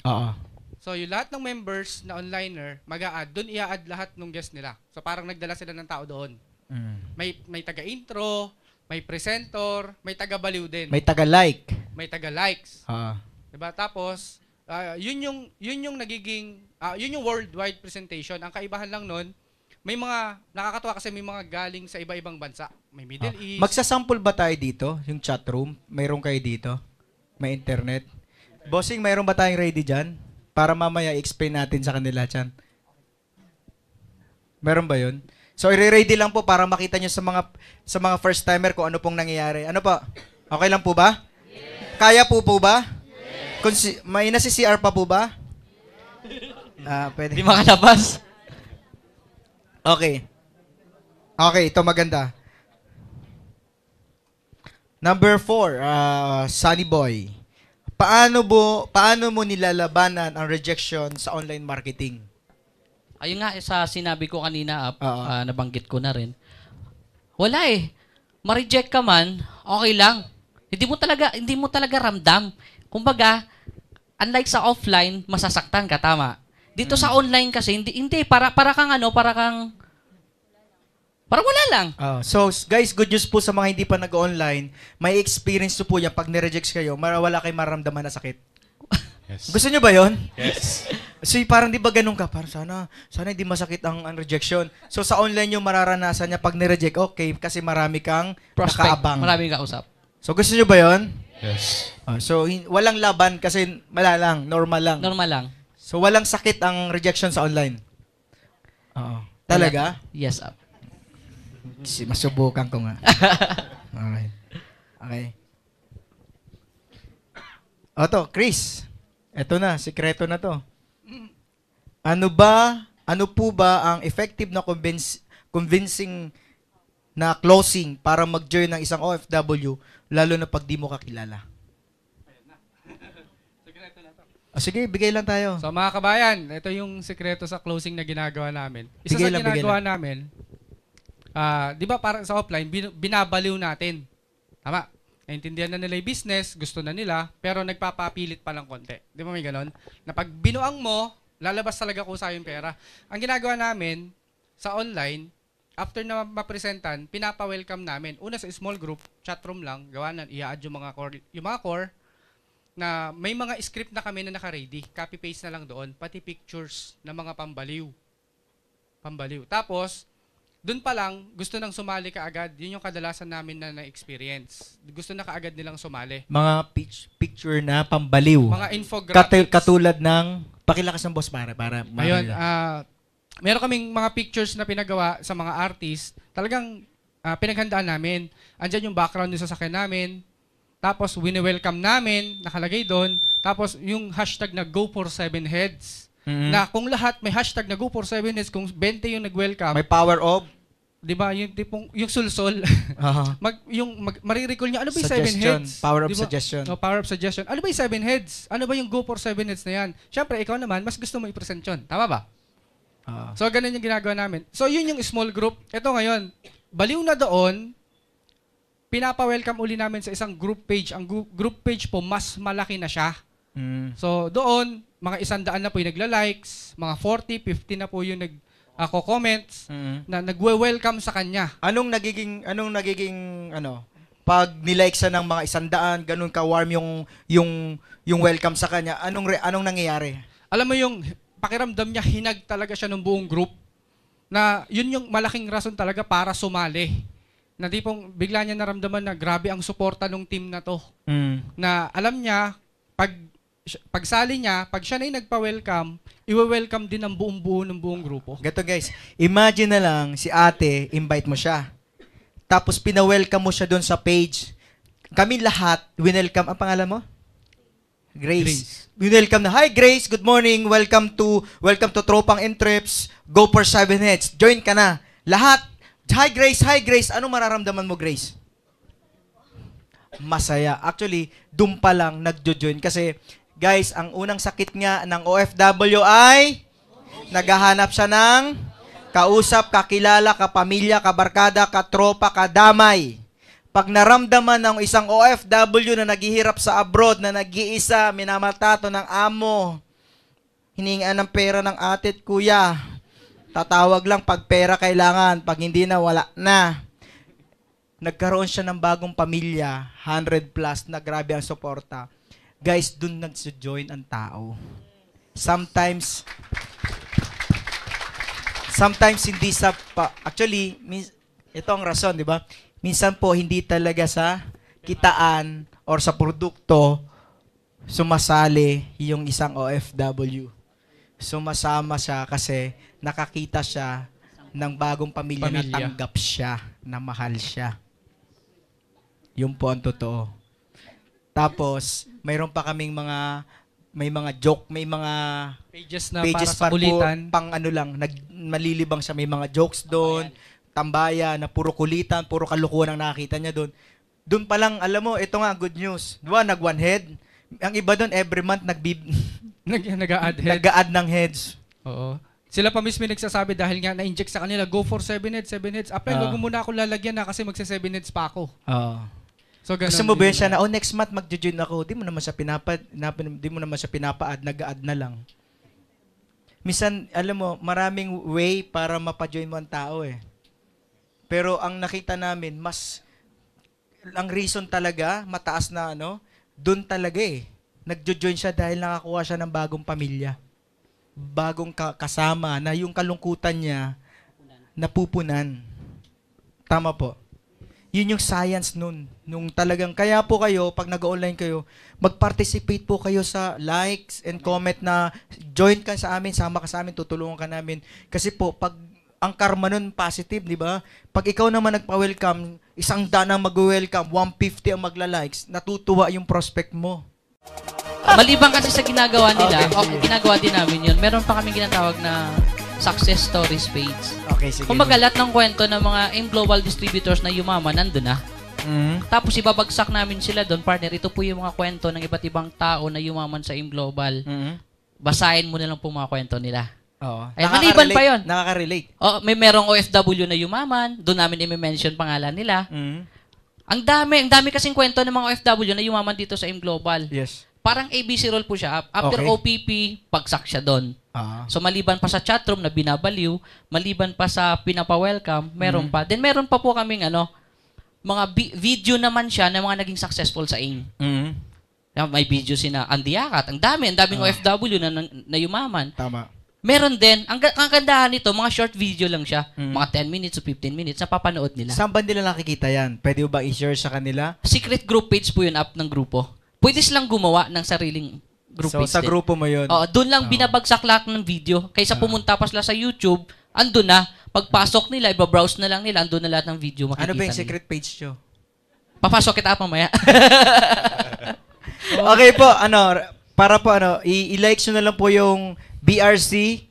Speaker 2: oo ah. ah. So, yung lahat ng members na onliner, mag-a-add, doon i-add lahat ng guest nila. So, parang nagdala sila ng tao doon. Mm. May, may taga-intro, may presenter, may taga-baliw din. May taga-like. May taga-likes. Ah. Diba? Tapos, uh, yun yung yun yung nagiging uh, yun yung worldwide presentation. Ang kaibahan lang nun, may mga nakakatuwa kasi may mga galing sa iba-ibang bansa. May Middle ah. East.
Speaker 1: Magsasample ba tayo dito? Yung chat room, mayroon kayo dito? May internet? Bossing, mayroon ba tayong ready diyan? Para mamaya explain natin sa kanila, Chan. Meron ba yun? So, i-ready lang po para makita niyo sa mga, sa mga first-timer kung ano pong nangyayari. Ano po? Okay lang po ba? Yes. Kaya po po ba? Yes. Kung may nasi CR pa po ba? Ah, Ah, pwede. Hindi makalabas. Okay. Okay, ito maganda. Number four, uh, Sunny Boy. Paano mo paano mo nilalabanan ang rejection sa online marketing?
Speaker 3: Ayun nga eh, sa sinabi ko kanina, uh, uh, nabanggit ko na rin. Wala eh. Ma-reject ka man, okay lang. Hindi mo talaga hindi mo talaga ramdam. Kumbaga, unlike sa offline, masasaktan ka tama. Dito hmm. sa mm. online kasi hindi hindi para para kang ano, para kang Parang wala
Speaker 1: lang. Oh, so, guys, good news po sa mga hindi pa nag-online. May experience po yan pag nireject kayo, mara- wala kayong maramdaman na sakit. Yes. Gusto nyo ba yon? Yes. [LAUGHS] so, parang di ba ganun ka? Parang sana, sana hindi masakit ang, ang rejection. So, sa online nyo mararanasan niya pag nireject, okay, kasi marami kang Prospect. nakaabang. Maraming kausap. So, gusto nyo ba yon? Yes. Ah, so, hin- walang laban kasi wala lang, normal lang. Normal lang. So, walang sakit ang rejection sa online. Oo. Talaga? Yes. ah. Masubukan ko nga. [LAUGHS] okay. Okay. Oto, Chris. Ito na, sikreto na to. Ano ba, ano po ba ang effective na convince, convincing na closing para mag-join ng isang OFW, lalo na pag di mo kakilala?
Speaker 2: Oh, sige, bigay lang tayo. So mga kabayan, ito yung sikreto sa closing na ginagawa namin. Isa bigay sa lang, ginagawa namin, uh, di ba parang sa offline, bin, binabaliw natin. Tama. Naintindihan na nila yung business, gusto na nila, pero nagpapapilit pa lang konti. Di ba may ganon? Na pag binuang mo, lalabas talaga kung sa yung pera. Ang ginagawa namin sa online, after na mapresentan, pinapa-welcome namin. Una sa small group, chat room lang, gawa na, i-add yung mga core, yung mga core, na may mga script na kami na naka-ready. Copy-paste na lang doon, pati pictures ng mga pambaliw. Pambaliw. Tapos, doon pa lang, gusto nang sumali ka agad. Yun yung kadalasan namin na na-experience. Gusto na kaagad nilang sumali. Mga
Speaker 1: pitch, picture na pambaliw. Mga infographics. katulad ng, pakilakas ng boss para,
Speaker 2: para. Ayun, uh, meron kaming mga pictures na pinagawa sa mga artist. Talagang uh, pinaghandaan namin. Andiyan yung background sa sasakyan namin. Tapos, wini-welcome namin, nakalagay doon. Tapos, yung hashtag na go for seven heads Mm-hmm. Na kung lahat may hashtag na go for 7 minutes, kung 20 yung nag-welcome. May power of? Di ba? Yung tipong, yung sulsol. uh-huh. [LAUGHS] [LAUGHS] mag, yung, mag, marirecall niya, ano ba yung suggestion. seven heads? Power of diba? suggestion. Oh, power of suggestion. Ano ba yung seven heads? Ano ba yung go for heads na yan? syempre ikaw naman, mas gusto mo i-present yun. Tama ba? Uh-huh. So, ganun yung ginagawa namin. So, yun yung small group. Ito ngayon, baliw na doon, pinapa-welcome uli namin sa isang group page. Ang group page po, mas malaki na siya. Mm. So doon, mga isandaan na po yung nagla-likes, mga 40, 50 na po yung nag ako ah, comments mm-hmm. na nagwe-welcome sa kanya.
Speaker 1: Anong nagiging anong nagiging ano pag nilike sa ng mga isandaan, ganun ka warm
Speaker 2: yung yung yung welcome sa kanya. Anong re, anong nangyayari? Alam mo yung pakiramdam niya hinag talaga siya ng buong group na yun yung malaking rason talaga para sumali. Na tipong bigla niya naramdaman na grabe ang suporta ng team na to. Mm. Na alam niya pag pagsali niya, pag siya na yung nagpa-welcome, iwa-welcome din ang buong buo ng buong grupo.
Speaker 1: Gato guys, imagine na lang si ate, invite mo siya. Tapos pina-welcome mo siya doon sa page. Kami lahat, winelcome, ang pangalan mo? Grace. Grace. Welcome na. Hi Grace, good morning. Welcome to welcome to Tropang Entrips, Go for 7 heads. Join ka na. Lahat. Hi Grace, hi Grace. Ano mararamdaman mo Grace? Masaya. Actually, doon pa lang nagjo-join kasi Guys, ang unang sakit nga ng OFW ay naghahanap siya ng kausap, kakilala, kapamilya, kabarkada, katropa, kadamay. Pag naramdaman ng isang OFW na naghihirap sa abroad, na nag-iisa, minamatato ng amo, hiningaan ng pera ng atit, kuya, tatawag lang pag pera kailangan, pag hindi na, wala na nagkaroon siya ng bagong pamilya, 100 plus na grabe ang suporta. Guys, dun nagsujoin ang tao. Sometimes, sometimes hindi sa, pa, actually, min, ito ang rason, di ba? Minsan po, hindi talaga sa kitaan or sa produkto sumasali yung isang OFW. Sumasama siya kasi nakakita siya ng bagong pamilya, pamilya. na tanggap siya, na mahal siya. Yun po ang totoo. Tapos, mayroon pa kaming mga may mga joke, may mga pages na pages para sa kulitan. pang ano lang, nag, malilibang siya, may mga jokes doon, tambaya na puro kulitan, puro kalukuhan ang nakita niya doon. Doon pa lang, alam mo, ito nga, good news. Diba, nag
Speaker 2: one head. Ang iba doon, every month, nagbib... [LAUGHS] nag, nag-a-add head. Nag-a-add ng heads. Oo. Sila pa mismo nagsasabi dahil nga na-inject sa kanila, go for 7 heads, 7 heads. Apel, uh, muna ako lalagyan na kasi magsa 7 heads pa ako. Oo. Uh, ah. So, ganun Gusto mo ba siya na, oh, next month magjo-join
Speaker 1: ako. Di mo naman siya pinapa, na, di mo naman siya pinapa-add, nag-add na lang. Minsan, alam mo, maraming way para mapajoin mo ang tao eh. Pero ang nakita namin, mas, ang reason talaga, mataas na ano, doon talaga eh. Nagjo-join siya dahil nakakuha siya ng bagong pamilya. Bagong ka- kasama na yung kalungkutan niya, napupunan. Tama po. Yun yung science nun. Nung talagang, kaya po kayo, pag nag-online kayo, mag-participate po kayo sa likes and comment na join ka sa amin, sama ka sa amin, tutulungan ka namin. Kasi po, pag ang karma nun positive, di ba? Pag ikaw naman nagpa-welcome, isang daan mag-welcome, 150 ang magla-likes, natutuwa yung prospect mo. Maliban kasi sa ginagawa nila, okay. o
Speaker 3: ginagawa din namin yun, meron pa kami ginatawag na success stories page. Okay, sige. Kumbaga, lahat ng kwento ng mga yung global distributors na yumaman, nandun na. Mm-hmm. Tapos ibabagsak namin sila doon, partner. Ito po yung mga kwento ng iba't ibang tao na yumaman sa Im Global. Mm-hmm. Basahin mo na lang po mga kwento nila.
Speaker 5: Oo. Ay, eh, maliban pa
Speaker 3: yon. Nakaka-relate. Oh, may merong OFW na yumaman. Doon namin i-mention pangalan nila. Mm-hmm. Ang dami, ang dami kasing kwento ng mga OFW na yumaman dito sa Im Global. Yes parang ABC roll po siya. After okay. OPP, pagsak siya doon. Ah. So maliban pa sa chatroom na binabaliw, maliban pa sa pinapa-welcome, meron mm. pa. Then meron pa po kaming ano, mga bi- video naman siya ng na mga naging successful sa ing. Mm. Na may video sina Andiakat. Ang dami, ang daming ah. OFW na, na, na yumaman. Tama. Meron din, ang, ang kandahan nito, mga short video lang siya. Mm. Mga 10 minutes to 15 minutes, papanood nila. Saan ba nila nakikita yan? Pwede ba i-share sa kanila? Secret group page po yun, up ng grupo pwede silang gumawa ng sariling group so, So, sa din. grupo mo yun? Oo, doon lang oh. binabagsak lahat ng video. Kaysa ah. pumunta pa sila sa YouTube, andun na. Pagpasok nila, ibabrowse na lang nila, andun na lahat ng
Speaker 1: video makikita Ano ba yung nila. secret page nyo?
Speaker 3: Papasok kita pa maya. oh. [LAUGHS] okay po,
Speaker 1: ano, para po ano, i-like nyo na lang po yung BRC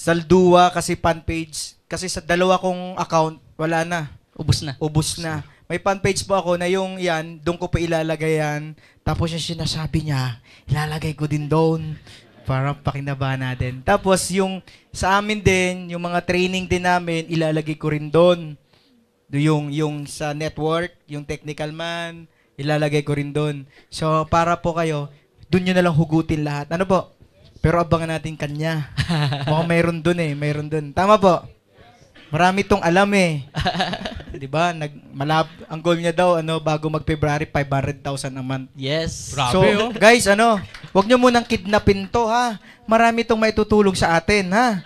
Speaker 1: Saldua kasi fan page. Kasi sa dalawa kong account, wala na. Ubus na. Ubus na. May fan page po ako na yung yan, doon ko pa ilalagay yan. Tapos yung sinasabi niya, ilalagay ko din doon para pakinaba natin. Tapos yung sa amin din, yung mga training din namin, ilalagay ko rin doon. Yung, yung sa network, yung technical man, ilalagay ko rin doon. So para po kayo, doon nyo nalang hugutin lahat. Ano po? Pero abangan natin kanya. Mukhang [LAUGHS] mayroon doon eh, mayroon doon. Tama po? Marami tong alam eh.
Speaker 2: [LAUGHS]
Speaker 1: 'Di ba? Nag malab ang goal niya daw ano bago mag February 500,000 a month.
Speaker 2: Yes. Grabe,
Speaker 3: so, oh.
Speaker 1: guys, ano, wag niyo munang kidnapin to ha. Marami tong maitutulong sa atin ha.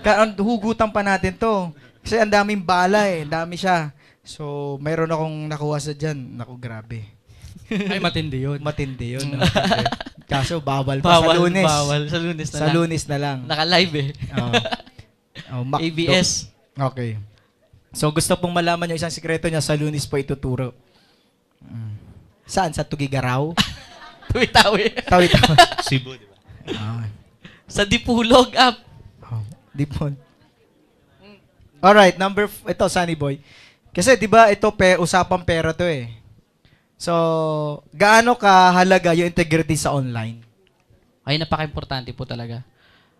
Speaker 1: Ka- hugutan pa natin to. Kasi ang daming bala eh, dami siya. So, mayroon akong nakuha sa diyan. Nako, grabe.
Speaker 2: Ay, matindi yun. Matindi
Speaker 1: yun. No? [LAUGHS] Kaso, bawal pa bawal, sa lunes. Bawal, sa lunes na sa lang. Sa lunes na lang. Naka-live eh. Oh. Oh, Mac- ABS. [LAUGHS] Okay. So gusto pong malaman yung isang sikreto niya, sa lunis po ituturo. Mm. Saan? Sa Tugigaraw? [LAUGHS] Tawi-tawi. Tawi-tawi. [LAUGHS] Cebu, di ba? Okay. Sa Dipulog up. Oh, Dipon. Alright, number, f- ito, Sunny Boy. Kasi di ba ito, pe, usapang pera to eh. So, gaano ka halaga yung integrity sa online? Ay, napaka-importante po talaga.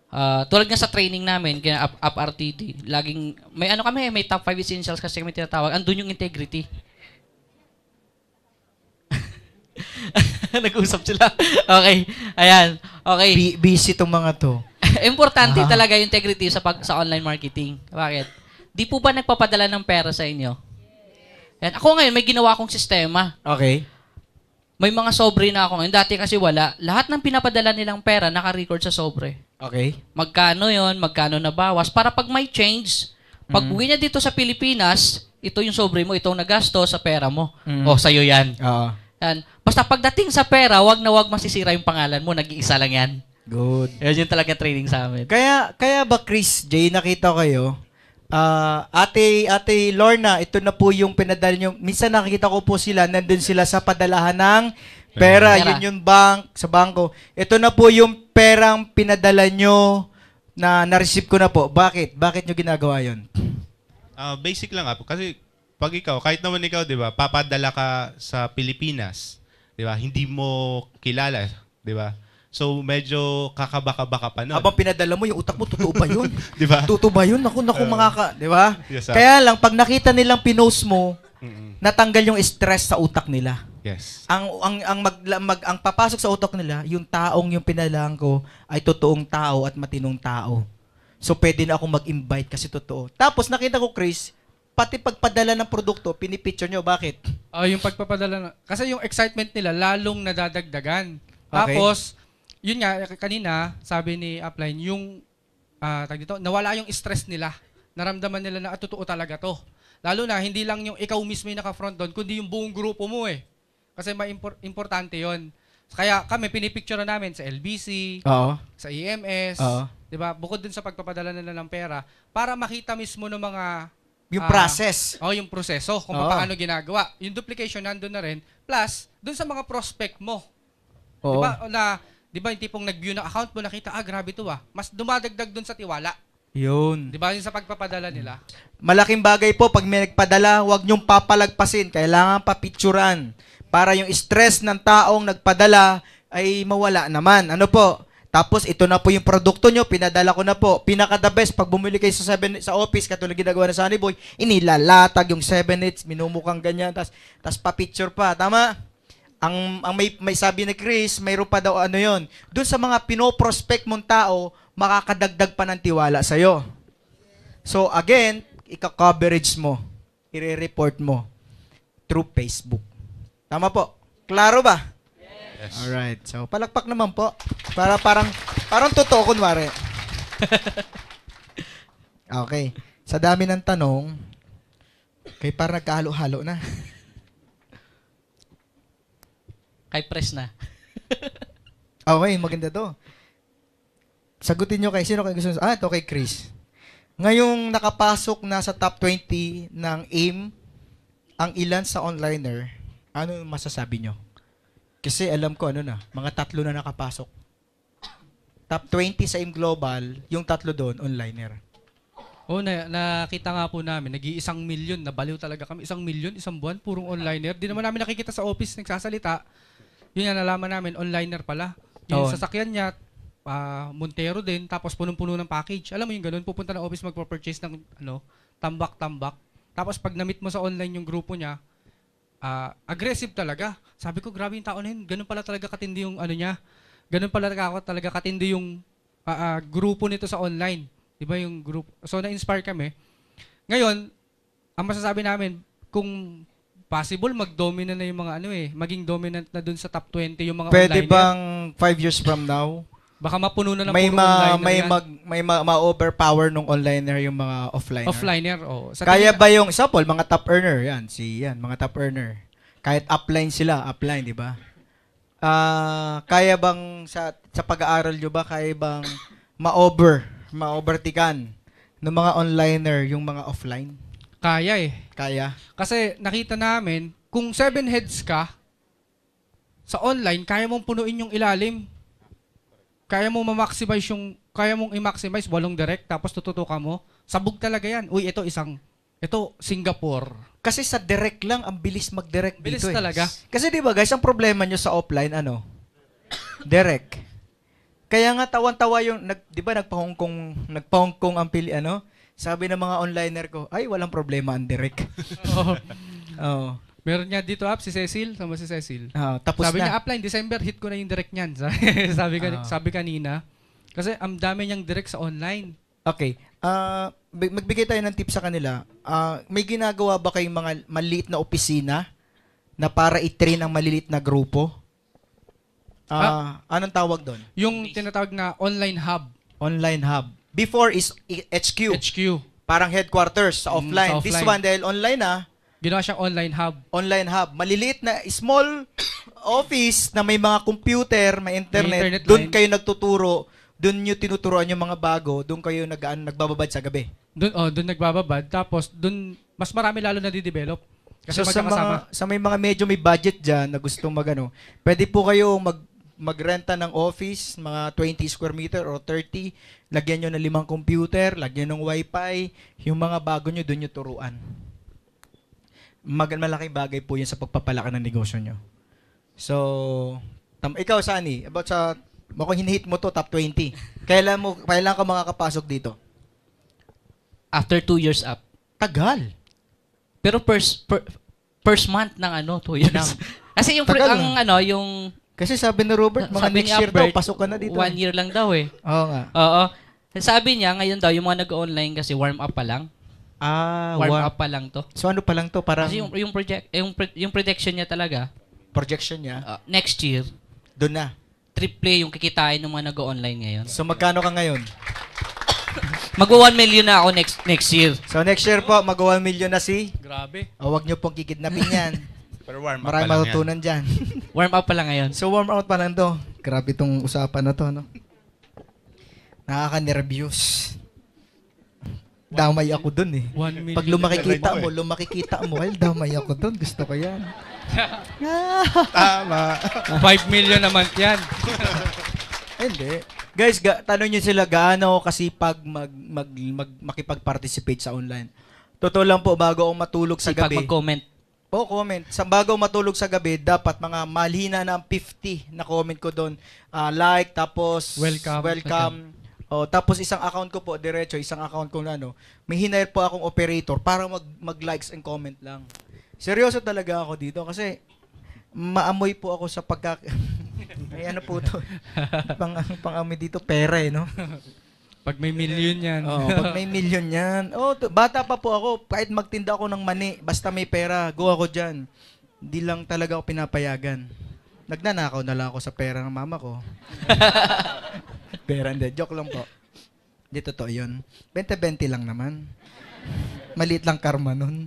Speaker 1: Uh, tulad nga sa
Speaker 3: training namin, kaya up, up RTT, laging, may ano kami, may top 5 essentials kasi kami tinatawag, andun yung integrity. [LAUGHS] Nag-usap
Speaker 1: sila. [LAUGHS] Okay, ayan. Okay. B- busy tong mga to.
Speaker 3: [LAUGHS] Importante Aha. talaga yung integrity sa pag sa online marketing. Bakit? Di po ba nagpapadala ng pera sa inyo? Yan. Ako ngayon, may ginawa akong sistema. Okay. May mga sobre na ako Yung Dati kasi wala. Lahat ng pinapadala nilang pera, naka-record sa sobre. Okay. Magkano yon magkano na bawas. Para pag may change, pag mm. uwi niya dito sa Pilipinas, ito yung sobre mo, itong ang nagasto sa pera mo. Mm-hmm. O, sa'yo yan. Oo. Yan. Basta pagdating sa pera, wag na wag masisira yung pangalan mo, nag-iisa lang yan. Good. Yan yung talaga training sa amin.
Speaker 1: Kaya, kaya ba Chris, Jay, nakita ko kayo, Uh, ate, ate Lorna, ito na po yung pinadala nyo. Minsan nakikita ko po sila, nandun sila sa padalahan ng pera. pera. Yun yung bank, sa bangko. Ito na po yung perang pinadala nyo na na-receive ko na po. Bakit? Bakit nyo ginagawa yun?
Speaker 4: Uh, basic lang po. Ah. Kasi pag ikaw, kahit naman ikaw, di ba, papadala ka sa Pilipinas, di ba, hindi mo kilala, di ba? So medyo kakabaka-baka pa nun. Habang pinadala mo, yung utak mo, totoo ba yun? [LAUGHS] di ba? Totoo ba yun? Naku, naku, uh, makaka... Di ba? Yes, Kaya lang,
Speaker 1: pag nakita nilang pinost mo, Mm-mm. natanggal yung stress sa utak nila. Yes. Ang ang ang mag, mag ang papasok sa utak nila, yung taong yung pinalaan ko ay totoong tao at matinong tao. So pwede na akong mag-invite kasi totoo. Tapos nakita ko Chris, pati pagpadala ng produkto,
Speaker 2: pinipicture nyo. Bakit? Ah, uh, yung pagpapadala. Na, kasi yung excitement nila lalong nadadagdagan. Okay. Tapos yun nga, kanina, sabi ni Upline, yung, uh, ah, tag dito, nawala yung stress nila. Naramdaman nila na, ah, totoo talaga to. Lalo na, hindi lang yung ikaw mismo yung naka-front doon, kundi yung buong grupo mo eh. Kasi ma-importante yon Kaya kami, pinipicture na namin sa LBC, Oo. sa EMS, di ba? Bukod dun sa pagpapadala nila ng pera, para makita mismo ng mga Yung Ah. process. Oh, yung proseso, kung Oo. paano ginagawa. Yung duplication nandoon na rin. Plus, dun sa mga prospect mo. Oo. Diba? Na Di ba, yung tipong nag-view ng account mo, nakita, ah, grabe to ah. Mas dumadagdag dun sa tiwala. Yun. Di ba, yun sa pagpapadala nila.
Speaker 1: Malaking bagay po, pag may nagpadala, huwag niyong papalagpasin. Kailangan papicturan para yung stress ng taong nagpadala ay mawala naman. Ano po? Tapos ito na po yung produkto nyo, pinadala ko na po. Pinaka the best, pag bumili kayo sa, seven, sa office, katulad ginagawa ng Sunny Boy, inilalatag yung 7 minumukhang ganyan, tas, tas pa-picture pa. Tama? ang, ang may, may sabi ni Chris, mayro pa daw ano yon. Doon sa mga pino pinoprospect mong tao, makakadagdag pa ng tiwala sa sa'yo. So again, ika-coverage mo, i-report mo through Facebook. Tama po? Klaro ba? Yes. All right. So palakpak naman po para parang parang totoo kunwari. [LAUGHS] okay. Sa dami ng tanong, kay parang nagkahalo-halo na. [LAUGHS]
Speaker 3: I press na. [LAUGHS]
Speaker 1: okay, maganda to. Sagutin nyo kay sino kay gusto. Ah, ito kay Chris. Ngayong nakapasok na sa top 20 ng AIM, ang ilan sa onliner, ano masasabi nyo? Kasi alam ko ano na, mga tatlo na nakapasok. Top 20 sa AIM Global, yung tatlo doon, onliner.
Speaker 2: Oh, na, nakita nga po namin, nag-iisang milyon, nabaliw talaga kami. Isang milyon, isang buwan, purong onliner. Di naman namin nakikita sa office, nagsasalita. Yun nga nalaman namin, onliner pala. Yung Oo. sasakyan niya, ah, Montero din, tapos punong-puno ng package. Alam mo yung ganun, pupunta na office magpo-purchase ng ano, tambak-tambak. Tapos pag na-meet mo sa online yung grupo niya, ah, aggressive talaga. Sabi ko, grabe yung tao na yun. Ganun pala talaga katindi yung ano niya. Ganun pala talaga ako talaga katindi yung ah, ah, grupo nito sa online. Di ba yung group? So, na-inspire kami. Ngayon, ang masasabi namin, kung possible mag-dominant na yung mga ano eh, maging dominant na dun sa top 20 yung mga online. Pwede bang
Speaker 1: 5 years from now?
Speaker 2: Baka mapuno na ng may puro ma, online. May yan. mag may ma,
Speaker 1: ma-overpower nung onliner yung mga offliner. Offliner, oo. Sa Kaya ba yung example, mga top earner yan, si yan, mga top earner. Kahit upline sila, upline, di ba? Ah, uh, kaya bang sa sa pag-aaral nyo ba kaya bang ma-over, ma-overtikan ng mga onliner yung mga offline? Kaya eh. Kaya. Kasi
Speaker 2: nakita namin, kung seven heads ka, sa online, kaya mong punuin yung ilalim. Kaya mong ma-maximize yung, kaya mong i-maximize walong direct, tapos tututukan mo. Sabog talaga yan. Uy, ito isang, ito Singapore. Kasi sa
Speaker 1: direct lang, ang bilis mag-direct bilis dito. Bilis eh. talaga. Eh. Kasi di ba guys, ang problema nyo sa offline, ano? [COUGHS] direct. Kaya nga tawan-tawa yung, nag, di ba nagpa-Hong Kong, nagpa-Hong Kong ang pili, ano? Sabi ng mga onliner ko, ay, walang problema ang [LAUGHS] direct. Oo. Oo.
Speaker 2: Meron niya dito up ah, si Cecil, sama si Cecil. Oo, ah, tapos sabi na. niya, upline, December, hit ko na yung direct niyan. [LAUGHS] sabi, ka, Oo. Ah. sabi kanina. Kasi ang dami niyang direct sa online.
Speaker 1: Okay. Ah, magbigay tayo ng tip sa kanila. Ah, may ginagawa ba kayong mga maliit na opisina na para i-train ang maliliit na grupo? Ah, anong tawag doon? Yung tinatawag na online hub. Online hub. Before is HQ. HQ. Parang headquarters sa mm, offline. sa offline. This one dahil online na, ah. Ginawa siyang online hub. online hub, maliliit na small [COUGHS] office na may mga computer, may internet, internet doon line. kayo nagtuturo, doon niyo tinuturuan yung mga bago, doon kayo nag
Speaker 2: ah, nagbababad sa gabi. Doon oh, doon nagbababad tapos doon mas marami lalo na di-develop kasi so, sa mga
Speaker 1: sa may mga medyo may budget diyan na gustong magano, pwede po kayo mag magrenta ng office, mga 20 square meter or 30, lagyan nyo ng limang computer, lagyan ng wifi, yung mga bago nyo, doon nyo turuan. Mag malaking bagay po yun sa pagpapalaki ng negosyo nyo. So, tam- ikaw, Sani, about sa, mukhang hinihit mo to, top 20. Kailan mo, kailan ka makakapasok dito?
Speaker 3: After two years up. Tagal.
Speaker 1: Pero first,
Speaker 3: per, first month ng ano, two years. [LAUGHS] Kasi yung, Tagal, ang, ano, yung kasi sabi ni Robert, [LAUGHS] mga sabi next year Albert, daw, pasok ka na dito. One year lang daw eh. Oo nga. Oo. Sabi niya, ngayon daw, yung mga nag-online kasi warm up pa lang. Ah, warm, warm up pa lang to. So ano pa lang to? Parang... Kasi yung, yung, project, yung, yung projection niya talaga. Projection niya? Uh, next
Speaker 1: year. Doon na.
Speaker 3: Triple yung kikitain ng mga nag-online ngayon. So magkano ka ngayon? [LAUGHS]
Speaker 1: mag 1 million na ako next next year. So next year po, mag 1 million na si? Grabe. O, oh, wag niyo pong kikidnapin yan. [LAUGHS] Pero warm up Maraming pa lang matutunan dyan. [LAUGHS] Warm up pa lang ngayon. so warm up pa lang to. Grabe tong usapan na to, no? Nakaka-nervous. Damay ako dun eh. Pag lumaki kita mo, eh. lumaki kita mo, well, damay ako dun. Gusto ko yan.
Speaker 2: [LAUGHS]
Speaker 1: Tama. 5
Speaker 2: million a month yan. [LAUGHS]
Speaker 1: Hindi. Guys, ga, tanong nyo sila gaano kasi pag mag, mag, mag, makipag-participate sa online. Totoo lang po, bago ako matulog sa Sipag gabi. mag-comment. Oh, comment. Sa bago matulog sa gabi, dapat mga malhina na 50 na comment ko doon. Uh, like, tapos welcome. welcome. Oh, tapos isang account ko po, diretso, isang account ko na ano, may hinire po akong operator para mag, mag-likes and comment lang. Seryoso talaga ako dito kasi maamoy po ako sa pagka... [LAUGHS] Ay, ano po to? [LAUGHS] pang, pang amoy dito, pera eh, no?
Speaker 2: Pag may million yan. Oo, pag may
Speaker 1: million yan. Oh, to, bata pa po ako, kahit magtinda ako ng mani, basta may pera, go ako dyan. Hindi lang talaga ako pinapayagan. Nagnanakaw na lang ako sa pera ng mama ko. [LAUGHS] pera, hindi. Joke lang po. Hindi totoo yun. 20-20 lang naman. Maliit lang karma nun.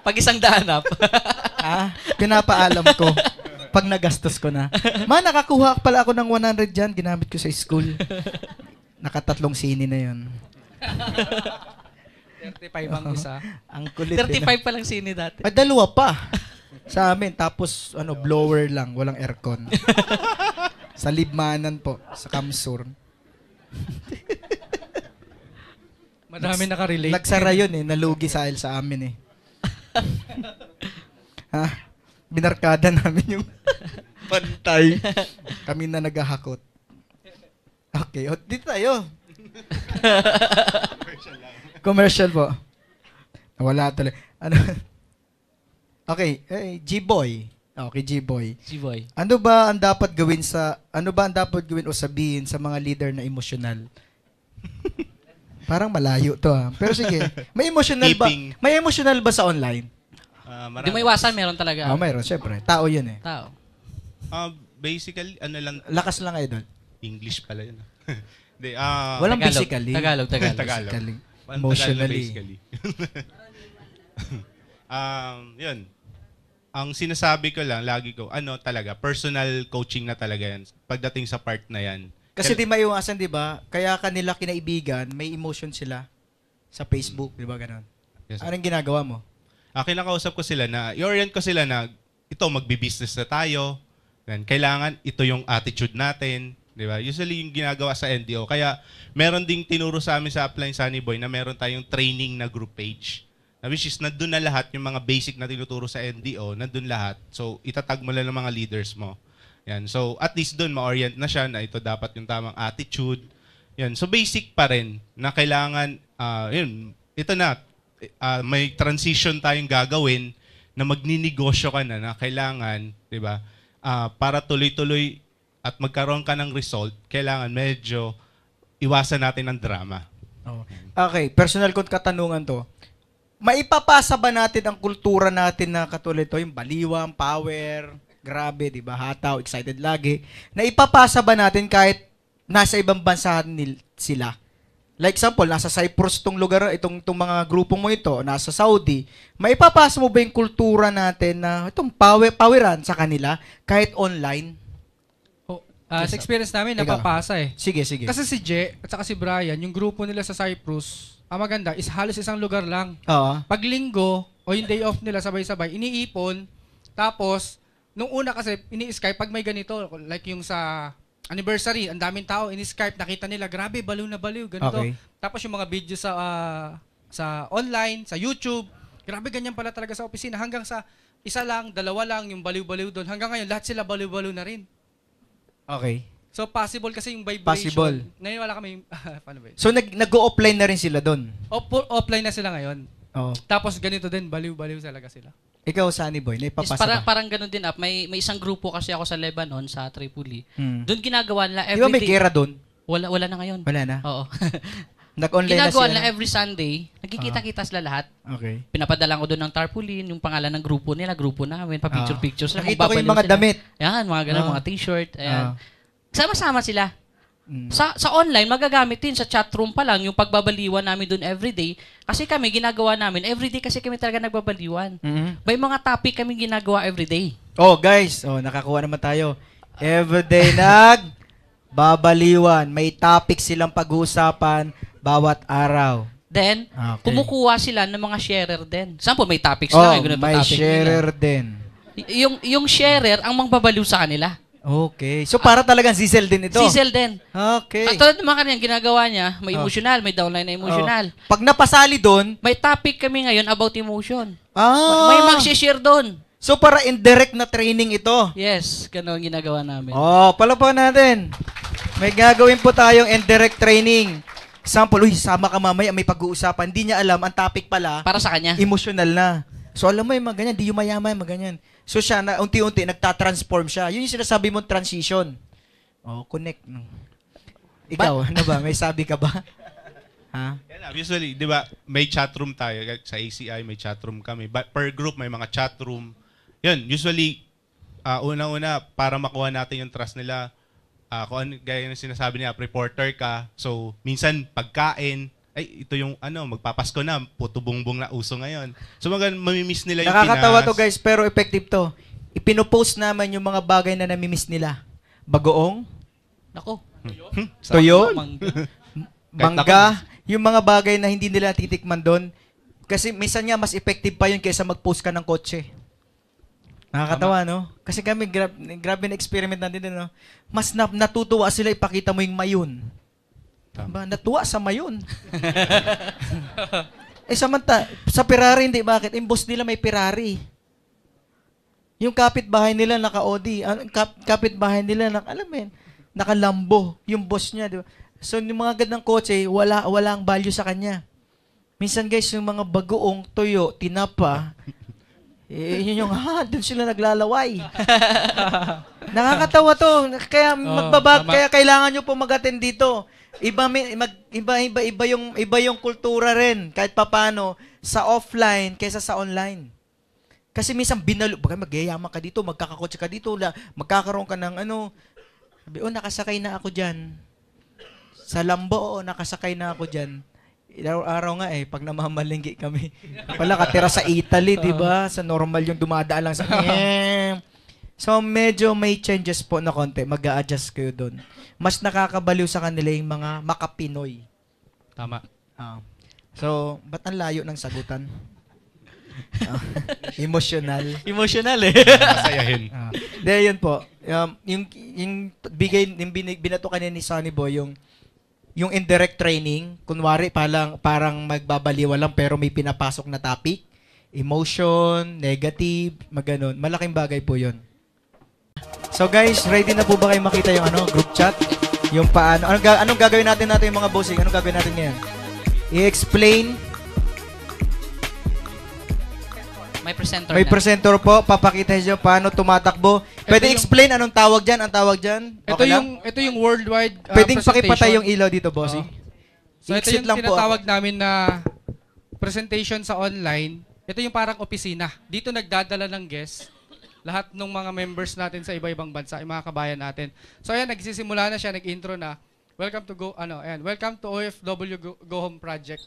Speaker 1: Pag isang daanap. ah, pinapaalam ko. [LAUGHS] pag nagastos ko na. Ma, nakakuha pala ako ng 100 dyan. Ginamit ko sa school. Nakatatlong sini na yon.
Speaker 2: 35 ang isa. Ang kulit. 35 pa lang sini dati. Ah, dalawa
Speaker 1: pa. Sa amin. Tapos, ano, blower lang. Walang aircon. [LAUGHS] sa Libmanan po. Sa Kamsur.
Speaker 2: Madami nakarelate. Nagsara yun
Speaker 1: eh. Nalugi sa sa amin eh. [LAUGHS] ha? binarkada [LAUGHS] namin yung [LAUGHS] pantay. [LAUGHS] Kami na naghahakot. Okay, o, oh, dito tayo. Commercial po. Wala talaga. Ano? Okay, eh, G-Boy. Okay, G-Boy. G-Boy. Ano ba ang dapat gawin sa, ano ba ang dapat gawin o sabihin sa mga leader na emosyonal? Parang malayo to ha. Ah. Pero sige, may emotional ba, may emotional ba sa online?
Speaker 4: Uh, Hindi mo iwasan, meron talaga. Ah, meron,
Speaker 1: syempre. Tao yun eh.
Speaker 4: Tao. Uh, basically, ano lang,
Speaker 1: Lakas lang, idol.
Speaker 4: English pala yun. [LAUGHS] Hindi, ah, Walang Tagalog. physically. Tagalog, [LAUGHS] Tagalog. Tagalog. Physically. Emotionally. basically. [LAUGHS] um, yun. Ang sinasabi ko lang, lagi ko, ano talaga, personal coaching na talaga yan. Pagdating sa part na yan. Kasi di
Speaker 1: maiwasan, di ba? Kaya kanila kinaibigan, may emotion sila sa Facebook, di ba ganun? Yes, sir. Anong ginagawa mo?
Speaker 4: uh, kinakausap ko sila na, i-orient ko sila na, ito, magbi-business na tayo. Then, kailangan ito yung attitude natin. Di ba? Usually yung ginagawa sa NDO. Kaya meron ding tinuro sa amin sa Upline Sunny Boy na meron tayong training na group page. Na which is nandun na lahat yung mga basic na tinuturo sa NDO, nandun lahat. So itatag mo lang ng mga leaders mo. Yan. So at least doon ma-orient na siya na ito dapat yung tamang attitude. Yan. So basic pa rin na kailangan uh, yun, ito na uh, may transition tayong gagawin na magninegosyo ka na na kailangan, 'di ba? Uh, para tuloy-tuloy at magkaroon ka ng result, kailangan medyo iwasan natin ang drama. Okay,
Speaker 1: oh. okay, personal kong katanungan to. Maipapasa ba natin ang kultura natin na katulad to, yung baliwang, power, grabe, di ba? Hataw, excited lagi. Na ipapasa ba natin kahit nasa ibang bansa nil- sila? Like example, nasa Cyprus tong lugar, itong, itong mga grupo mo ito, nasa Saudi, maipapasa mo ba yung kultura natin na itong power, poweran sa kanila kahit
Speaker 2: online? Oh, uh, sa experience namin, napapasa eh. Sige, sige. Kasi si Je at saka si Brian, yung grupo nila sa Cyprus, ang maganda is halos isang lugar lang. Oo. Pag linggo o yung day off nila sabay-sabay, iniipon, tapos, nung una kasi, ini-skype pag may ganito, like yung sa anniversary, ang daming tao, in-Skype, nakita nila, grabe, baliw na baliw, ganito. Okay. Tapos yung mga video sa, uh, sa online, sa YouTube, grabe, ganyan pala talaga sa opisina. Hanggang sa isa lang, dalawa lang, yung baliw-baliw doon. Hanggang ngayon, lahat sila baliw-baliw na rin.
Speaker 1: Okay. So, possible kasi yung vibration. Possible.
Speaker 2: Ngayon wala kami, uh, [LAUGHS] paano ba yun? So,
Speaker 1: nag- nag-offline na rin sila doon?
Speaker 2: offline na sila ngayon. Oo. Tapos ganito din, baliw-baliw talaga sila.
Speaker 1: Ikaw, Sunny Boy, naipapasa yes, parang, ka.
Speaker 3: parang ganun din, up. Ah. May, may isang grupo kasi ako sa Lebanon, sa Tripoli. Hmm. Doon ginagawa nila everything. Di ba may gera doon? Wala, wala na ngayon. Wala na? Oo. [LAUGHS] Nag-online na sila. Ginagawa every Sunday. Nagkikita-kita ah. sila lahat. Okay. Pinapadala ko doon ng tarpaulin, yung pangalan ng grupo nila, grupo namin, pa-picture-pictures. Ah. Uh, nakita ko yung mga sila. damit. Yan, mga ganun, uh, mga t-shirt. Ayan. Uh, Sama-sama sila. Mm. Sa sa online magagamit din sa chat room pa lang yung pagbabaliwan namin doon everyday kasi kami ginagawa namin everyday kasi kami talaga nagbabaliwan. Mm-hmm. May mga topic kami ginagawa everyday.
Speaker 1: Oh guys, oh nakakuha naman tayo. Everyday [LAUGHS] nag babaliwan. May topic silang pag-uusapan bawat araw. Then, okay.
Speaker 3: kumukuha sila ng mga sharer din. Sample, may topics oh, lang. May topic sharer nila. din. Y- yung, yung sharer ang mangbabaliw sa
Speaker 1: kanila. Okay. So para talagang sisel din ito? Sisel
Speaker 3: din. Okay. At tulad naman kanyang ginagawa niya, may oh. emotional, may downline na oh. emotional. Oh. Pag napasali doon? May topic kami ngayon about emotion.
Speaker 1: Ah. May mag-share doon. So para indirect na training ito? Yes, ganun
Speaker 3: ang ginagawa namin.
Speaker 1: Oh, palapuan natin. May gagawin po tayong indirect training. Sample, uy, sama ka mamaya, may pag-uusapan. Hindi niya alam, ang topic pala. Para sa kanya. Emotional na. So alam mo yung mga ganyan, di yung mayaman, mga ganyan. So siya, na, unti-unti, nagta-transform siya. Yun yung sinasabi mong transition. Oh, connect. Ikaw, ba- ano ba? May sabi ka
Speaker 4: ba? ha? Yeah, usually, di ba, may chatroom tayo. Sa ACI, may chatroom room kami. But per group, may mga chatroom. Yun, usually, uh, ah, una-una, para makuha natin yung trust nila, uh, kung ano, gaya ng sinasabi niya, reporter ka. So, minsan, pagkain, ay, ito yung ano, magpapasko na, puto bongbong na uso ngayon. So mga mamimiss nila yung Nakakatawa Pinas. to
Speaker 1: guys, pero effective to. Ipinopost naman yung mga bagay na namimiss nila.
Speaker 4: Bagoong,
Speaker 2: Nako.
Speaker 1: Hmm?
Speaker 4: [LAUGHS] Tuyo? Mangga.
Speaker 1: [LAUGHS] mangga, yung mga bagay na hindi nila titikman doon. Kasi minsan nga, mas effective pa yun kaysa mag-post ka ng kotse. Nakakatawa, no? Kasi kami, gra- grabe na experiment natin, no? Mas na- natutuwa sila ipakita mo yung mayon. Tama. Natuwa sa mayon. [LAUGHS] eh samanta, sa Ferrari hindi. Bakit? Imbos nila may Ferrari. Yung kapitbahay nila naka-Audi. Ano, kap- kapitbahay nila naka, alam mo yun, naka-Lambo. Yung boss niya, di ba? So, yung mga gandang kotse, wala, wala ang value sa kanya. Minsan guys, yung mga bagoong tuyo, tinapa, [LAUGHS] eh, yun yung, ha, doon sila naglalaway. [LAUGHS] Nakakatawa to. Kaya, oh, magbabag, oh, kaya kailangan nyo po mag dito. Iba mag, iba iba iba yung iba yung kultura rin kahit papaano sa offline kaysa sa online. Kasi minsan binalo, baka magyayama ka dito, magkakakotse ka dito, la, magkakaroon ka ng ano, sabi, oh, nakasakay na ako diyan. Sa Lambo, oh, nakasakay na ako diyan. Araw-araw nga eh, pag namamalinggi kami. Pala, [LAUGHS] katira sa Italy, di ba? Sa normal yung dumadaan lang sa, [LAUGHS] So medyo may changes po na konti, mag adjust kayo doon. Mas nakakabaliw sa kanila yung mga makapinoy.
Speaker 2: Tama. Ah.
Speaker 1: So, ba't ang layo ng sagutan? Ah, [LAUGHS] emotional. Emotional eh. Masayahin. Ah. De, yun po. Um, yung, yung, bigay, yung bin- binato kanina ni Sunny Boy, yung, yung indirect training, kunwari parang, parang magbabaliwa lang pero may pinapasok na topic, emotion, negative, maganon. Malaking bagay po yun. So guys, ready na po ba kayo makita yung ano, group chat? Yung paano? Anong, anong gagawin natin natin yung mga bossing? Anong gagawin natin ngayon? I-explain.
Speaker 2: May presenter May na.
Speaker 1: presenter po. Papakita siya paano tumatakbo. Pwede yung- explain anong tawag dyan? Ang tawag dyan? Ito yung
Speaker 2: ito yung worldwide uh, Pwedeng presentation. pakipatay yung ilaw dito, bossing. So ito yung lang po namin na presentation sa online. Ito yung parang opisina. Dito nagdadala ng guest lahat ng mga members natin sa iba-ibang bansa, yung mga kabayan natin. So ayan, nagsisimula na siya, nag-intro na. Welcome to go ano, ayan, welcome to OFW Go, Home Project.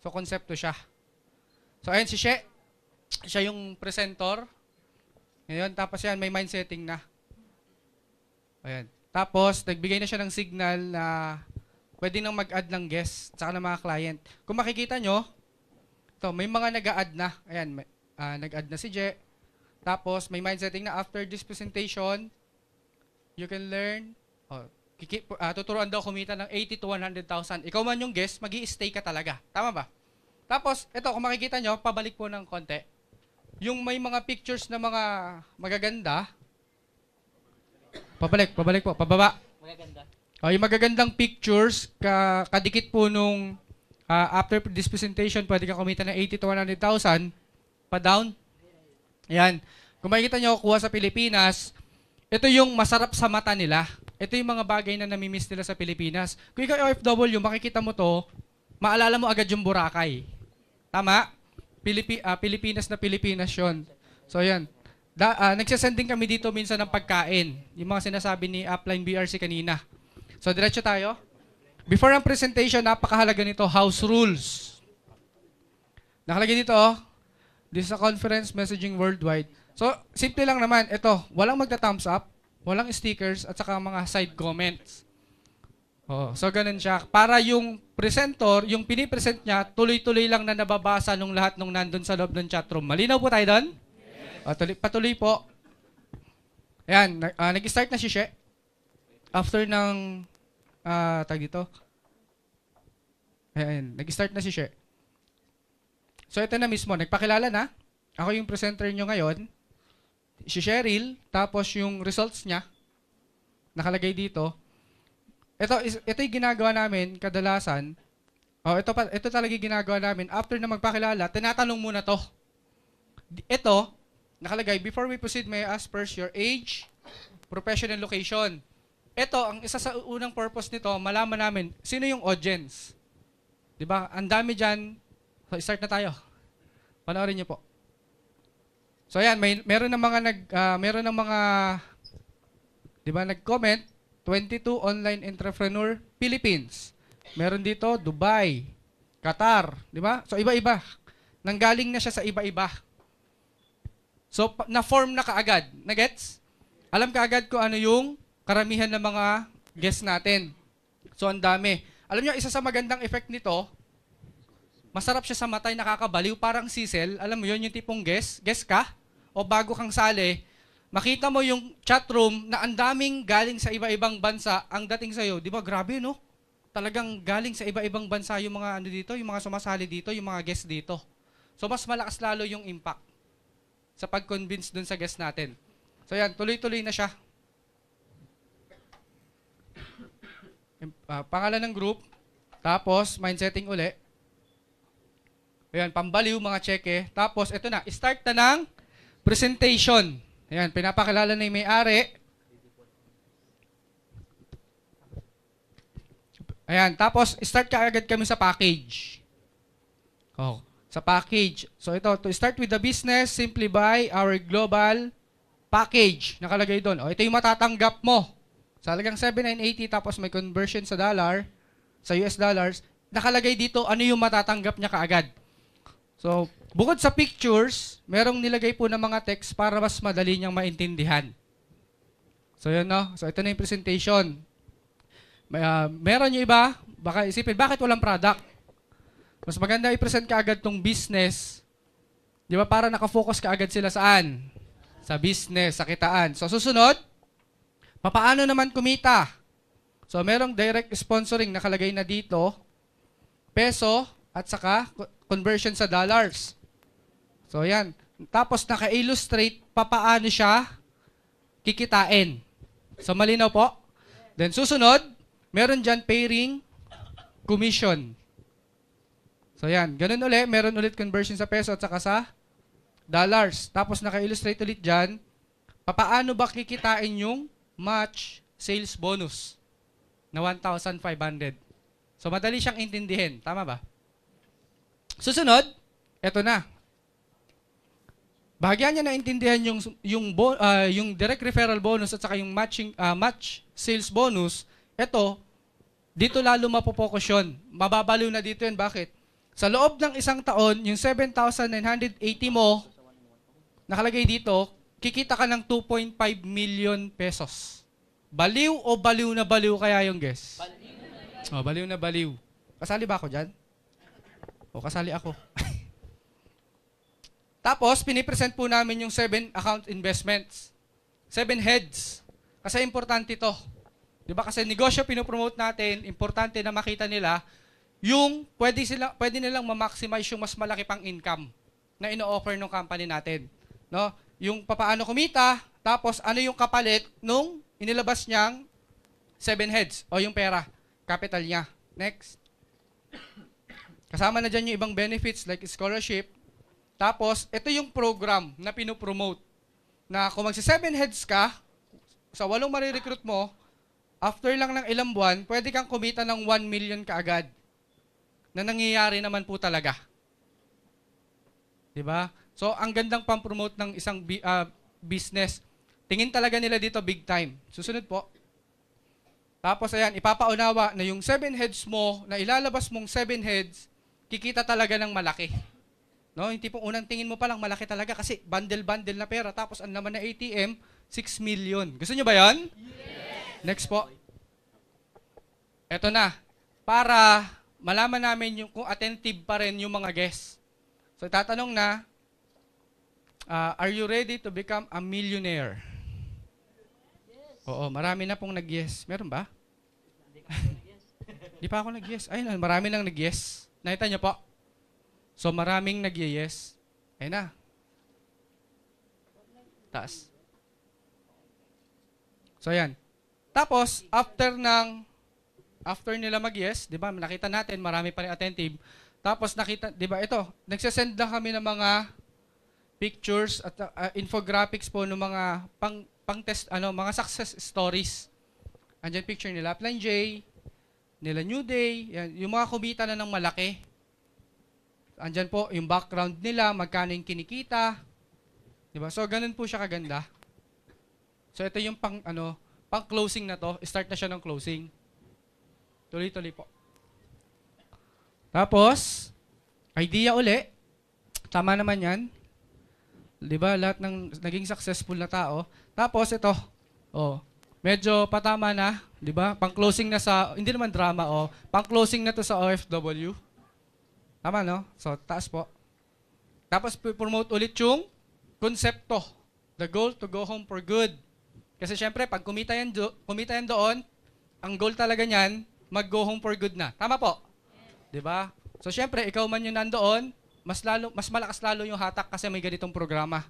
Speaker 2: So konsepto siya. So ayan si She, siya yung presenter. Ngayon, tapos yan, may mind setting na. Ayan. Tapos, nagbigay na siya ng signal na pwede nang mag-add ng guest tsaka ng mga client. Kung makikita nyo, to, may mga nag add na. Ayan, may, uh, nag-add na si Je. Tapos, may mindsetting na after this presentation, you can learn, oh, kiki, uh, tuturuan daw kumita ng 80 to 100,000. Ikaw man yung guest, mag stay ka talaga. Tama ba? Tapos, ito, kung makikita nyo, pabalik po ng konti. Yung may mga pictures na mga magaganda, pabalik, pabalik po, pababa. Magaganda. Oh, yung magagandang pictures, ka, kadikit po nung uh, after this presentation, pwede kang kumita ng 80 to 100,000, pa down, Ayan. Kung makikita nyo, kuha sa Pilipinas, ito yung masarap sa mata nila. Ito yung mga bagay na namimiss nila sa Pilipinas. Kung ikaw OFW, makikita mo to, maalala mo agad yung Boracay. Tama? Pilipi uh, Pilipinas na Pilipinas yon. So ayan. Da, uh, ah, nagsasend din kami dito minsan ng pagkain. Yung mga sinasabi ni Upline BRC kanina. So diretso tayo. Before ang presentation, napakahalaga nito, house rules. Nakalagay dito, oh. This is a conference messaging worldwide. So, simple lang naman. Ito, walang magta-thumbs up, walang stickers, at saka mga side comments. Oh, so, ganun siya. Para yung presenter, yung pinipresent niya, tuloy-tuloy lang na nababasa nung lahat nung nandun sa loob ng chatroom. Malinaw po tayo doon? Yes. Oh, ah, tuloy, patuloy po. Ayan, uh, nag-start na si She. After ng, uh, ah, tag dito. Ayan, nag-start na si She. So ito na mismo, nagpakilala na. Ako yung presenter nyo ngayon. Si Cheryl, tapos yung results niya, nakalagay dito. Ito, ito yung ginagawa namin kadalasan. Oh, ito, pa, ito talaga yung ginagawa namin. After na magpakilala, tinatanong muna to. Ito, nakalagay, before we proceed, may I ask first your age, profession, and location. Ito, ang isa sa unang purpose nito, malaman namin, sino yung audience. 'Di ba? Ang dami diyan So, start na tayo. Panoorin niyo po. So ayan, may meron ng mga nag uh, meron ng mga 'di ba nag-comment 22 online entrepreneur Philippines. Meron dito Dubai, Qatar, 'di ba? So iba-iba. Nanggaling na siya sa iba-iba. So na-form na kaagad. Nagets? Alam kaagad ko ano yung karamihan ng mga guests natin. So ang dami. Alam niyo isa sa magandang effect nito, Masarap siya sa matay, nakakabaliw, parang sisel. Alam mo yun, yung tipong guest, guest ka? O bago kang sali, makita mo yung chat room na ang daming galing sa iba-ibang bansa ang dating sa'yo. Di ba, grabe, no? Talagang galing sa iba-ibang bansa yung mga ano dito, yung mga sumasali dito, yung mga guest dito. So, mas malakas lalo yung impact sa pag-convince dun sa guest natin. So, yan, tuloy-tuloy na siya. Uh, pangalan ng group, tapos mindsetting uli. Ayan, pambaliw mga cheque. Tapos, ito na, start na ng presentation. Ayan, pinapakilala na yung may-ari. Ayan, tapos start ka agad kami sa package. Oh, sa package. So ito, to start with the business, simply buy our global package. Nakalagay doon. Oh, ito yung matatanggap mo. Sa halagang 7,980 tapos may conversion sa dollar, sa US dollars, nakalagay dito ano yung matatanggap niya kaagad. So, bukod sa pictures, merong nilagay po ng mga text para mas madali niyang maintindihan. So, yun, no? So, ito na yung presentation. May, uh, meron yung iba, baka isipin, bakit walang product? Mas maganda i-present ka agad tong business. Di ba? Para nakafocus ka agad sila saan? Sa business, sa kitaan. So, susunod, papaano naman kumita? So, merong direct sponsoring nakalagay na dito. Peso, at saka conversion sa dollars. So yan. Tapos naka-illustrate papaano siya kikitain. So malinaw po. Then susunod, meron dyan pairing commission. So yan, ganun ulit. Meron ulit conversion sa peso at saka sa dollars. Tapos naka-illustrate ulit dyan, papaano ba kikitain yung match sales bonus na 1,500. So madali siyang intindihin. Tama ba? Susunod, eto na. Bahagyan niya naintindihan yung yung bo, uh, yung direct referral bonus at saka yung matching uh, match sales bonus. Ito, dito lalo mapopokus yun. Mababaliw na dito yun. Bakit? Sa loob ng isang taon, yung 7,980 mo, nakalagay dito, kikita ka ng 2.5 million pesos. Baliw o baliw na baliw kaya yung guess? Baliw. Oh, baliw na baliw. Kasali ba ako dyan? O, kasali ako. [LAUGHS] Tapos, pinipresent po namin yung seven account investments. Seven heads. Kasi importante to. Di ba? Kasi negosyo pinopromote natin, importante na makita nila yung pwede, sila, pwede nilang ma-maximize yung mas malaki pang income na ino-offer ng company natin. No? Yung papaano kumita, tapos ano yung kapalit nung inilabas niyang seven heads o yung pera, capital niya. Next. Kasama na dyan yung ibang benefits like scholarship. Tapos, ito yung program na pinopromote. Na kung magsa-seven heads ka, sa walong marirecruit mo, after lang ng ilang buwan, pwede kang kumita ng 1 million kaagad. Na nangyayari naman po talaga. ba? Diba? So, ang gandang pang-promote ng isang uh, business. Tingin talaga nila dito big time. Susunod po. Tapos ayan, ipapaunawa na yung seven heads mo, na ilalabas mong seven heads, kikita talaga ng malaki. No, hindi po unang tingin mo pa lang malaki talaga kasi bundle-bundle na pera tapos ang naman na ATM 6 million. Gusto niyo ba yan? Yes. Next po. Ito na. Para malaman namin yung kung attentive pa rin yung mga guests. So tatanong na uh, are you ready to become a millionaire? Yes. Oo, marami na pong nag-yes. Meron ba? Hindi [LAUGHS] pa ako nag-yes. Ayun, marami nang nag-yes. Nakita niyo po? So maraming nag-yes. Ayun na. Taas. So yan. Tapos, after ng after nila mag-yes, 'di ba? Nakita natin marami pa rin attentive. Tapos nakita, 'di ba? Ito, nagse-send lang kami ng mga pictures at uh, uh infographics po ng mga pang pang test ano, mga success stories. Andiyan picture nila, Plan J, nila New Day, yan, yung mga kumita na ng malaki. Andyan po yung background nila, magkano yung kinikita. 'Di ba? So ganun po siya kaganda. So ito yung pang ano, pang closing na to. Start na siya ng closing. Tuloy-tuloy po. Tapos, idea uli. Tama naman yan. Di ba? Lahat ng naging successful na tao. Tapos, ito. Oh, medyo patama na, di ba? Pang-closing na sa, hindi naman drama, oh. Pang-closing na to sa OFW. Tama, no? So, taas po. Tapos, promote ulit yung konsepto. The goal to go home for good. Kasi syempre, pag kumita yan, do, kumita yan doon, ang goal talaga niyan, mag-go home for good na. Tama po? Di ba? So syempre, ikaw man yung nandoon, mas, lalo, mas malakas lalo yung hatak kasi may ganitong programa.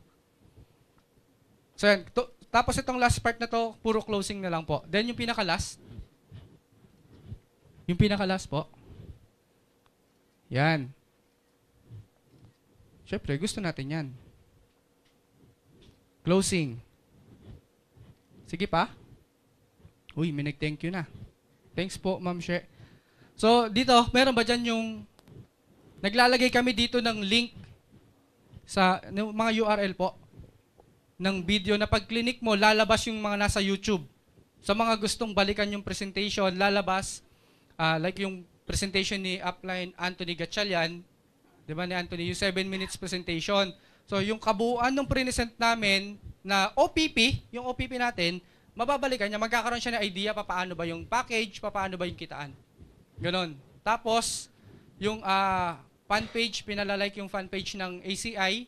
Speaker 2: So yan, to, tapos itong last part na to, puro closing na lang po. Then yung pinaka-last. Yung pinaka-last po. Yan. Siyempre, gusto natin yan. Closing. Sige pa. Uy, may nag-thank you na. Thanks po, Ma'am She. So, dito, meron ba dyan yung... Naglalagay kami dito ng link sa mga URL po ng video na pag-clinic mo, lalabas yung mga nasa YouTube. Sa mga gustong balikan yung presentation, lalabas, uh, like yung presentation ni upline Anthony Gatchalian, di ba ni Anthony, yung 7 minutes presentation. So yung kabuuan ng present namin na OPP, yung OPP natin, mababalikan niya, magkakaroon siya ng idea pa paano ba yung package, pa paano ba yung kitaan. Ganon. Tapos, yung uh, ah, fan page, pinalalike yung fan page ng ACI,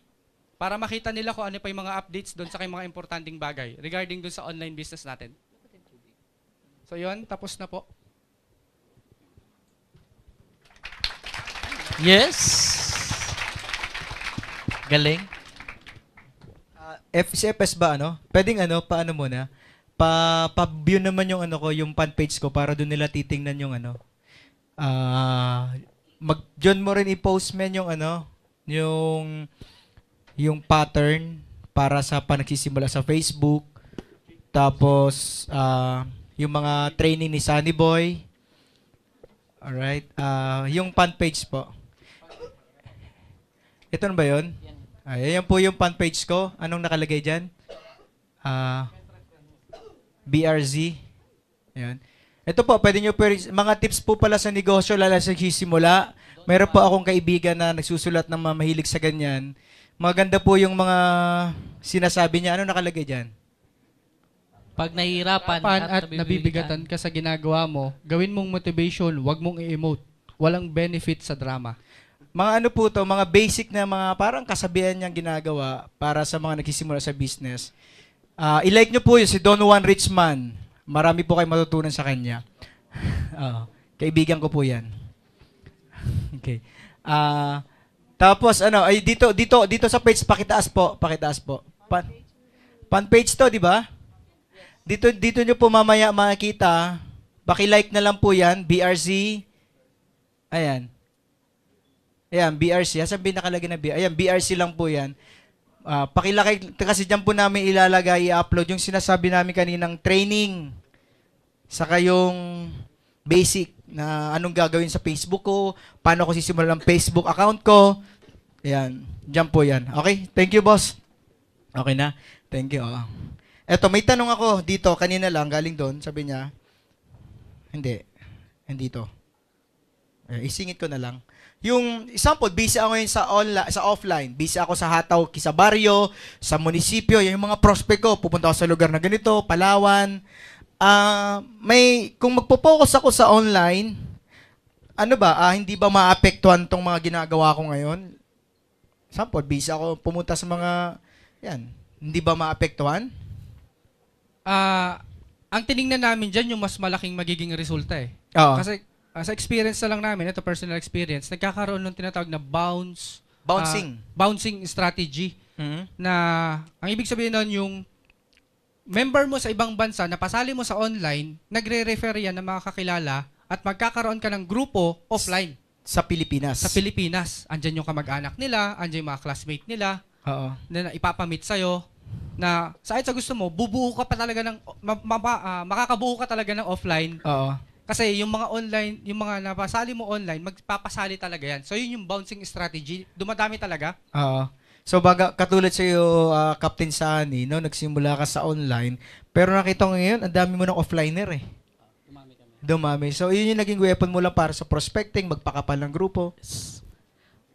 Speaker 2: para makita nila kung ano pa yung mga updates doon sa kay mga importanteng bagay regarding doon sa online business natin. So yun, tapos na po.
Speaker 1: Yes. Galing. Uh, F si FS ba ano? Pwedeng ano, paano muna? Pa pa-view naman yung ano ko, yung fan page ko para doon nila titingnan yung ano. Ah, uh, mag John mo rin i-post men yung ano, yung yung pattern para sa panagsisimula sa Facebook. Tapos, uh, yung mga training ni Sunny Boy. Alright. Uh, yung fan page po. Ito na ba yun? Ay, ah, po yung fan page ko. Anong nakalagay dyan? Uh, BRZ. Ayan. Ito po, pwede nyo mga tips po pala sa negosyo, lalo sa simula. Meron po akong kaibigan na nagsusulat ng mahilig sa ganyan. Maganda po yung mga sinasabi niya. Ano nakalagay dyan?
Speaker 2: Pag nahihirapan at, at nabibigatan ka sa ginagawa mo, gawin mong motivation, wag mong i-emote. Walang benefit sa drama.
Speaker 1: Mga ano po to,
Speaker 2: mga basic na mga parang kasabihan niyang ginagawa
Speaker 1: para sa mga nagsisimula sa business. Uh, i-like niyo po yun, si Don Juan Richman. Marami po kayo matutunan sa kanya. uh, [LAUGHS] kaibigan ko po yan. [LAUGHS] okay. Ah... Uh, tapos ano, ay dito dito dito sa page pakitaas po, pakitaas po. Pan, pan page to, di ba? Dito dito niyo po mamaya makita. Paki-like na lang po 'yan, BRC. Ayan. Ayan, BRC. Asan nakalagay na BRC? Ayan, BRC lang po 'yan. Uh, pakilaki kasi diyan po namin ilalagay, i-upload yung sinasabi namin kaninang training saka yung basic na anong gagawin sa Facebook ko, paano ko sisimulan ang Facebook account ko. Ayan, dyan po yan. Okay, thank you boss. Okay na? Thank you. Oh. Eto, may tanong ako dito, kanina lang, galing doon, sabi niya, hindi, hindi to. Eh, isingit ko na lang. Yung example, busy ako ngayon sa online, sa offline. Busy ako sa Hataw, sa barrio, sa munisipyo, yung mga prospect ko. Pupunta ako sa lugar na ganito, Palawan, uh, may, kung magpo-focus ako sa online, ano ba, uh, hindi ba maapektuhan tong mga ginagawa ko ngayon? Sample, busy ako pumunta sa
Speaker 2: mga, yan,
Speaker 1: hindi ba maapektuhan?
Speaker 2: Ah, uh, ang tiningnan namin diyan yung mas malaking magiging resulta eh. Oo. Kasi uh, sa experience na lang namin, ito personal experience, nagkakaroon ng tinatawag na bounce. Bouncing. Uh, bouncing strategy. Mm-hmm. Na, ang ibig sabihin nun, yung member mo sa ibang bansa na pasali mo sa online, nagre-refer yan ng mga kakilala at magkakaroon ka ng grupo offline. Sa Pilipinas. Sa Pilipinas. Andyan yung kamag-anak nila, andyan yung mga classmate nila, Oo. na ipapamit sa'yo na sa sa gusto mo, bubuo ka pa talaga ng, ma, ma, ah, makakabuo ka talaga ng offline. Oo. Kasi yung mga online, yung mga napasali mo online, magpapasali talaga yan. So yun yung bouncing strategy. Dumadami talaga.
Speaker 1: Oo. So baga, katulad sa iyo, uh, ah, Captain Sani, no, nagsimula ka sa online, pero nakita ko ngayon, ang dami mo ng offliner eh. Dumami kami. Dumami. So yun yung naging weapon mo lang para sa prospecting, magpakapal ng grupo. Yes.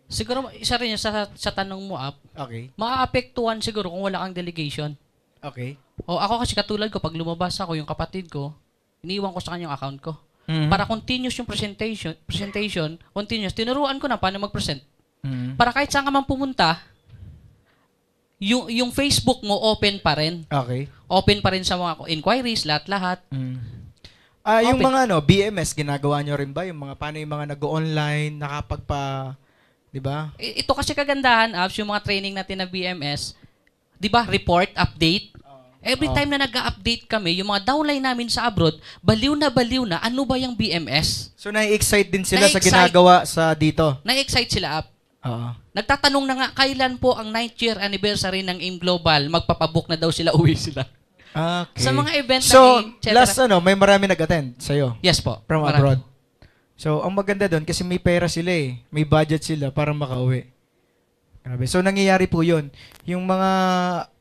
Speaker 3: Siguro isa rin yung sa, sa tanong mo up. Okay. maapektuhan siguro kung wala kang delegation. Okay. O ako kasi katulad ko pag lumabas ako yung kapatid ko, iniwan ko sa kanya yung account ko. Mm-hmm. Para continuous yung presentation, presentation, continuous. Tinuruan ko na paano mag-present. Mm-hmm. Para kahit saan ka man pumunta, yung, yung Facebook mo open pa rin. Okay. Open pa rin sa mga inquiries, lahat-lahat.
Speaker 1: Mm. Ah, yung mga ano, BMS ginagawa nyo rin ba? Yung mga paano yung mga nag-online, nakapagpa 'di ba?
Speaker 3: Ito kasi kagandahan, apps, yung mga training natin na BMS, 'di ba?
Speaker 1: Report, update. Oh. Every oh. time
Speaker 3: na nag-update kami, yung mga downline namin sa abroad, baliw na baliw na ano ba yung BMS. So na-excite din sila na-excite, sa ginagawa
Speaker 1: sa dito.
Speaker 3: Na-excite sila up. Oo. Nagtatanong na nga, kailan po ang 9th year anniversary ng AIM Global? Magpapabook na daw sila, [LAUGHS] uwi
Speaker 1: sila. Okay.
Speaker 3: Sa mga event so, ng So, last
Speaker 1: ano, may marami nag-attend sa'yo? Yes po. From marami. abroad? So, ang maganda doon, kasi may pera sila eh. May budget sila para makauwi. Grabe. So, nangyayari po yun. Yung mga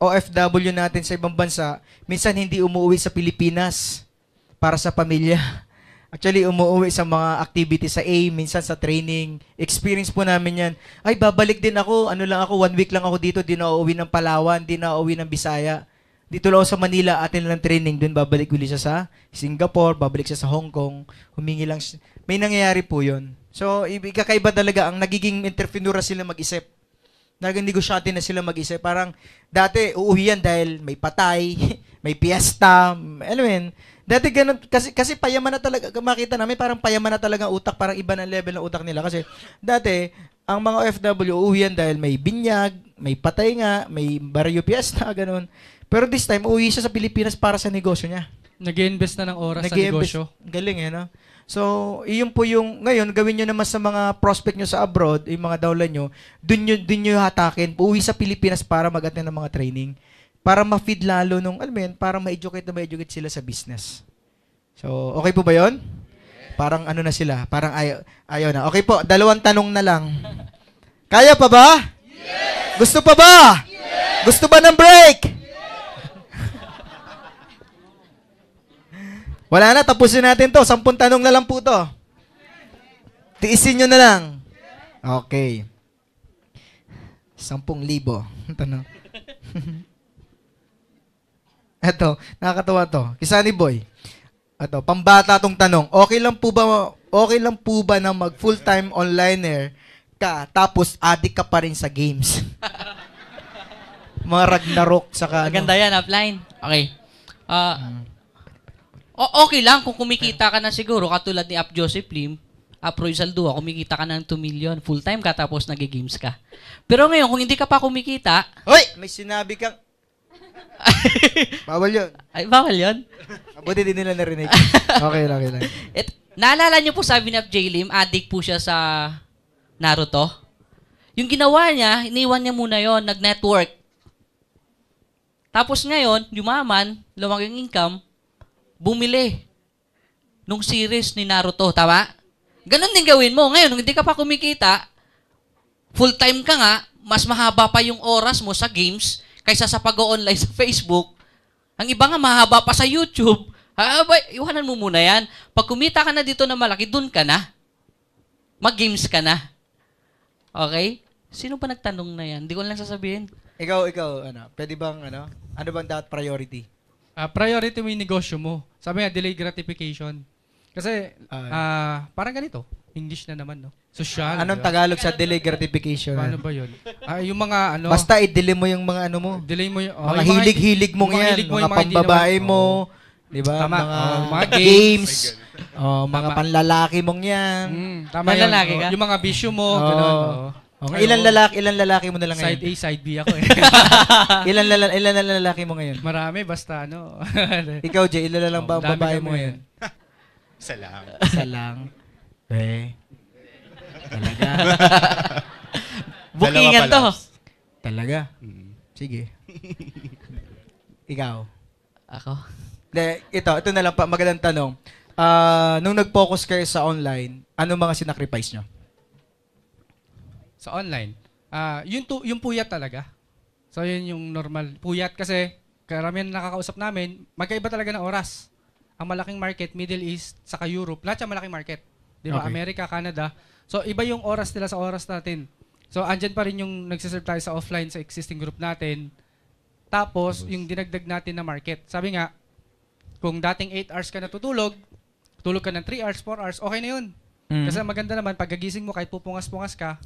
Speaker 1: OFW natin sa ibang bansa, minsan hindi umuwi sa Pilipinas para sa pamilya. Actually, umuwi sa mga activity sa A, minsan sa training. Experience po namin yan. Ay, babalik din ako. Ano lang ako, one week lang ako dito. Di na uuwi ng Palawan, di na uuwi ng Bisaya. Dito lang ako sa Manila, atin lang training. Doon babalik uli siya sa Singapore, babalik siya sa Hong Kong. Humingi lang siya. May nangyayari po yon. So, ikakaiba talaga. Ang nagiging entrepreneur sila mag-isip. Talagang negosyante na sila mag-isip. Parang, dati, uuwi yan dahil may patay, [LAUGHS] may piyesta, alam mo Dati ganun, kasi, kasi payaman na talaga, makita namin parang payaman na talaga utak, parang iba na level ng utak nila. Kasi dati, ang mga OFW uuwi yan dahil may binyag, may patay nga, may barrio fiesta, [LAUGHS] ganun. Pero this time, uuwi siya sa Pilipinas para sa negosyo niya.
Speaker 2: Nag-invest na ng oras sa negosyo. Galing eh, no?
Speaker 1: So, iyon po yung, ngayon, gawin nyo naman sa mga prospect nyo sa abroad, yung mga dawlan nyo, dun nyo, dun nyo hatakin, uuwi sa Pilipinas para mag ng mga training para ma-feed lalo nung, alam mo yun, para ma-educate na ma-educate sila sa business. So, okay po ba yon? Parang ano na sila, parang ayaw, ayaw na. Okay po, dalawang tanong na lang. Kaya pa ba? Yes! Gusto pa ba? Yes! Gusto ba ng break? Yes! [LAUGHS] Wala na, tapusin natin to. Sampung tanong na lang po to. Tiisin nyo na lang. Okay. Sampung libo. [LAUGHS] Tanong. [LAUGHS] Ito, nakakatawa to. Kisani Boy. Ito, pambata tong tanong. Okay lang po ba okay lang po ba na mag full-time onliner ka tapos adik ka pa rin sa games? Mga Ragnarok saka ano. Maganda yan,
Speaker 3: upline. Okay. Uh, o- okay lang kung kumikita ka na siguro katulad ni Up Joseph Lim, Up Roy Saldua, kumikita ka ng 2 million full-time ka tapos nag-games ka. Pero ngayon, kung hindi ka pa kumikita... Hoy! May sinabi kang
Speaker 1: [LAUGHS] bawal yun. Ay, bawal yun? Mabuti [LAUGHS] din nila narinig. [LAUGHS] okay lang, okay lang. It,
Speaker 3: naalala niyo po sabi ni J. Lim, addict po siya sa Naruto. Yung ginawa niya, iniwan niya muna yon nag-network. Tapos ngayon, yumaman, lumaki ang income, bumili nung series ni Naruto, tama? Ganon din gawin mo. Ngayon, hindi ka pa kumikita, full-time ka nga, mas mahaba pa yung oras mo sa games kaysa sa pag-online sa Facebook. Ang iba nga mahaba pa sa YouTube. Ha, ba, iwanan mo muna yan. Pag kumita ka na dito na malaki, dun ka na. Mag-games ka na. Okay? Sino pa nagtanong na yan? Hindi ko lang sasabihin. Ikaw,
Speaker 2: ikaw, ano, pwede bang, ano, ano bang dapat priority? Uh, priority mo yung negosyo mo. Sabi nga, delay gratification. Kasi, uh, uh, parang ganito. English na naman, no? Social. Anong Tagalog
Speaker 1: sa delay oh. gratification? Paano ba yun? Ah, yung mga ano... Basta i-delay mo yung mga ano mo. Delay mo yung... Oh, mga hilig-hilig mo mga yan. Hilig mo, mga, pambabae mo. Oh. Di ba? Tama. Mga, oh, mga games. oh, mga tama. panlalaki mong yan. Mm, tama panlalaki yun, oh, ka?
Speaker 2: Yung mga bisyo mo. Oh. Ganun, oh. oh okay, ilan lalaki, ilan lalaki mo na lang side ngayon? Side A, side B ako eh.
Speaker 1: [LAUGHS] ilan lala, ilan na lalaki mo ngayon? Marami basta ano. [LAUGHS] Ikaw, Jay, ilan lang ba ang babae mo ngayon?
Speaker 4: [LAUGHS] Salang.
Speaker 1: Salang. Eh. Talaga. [LAUGHS] Bookingan to. Talaga? Mm. Sige. Ikaw? Ako? De, ito, ito na lang pa, magandang tanong. Uh, nung nag-focus kayo sa online, ano mga sinacrifice nyo?
Speaker 2: Sa online? Uh, yun, to, yung puyat talaga. So yun yung normal. Puyat kasi karamihan nakakausap namin, magkaiba talaga ng oras. Ang malaking market, Middle East, saka Europe, lahat siya malaking market. Di ba? Okay. Amerika, Canada, So, iba yung oras nila sa oras natin. So, andyan pa rin yung nagsiserve tayo sa offline sa existing group natin. Tapos, yung dinagdag natin na market. Sabi nga, kung dating 8 hours ka natutulog, tulog ka ng 3 hours, 4 hours, okay na yun. Mm-hmm. Kasi maganda naman, pagkagising mo, kahit pupungas-pungas ka,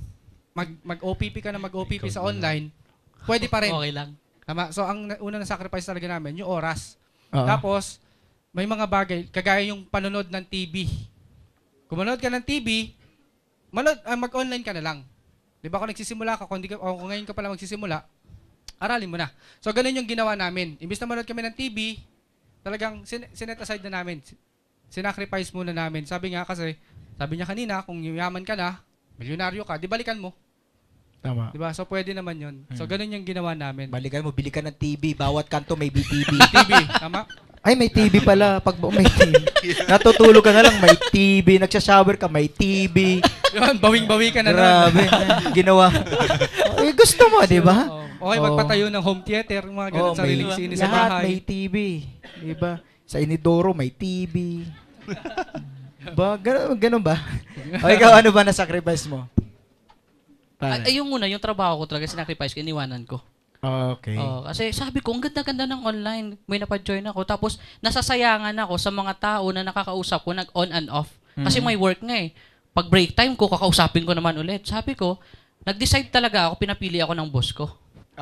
Speaker 2: mag, mag-OPP ka na mag-OPP sa online, na. pwede pa rin. Okay lang. Tama? So, ang una na sacrifice talaga namin, yung oras. Uh-huh. Tapos, may mga bagay, kagaya yung panonood ng TV. Kung manood ka ng TV, malo, uh, ah, mag-online ka na lang. 'Di ba? Kung nagsisimula ka, kung, di ka, o, kung ngayon ka pala magsisimula, aralin mo na. So ganun yung ginawa namin. Imbis na manood kami ng TV, talagang sin- sinet aside na namin. Sinacrifice muna namin. Sabi nga kasi, sabi niya kanina, kung yaman ka na, milyonaryo ka, di balikan mo. Tama. 'Di ba? So pwede naman 'yun. So hmm. ganun yung ginawa namin. Baligay mo, bili ka ng TV. Bawat kanto may BTV. [LAUGHS] TV, tama?
Speaker 1: Ay, may TV pala. Pag oh, may TV. [LAUGHS] Natutulog ka na lang, may TV. Nagsashower ka, may TV. [LAUGHS]
Speaker 2: 'Yun, bawing-bawi ka na nun. Grabe.
Speaker 1: Ginawa. Eh, gusto mo, di ba? Oo. Okay, Oo. magpatayo ng home theater, mga ganun, Oo, may- sariling sini sa Lahat bahay. may TV. Di ba? Sa Inidoro, may TV. ba, ganun, ganun ba? o ikaw, ano ba na-sacrifice mo? Pare.
Speaker 3: Ay, yung una, yung trabaho ko talaga, sinacrifice ko, iniwanan ko.
Speaker 1: Ah, okay. Oh,
Speaker 3: kasi sabi ko, ang ganda-ganda ng online. May napajoin ako. Tapos, nasasayangan ako sa mga tao na nakakausap ko, nag-on and off. Kasi mm-hmm. may work nga eh. Pag break time ko, kakausapin ko naman ulit. Sabi ko, nag-decide talaga ako, pinapili ako ng boss ko.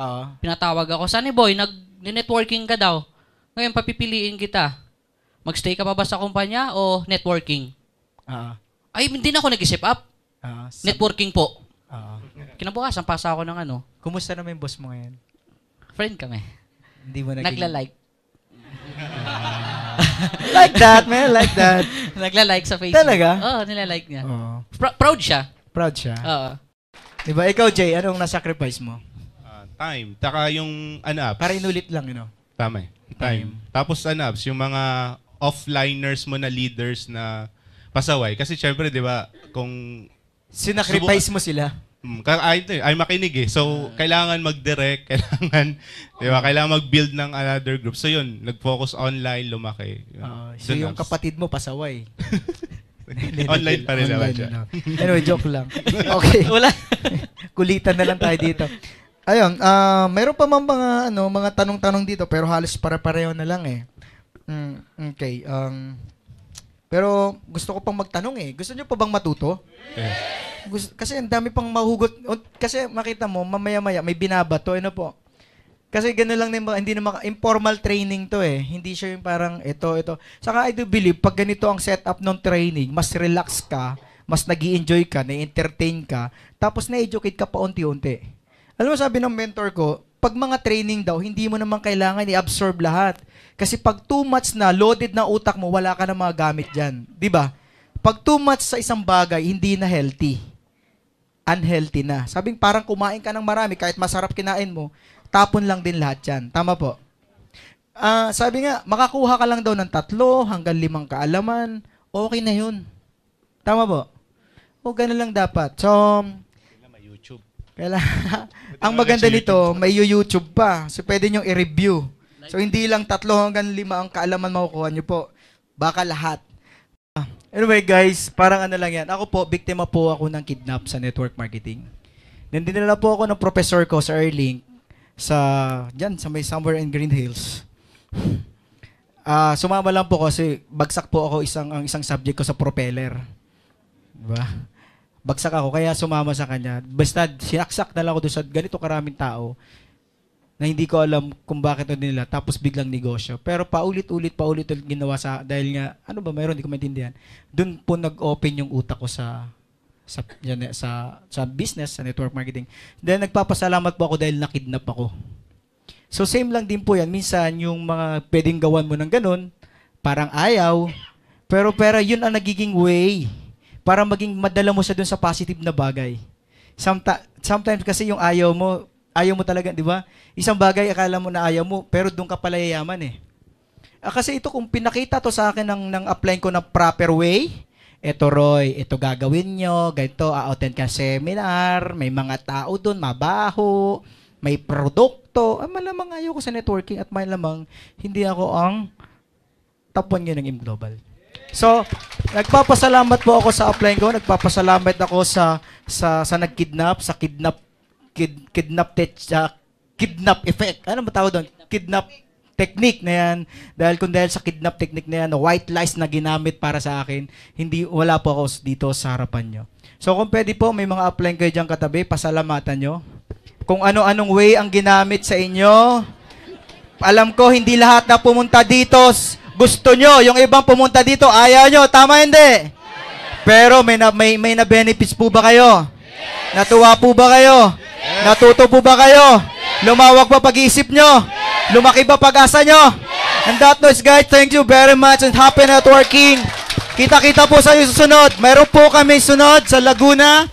Speaker 3: Oo. Ah. Pinatawag ako, Sunny Boy, nag-networking ka daw. Ngayon, papipiliin kita. Mag-stay ka pa ba sa kumpanya o networking? Oo. Ah. Ay, hindi na ako nag-isip up. Uh, sab- networking po kinabukasan, pasa ako ng ano. Kumusta naman yung boss mo ngayon? Friend kami. Hindi mo naging... Nagla-like. [LAUGHS] like that, man. Like that. [LAUGHS] Nagla-like sa Facebook. Talaga? Oo, oh, nila-like niya. Oh. Pr- proud siya. Proud siya? Oo.
Speaker 1: Diba, ikaw, Jay, anong na-sacrifice mo?
Speaker 4: Uh, time. Taka yung anabs. Para inulit lang, you know? Tama eh. Time. time. Tapos anabs, yung mga offliners mo na leaders na pasaway. Kasi syempre, di ba, kung... Sinacrifice mo sila? Mm, ay, ah, eh, ay makinig eh. So, ah. kailangan mag-direct, [LAUGHS] kailangan, di ba? Kailangan mag-build ng another group. So, yun, nag-focus online, lumaki. Uh, so, yung
Speaker 1: kapatid mo, pasaway. [LAUGHS] online pa rin naman siya. Na. anyway, joke lang. [LAUGHS] Okay. Wala. Kulitan na lang tayo dito. Ayun, uh, meron pa man mga, ano, mga tanong-tanong dito, pero halos para-pareho na lang eh. Mm, okay. Um, pero gusto ko pang magtanong eh. Gusto niyo pa bang matuto? Yes. Eh. Gusto, kasi ang dami pang mahugot. Kasi makita mo, mamaya-maya may binabato. Ano po? Kasi gano'n lang din, hindi na informal training to eh. Hindi siya yung parang ito, ito. Saka I do believe, pag ganito ang setup ng training, mas relax ka, mas nag enjoy ka, na-entertain ka, tapos na-educate ka pa unti-unti. Alam mo, sabi ng mentor ko, pag mga training daw, hindi mo naman kailangan i-absorb lahat. Kasi pag too much na, loaded na utak mo, wala ka na mga gamit dyan. ba? Diba? Pag too much sa isang bagay, hindi na healthy. Unhealthy na. Sabing parang kumain ka ng marami, kahit masarap kinain mo, tapon lang din lahat yan. Tama po? Uh, sabi nga, makakuha ka lang daw ng tatlo hanggang limang kaalaman, okay na yun. Tama po? O ganun lang dapat. So, kailangan, ang maganda nito, may YouTube pa. So, pwede nyo i-review. So, hindi lang tatlo hanggang lima ang kaalaman makukuha nyo po. Baka lahat. Anyway guys, parang ano lang yan. Ako po, biktima po ako ng kidnap sa network marketing. Then dinala po ako ng professor ko sa Erlink sa diyan sa may somewhere in Green Hills. Ah, uh, sumama lang po kasi bagsak po ako isang ang isang subject ko sa propeller. Diba? bagsak ako, kaya sumama sa kanya. Basta sinaksak na lang ako doon sa ganito karaming tao na hindi ko alam kung bakit na nila, tapos biglang negosyo. Pero paulit-ulit, paulit-ulit ginawa sa, dahil nga, ano ba mayroon, hindi ko maintindihan. Doon po nag-open yung utak ko sa, sa, yan, sa, sa business, sa network marketing. Then nagpapasalamat po ako dahil nakidnap ako. So same lang din po yan. Minsan yung mga pwedeng gawan mo ng ganun, parang ayaw, pero pera yun ang nagiging way para maging madala mo siya dun sa positive na bagay. Sometimes, sometimes kasi yung ayaw mo, ayaw mo talaga, di ba? Isang bagay akala mo na ayaw mo, pero doon ka pala yayaman eh. Ah, kasi ito kung pinakita to sa akin ng, ng applying ko ng proper way, eto Roy, ito gagawin nyo, ganito, a-attend ka seminar, may mga tao doon, mabaho, may produkto. Ah, malamang ayaw ko sa networking at malamang hindi ako ang top 1 ng M Global. So, nagpapasalamat po ako sa upline ko. Nagpapasalamat ako sa sa sa nagkidnap, sa kidnap kid, kidnap te, uh, kidnap effect. Ano ba tawag doon? Kidnap technique na yan. Dahil kung dahil sa kidnap technique na yan, white lies na ginamit para sa akin, hindi, wala po ako dito sa harapan nyo. So kung pwede po, may mga upline kayo dyan katabi, pasalamatan nyo. Kung ano-anong way ang ginamit sa inyo, alam ko, hindi lahat na pumunta dito gusto nyo, yung ibang pumunta dito, ayaw nyo. Tama hindi? Pero may, na, may, may na-benefits po ba kayo? Yes. Natuwa po ba kayo? Yes. Natuto po ba kayo? Yes. Lumawag ba pag isip nyo? Yes. Lumaki ba pag-asa nyo? Yes. And that noise, guys, thank you very much and happy networking. Kita-kita po sa susunod. Meron po kami sunod sa Laguna.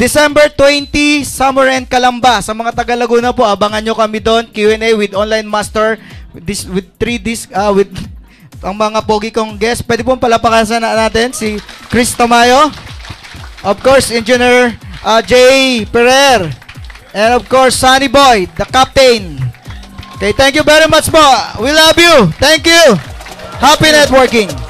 Speaker 1: December 20, Summer and Kalamba. Sa mga taga Laguna po, abangan nyo kami doon. Q&A with Online Master this with three disc uh, ah, with [LAUGHS] ang mga pogi kong guest. Pwede pong palapakasan na natin si Chris Tamayo. Of course, Engineer uh, Jay Perer. And of course, Sunny Boy, the captain. Okay, thank you very much po. We love you. Thank you. Happy networking.